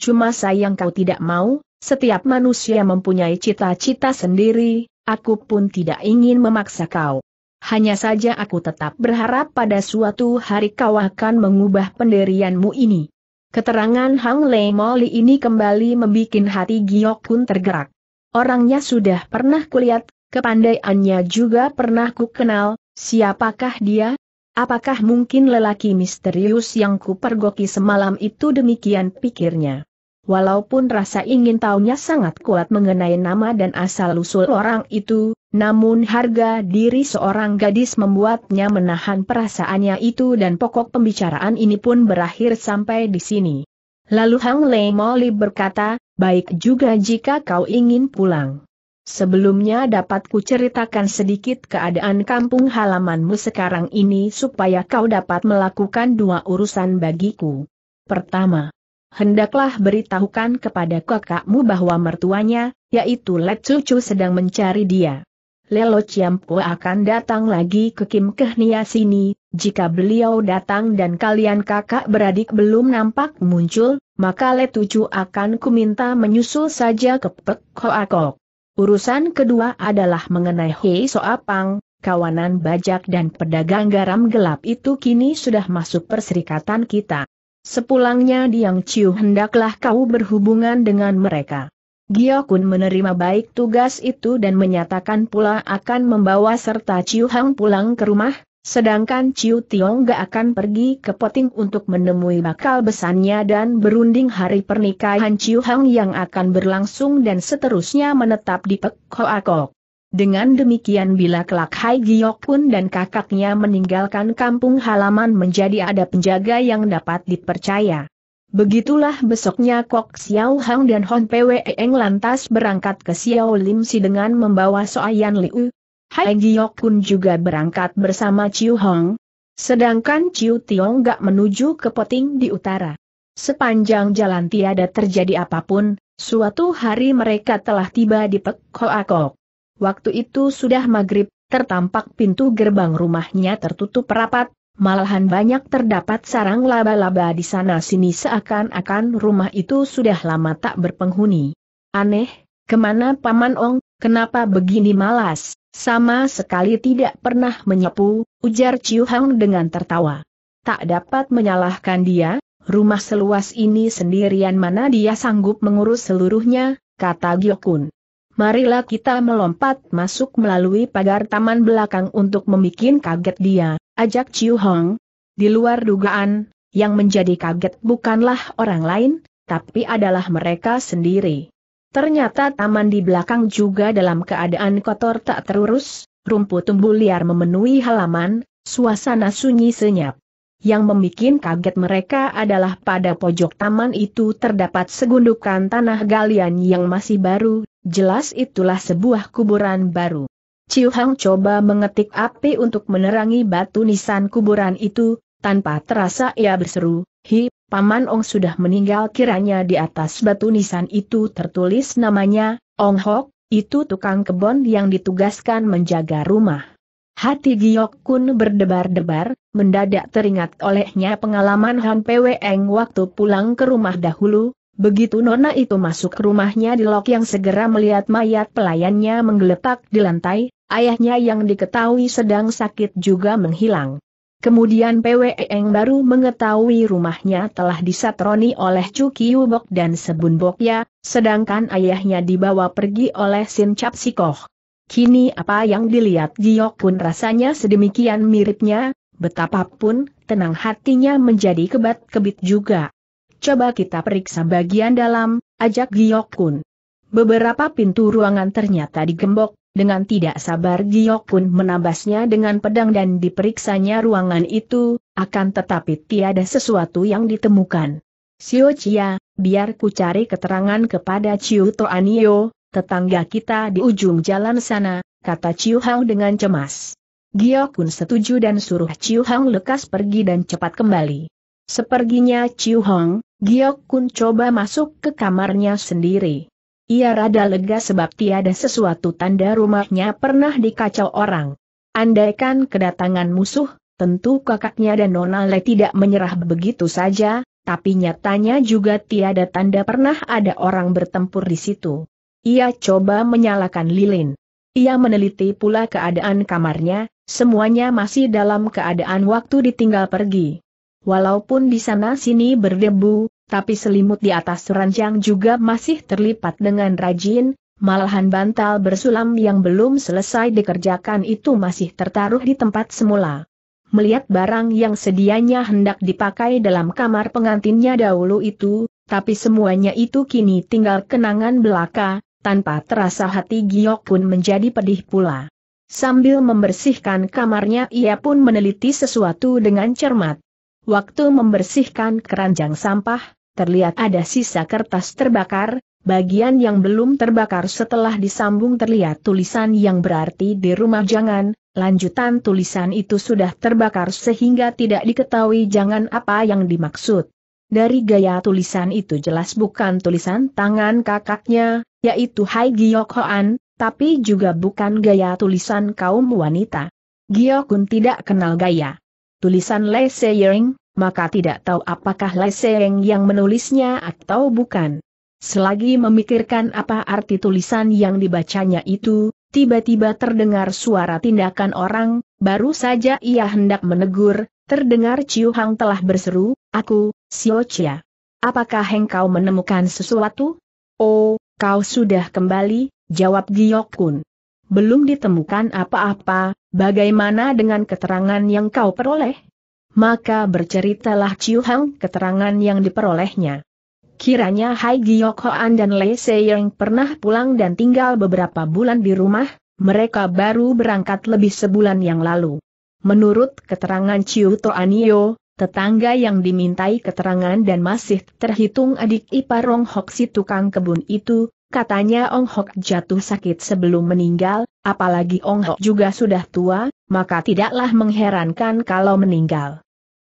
Cuma sayang kau tidak mau, setiap manusia mempunyai cita-cita sendiri, aku pun tidak ingin memaksa kau. Hanya saja aku tetap berharap pada suatu hari kau akan mengubah pendirianmu ini. Keterangan Hang Lei Moli ini kembali membuat hati Giokun tergerak. Orangnya sudah pernah kulihat, kepandaiannya juga pernah kukenal, siapakah dia? Apakah mungkin lelaki misterius yang kupergoki semalam itu demikian pikirnya? Walaupun rasa ingin tahunya sangat kuat mengenai nama dan asal-usul orang itu, namun harga diri seorang gadis membuatnya menahan perasaannya itu dan pokok pembicaraan ini pun berakhir sampai di sini. Lalu Hang Lei Moli berkata, baik juga jika kau ingin pulang. Sebelumnya dapat kuceritakan sedikit keadaan kampung halamanmu sekarang ini supaya kau dapat melakukan dua urusan bagiku. Pertama, hendaklah beritahukan kepada kakakmu bahwa mertuanya, yaitu Let Cucu sedang mencari dia. Lelo Ciampo akan datang lagi ke Kim Kehnia sini, jika beliau datang dan kalian kakak beradik belum nampak muncul, maka Letucu akan kuminta menyusul saja ke Pek Hoakok. Urusan kedua adalah mengenai Hei Soapang, kawanan bajak dan pedagang garam gelap itu kini sudah masuk perserikatan kita. Sepulangnya Diang Ciu hendaklah kau berhubungan dengan mereka. Kun menerima baik tugas itu dan menyatakan pula akan membawa serta Ciu Hang pulang ke rumah, sedangkan Ciu Tiong gak akan pergi ke Poting untuk menemui bakal besannya dan berunding hari pernikahan Ciu Hang yang akan berlangsung dan seterusnya menetap di Pek Hoa Kok. Dengan demikian bila kelak Hai Giok pun dan kakaknya meninggalkan kampung halaman menjadi ada penjaga yang dapat dipercaya. Begitulah besoknya Kok Xiao Hang dan Hon Pwe Eng lantas berangkat ke Xiao Lim Si dengan membawa Soayan Liu. Hai Giok pun juga berangkat bersama Chiu Hong. Sedangkan Chiu Tiong gak menuju ke Poting di utara. Sepanjang jalan tiada terjadi apapun, suatu hari mereka telah tiba di Pek Hoa Kok. Waktu itu sudah maghrib, tertampak pintu gerbang rumahnya tertutup rapat, malahan banyak terdapat sarang laba-laba di sana-sini seakan-akan rumah itu sudah lama tak berpenghuni. Aneh, kemana Paman Ong, kenapa begini malas, sama sekali tidak pernah menyapu, ujar Ciu Hang dengan tertawa. Tak dapat menyalahkan dia, rumah seluas ini sendirian mana dia sanggup mengurus seluruhnya, kata Gyokun marilah kita melompat masuk melalui pagar taman belakang untuk membuat kaget dia, ajak Chiu Hong. Di luar dugaan, yang menjadi kaget bukanlah orang lain, tapi adalah mereka sendiri. Ternyata taman di belakang juga dalam keadaan kotor tak terurus, rumput tumbuh liar memenuhi halaman, suasana sunyi senyap. Yang membuat kaget mereka adalah pada pojok taman itu terdapat segundukan tanah galian yang masih baru, Jelas itulah sebuah kuburan baru. Ciu Hang coba mengetik api untuk menerangi batu nisan kuburan itu, tanpa terasa ia berseru, Hi, Paman Ong sudah meninggal kiranya di atas batu nisan itu tertulis namanya, Ong Hok, itu tukang kebon yang ditugaskan menjaga rumah. Hati Giok Kun berdebar-debar, mendadak teringat olehnya pengalaman Han Pwe Eng waktu pulang ke rumah dahulu, Begitu Nona itu masuk rumahnya di lok yang segera melihat mayat pelayannya menggeletak di lantai, ayahnya yang diketahui sedang sakit juga menghilang. Kemudian yang baru mengetahui rumahnya telah disatroni oleh Cukiubok dan Sebun Bokya, sedangkan ayahnya dibawa pergi oleh Sin Cap Kini apa yang dilihat Giok pun rasanya sedemikian miripnya, betapapun, tenang hatinya menjadi kebat-kebit juga. Coba kita periksa bagian dalam, ajak Giok Kun. Beberapa pintu ruangan ternyata digembok, dengan tidak sabar Giok Kun menabasnya dengan pedang dan diperiksanya ruangan itu, akan tetapi tiada sesuatu yang ditemukan. Sio Chia, biar ku cari keterangan kepada To Anio, tetangga kita di ujung jalan sana, kata Chiu Hao dengan cemas. Gio Kun setuju dan suruh Chiu Hang lekas pergi dan cepat kembali. Seperginya Chiu Hang, Giok Kun coba masuk ke kamarnya sendiri. Ia rada lega sebab tiada sesuatu tanda rumahnya pernah dikacau orang. Andaikan kedatangan musuh, tentu kakaknya dan Nona Le tidak menyerah begitu saja, tapi nyatanya juga tiada tanda pernah ada orang bertempur di situ. Ia coba menyalakan lilin. Ia meneliti pula keadaan kamarnya, semuanya masih dalam keadaan waktu ditinggal pergi. Walaupun di sana-sini berdebu, tapi selimut di atas ranjang juga masih terlipat dengan rajin, malahan bantal bersulam yang belum selesai dikerjakan itu masih tertaruh di tempat semula. Melihat barang yang sedianya hendak dipakai dalam kamar pengantinnya dahulu itu, tapi semuanya itu kini tinggal kenangan belaka, tanpa terasa hati Giok pun menjadi pedih pula. Sambil membersihkan kamarnya ia pun meneliti sesuatu dengan cermat. Waktu membersihkan keranjang sampah, terlihat ada sisa kertas terbakar, bagian yang belum terbakar setelah disambung terlihat tulisan yang berarti di rumah jangan, lanjutan tulisan itu sudah terbakar sehingga tidak diketahui jangan apa yang dimaksud. Dari gaya tulisan itu jelas bukan tulisan tangan kakaknya, yaitu Hai Giok Hoan, tapi juga bukan gaya tulisan kaum wanita. Giokun tidak kenal gaya tulisan Lei Seyeng, maka tidak tahu apakah Lei Seyeng yang menulisnya atau bukan. Selagi memikirkan apa arti tulisan yang dibacanya itu, tiba-tiba terdengar suara tindakan orang, baru saja ia hendak menegur, terdengar Ciu Hang telah berseru, aku, Xiao Chia. Apakah engkau menemukan sesuatu? Oh, kau sudah kembali, jawab Giok Kun belum ditemukan apa-apa, bagaimana dengan keterangan yang kau peroleh? Maka berceritalah Chiu Hang keterangan yang diperolehnya. Kiranya Hai Giok Hoan dan Lei Yang pernah pulang dan tinggal beberapa bulan di rumah, mereka baru berangkat lebih sebulan yang lalu. Menurut keterangan Chiu Anio, tetangga yang dimintai keterangan dan masih terhitung adik ipar Rong Hoksi tukang kebun itu, Katanya Ong Hok jatuh sakit sebelum meninggal, apalagi Ong Hok juga sudah tua, maka tidaklah mengherankan kalau meninggal.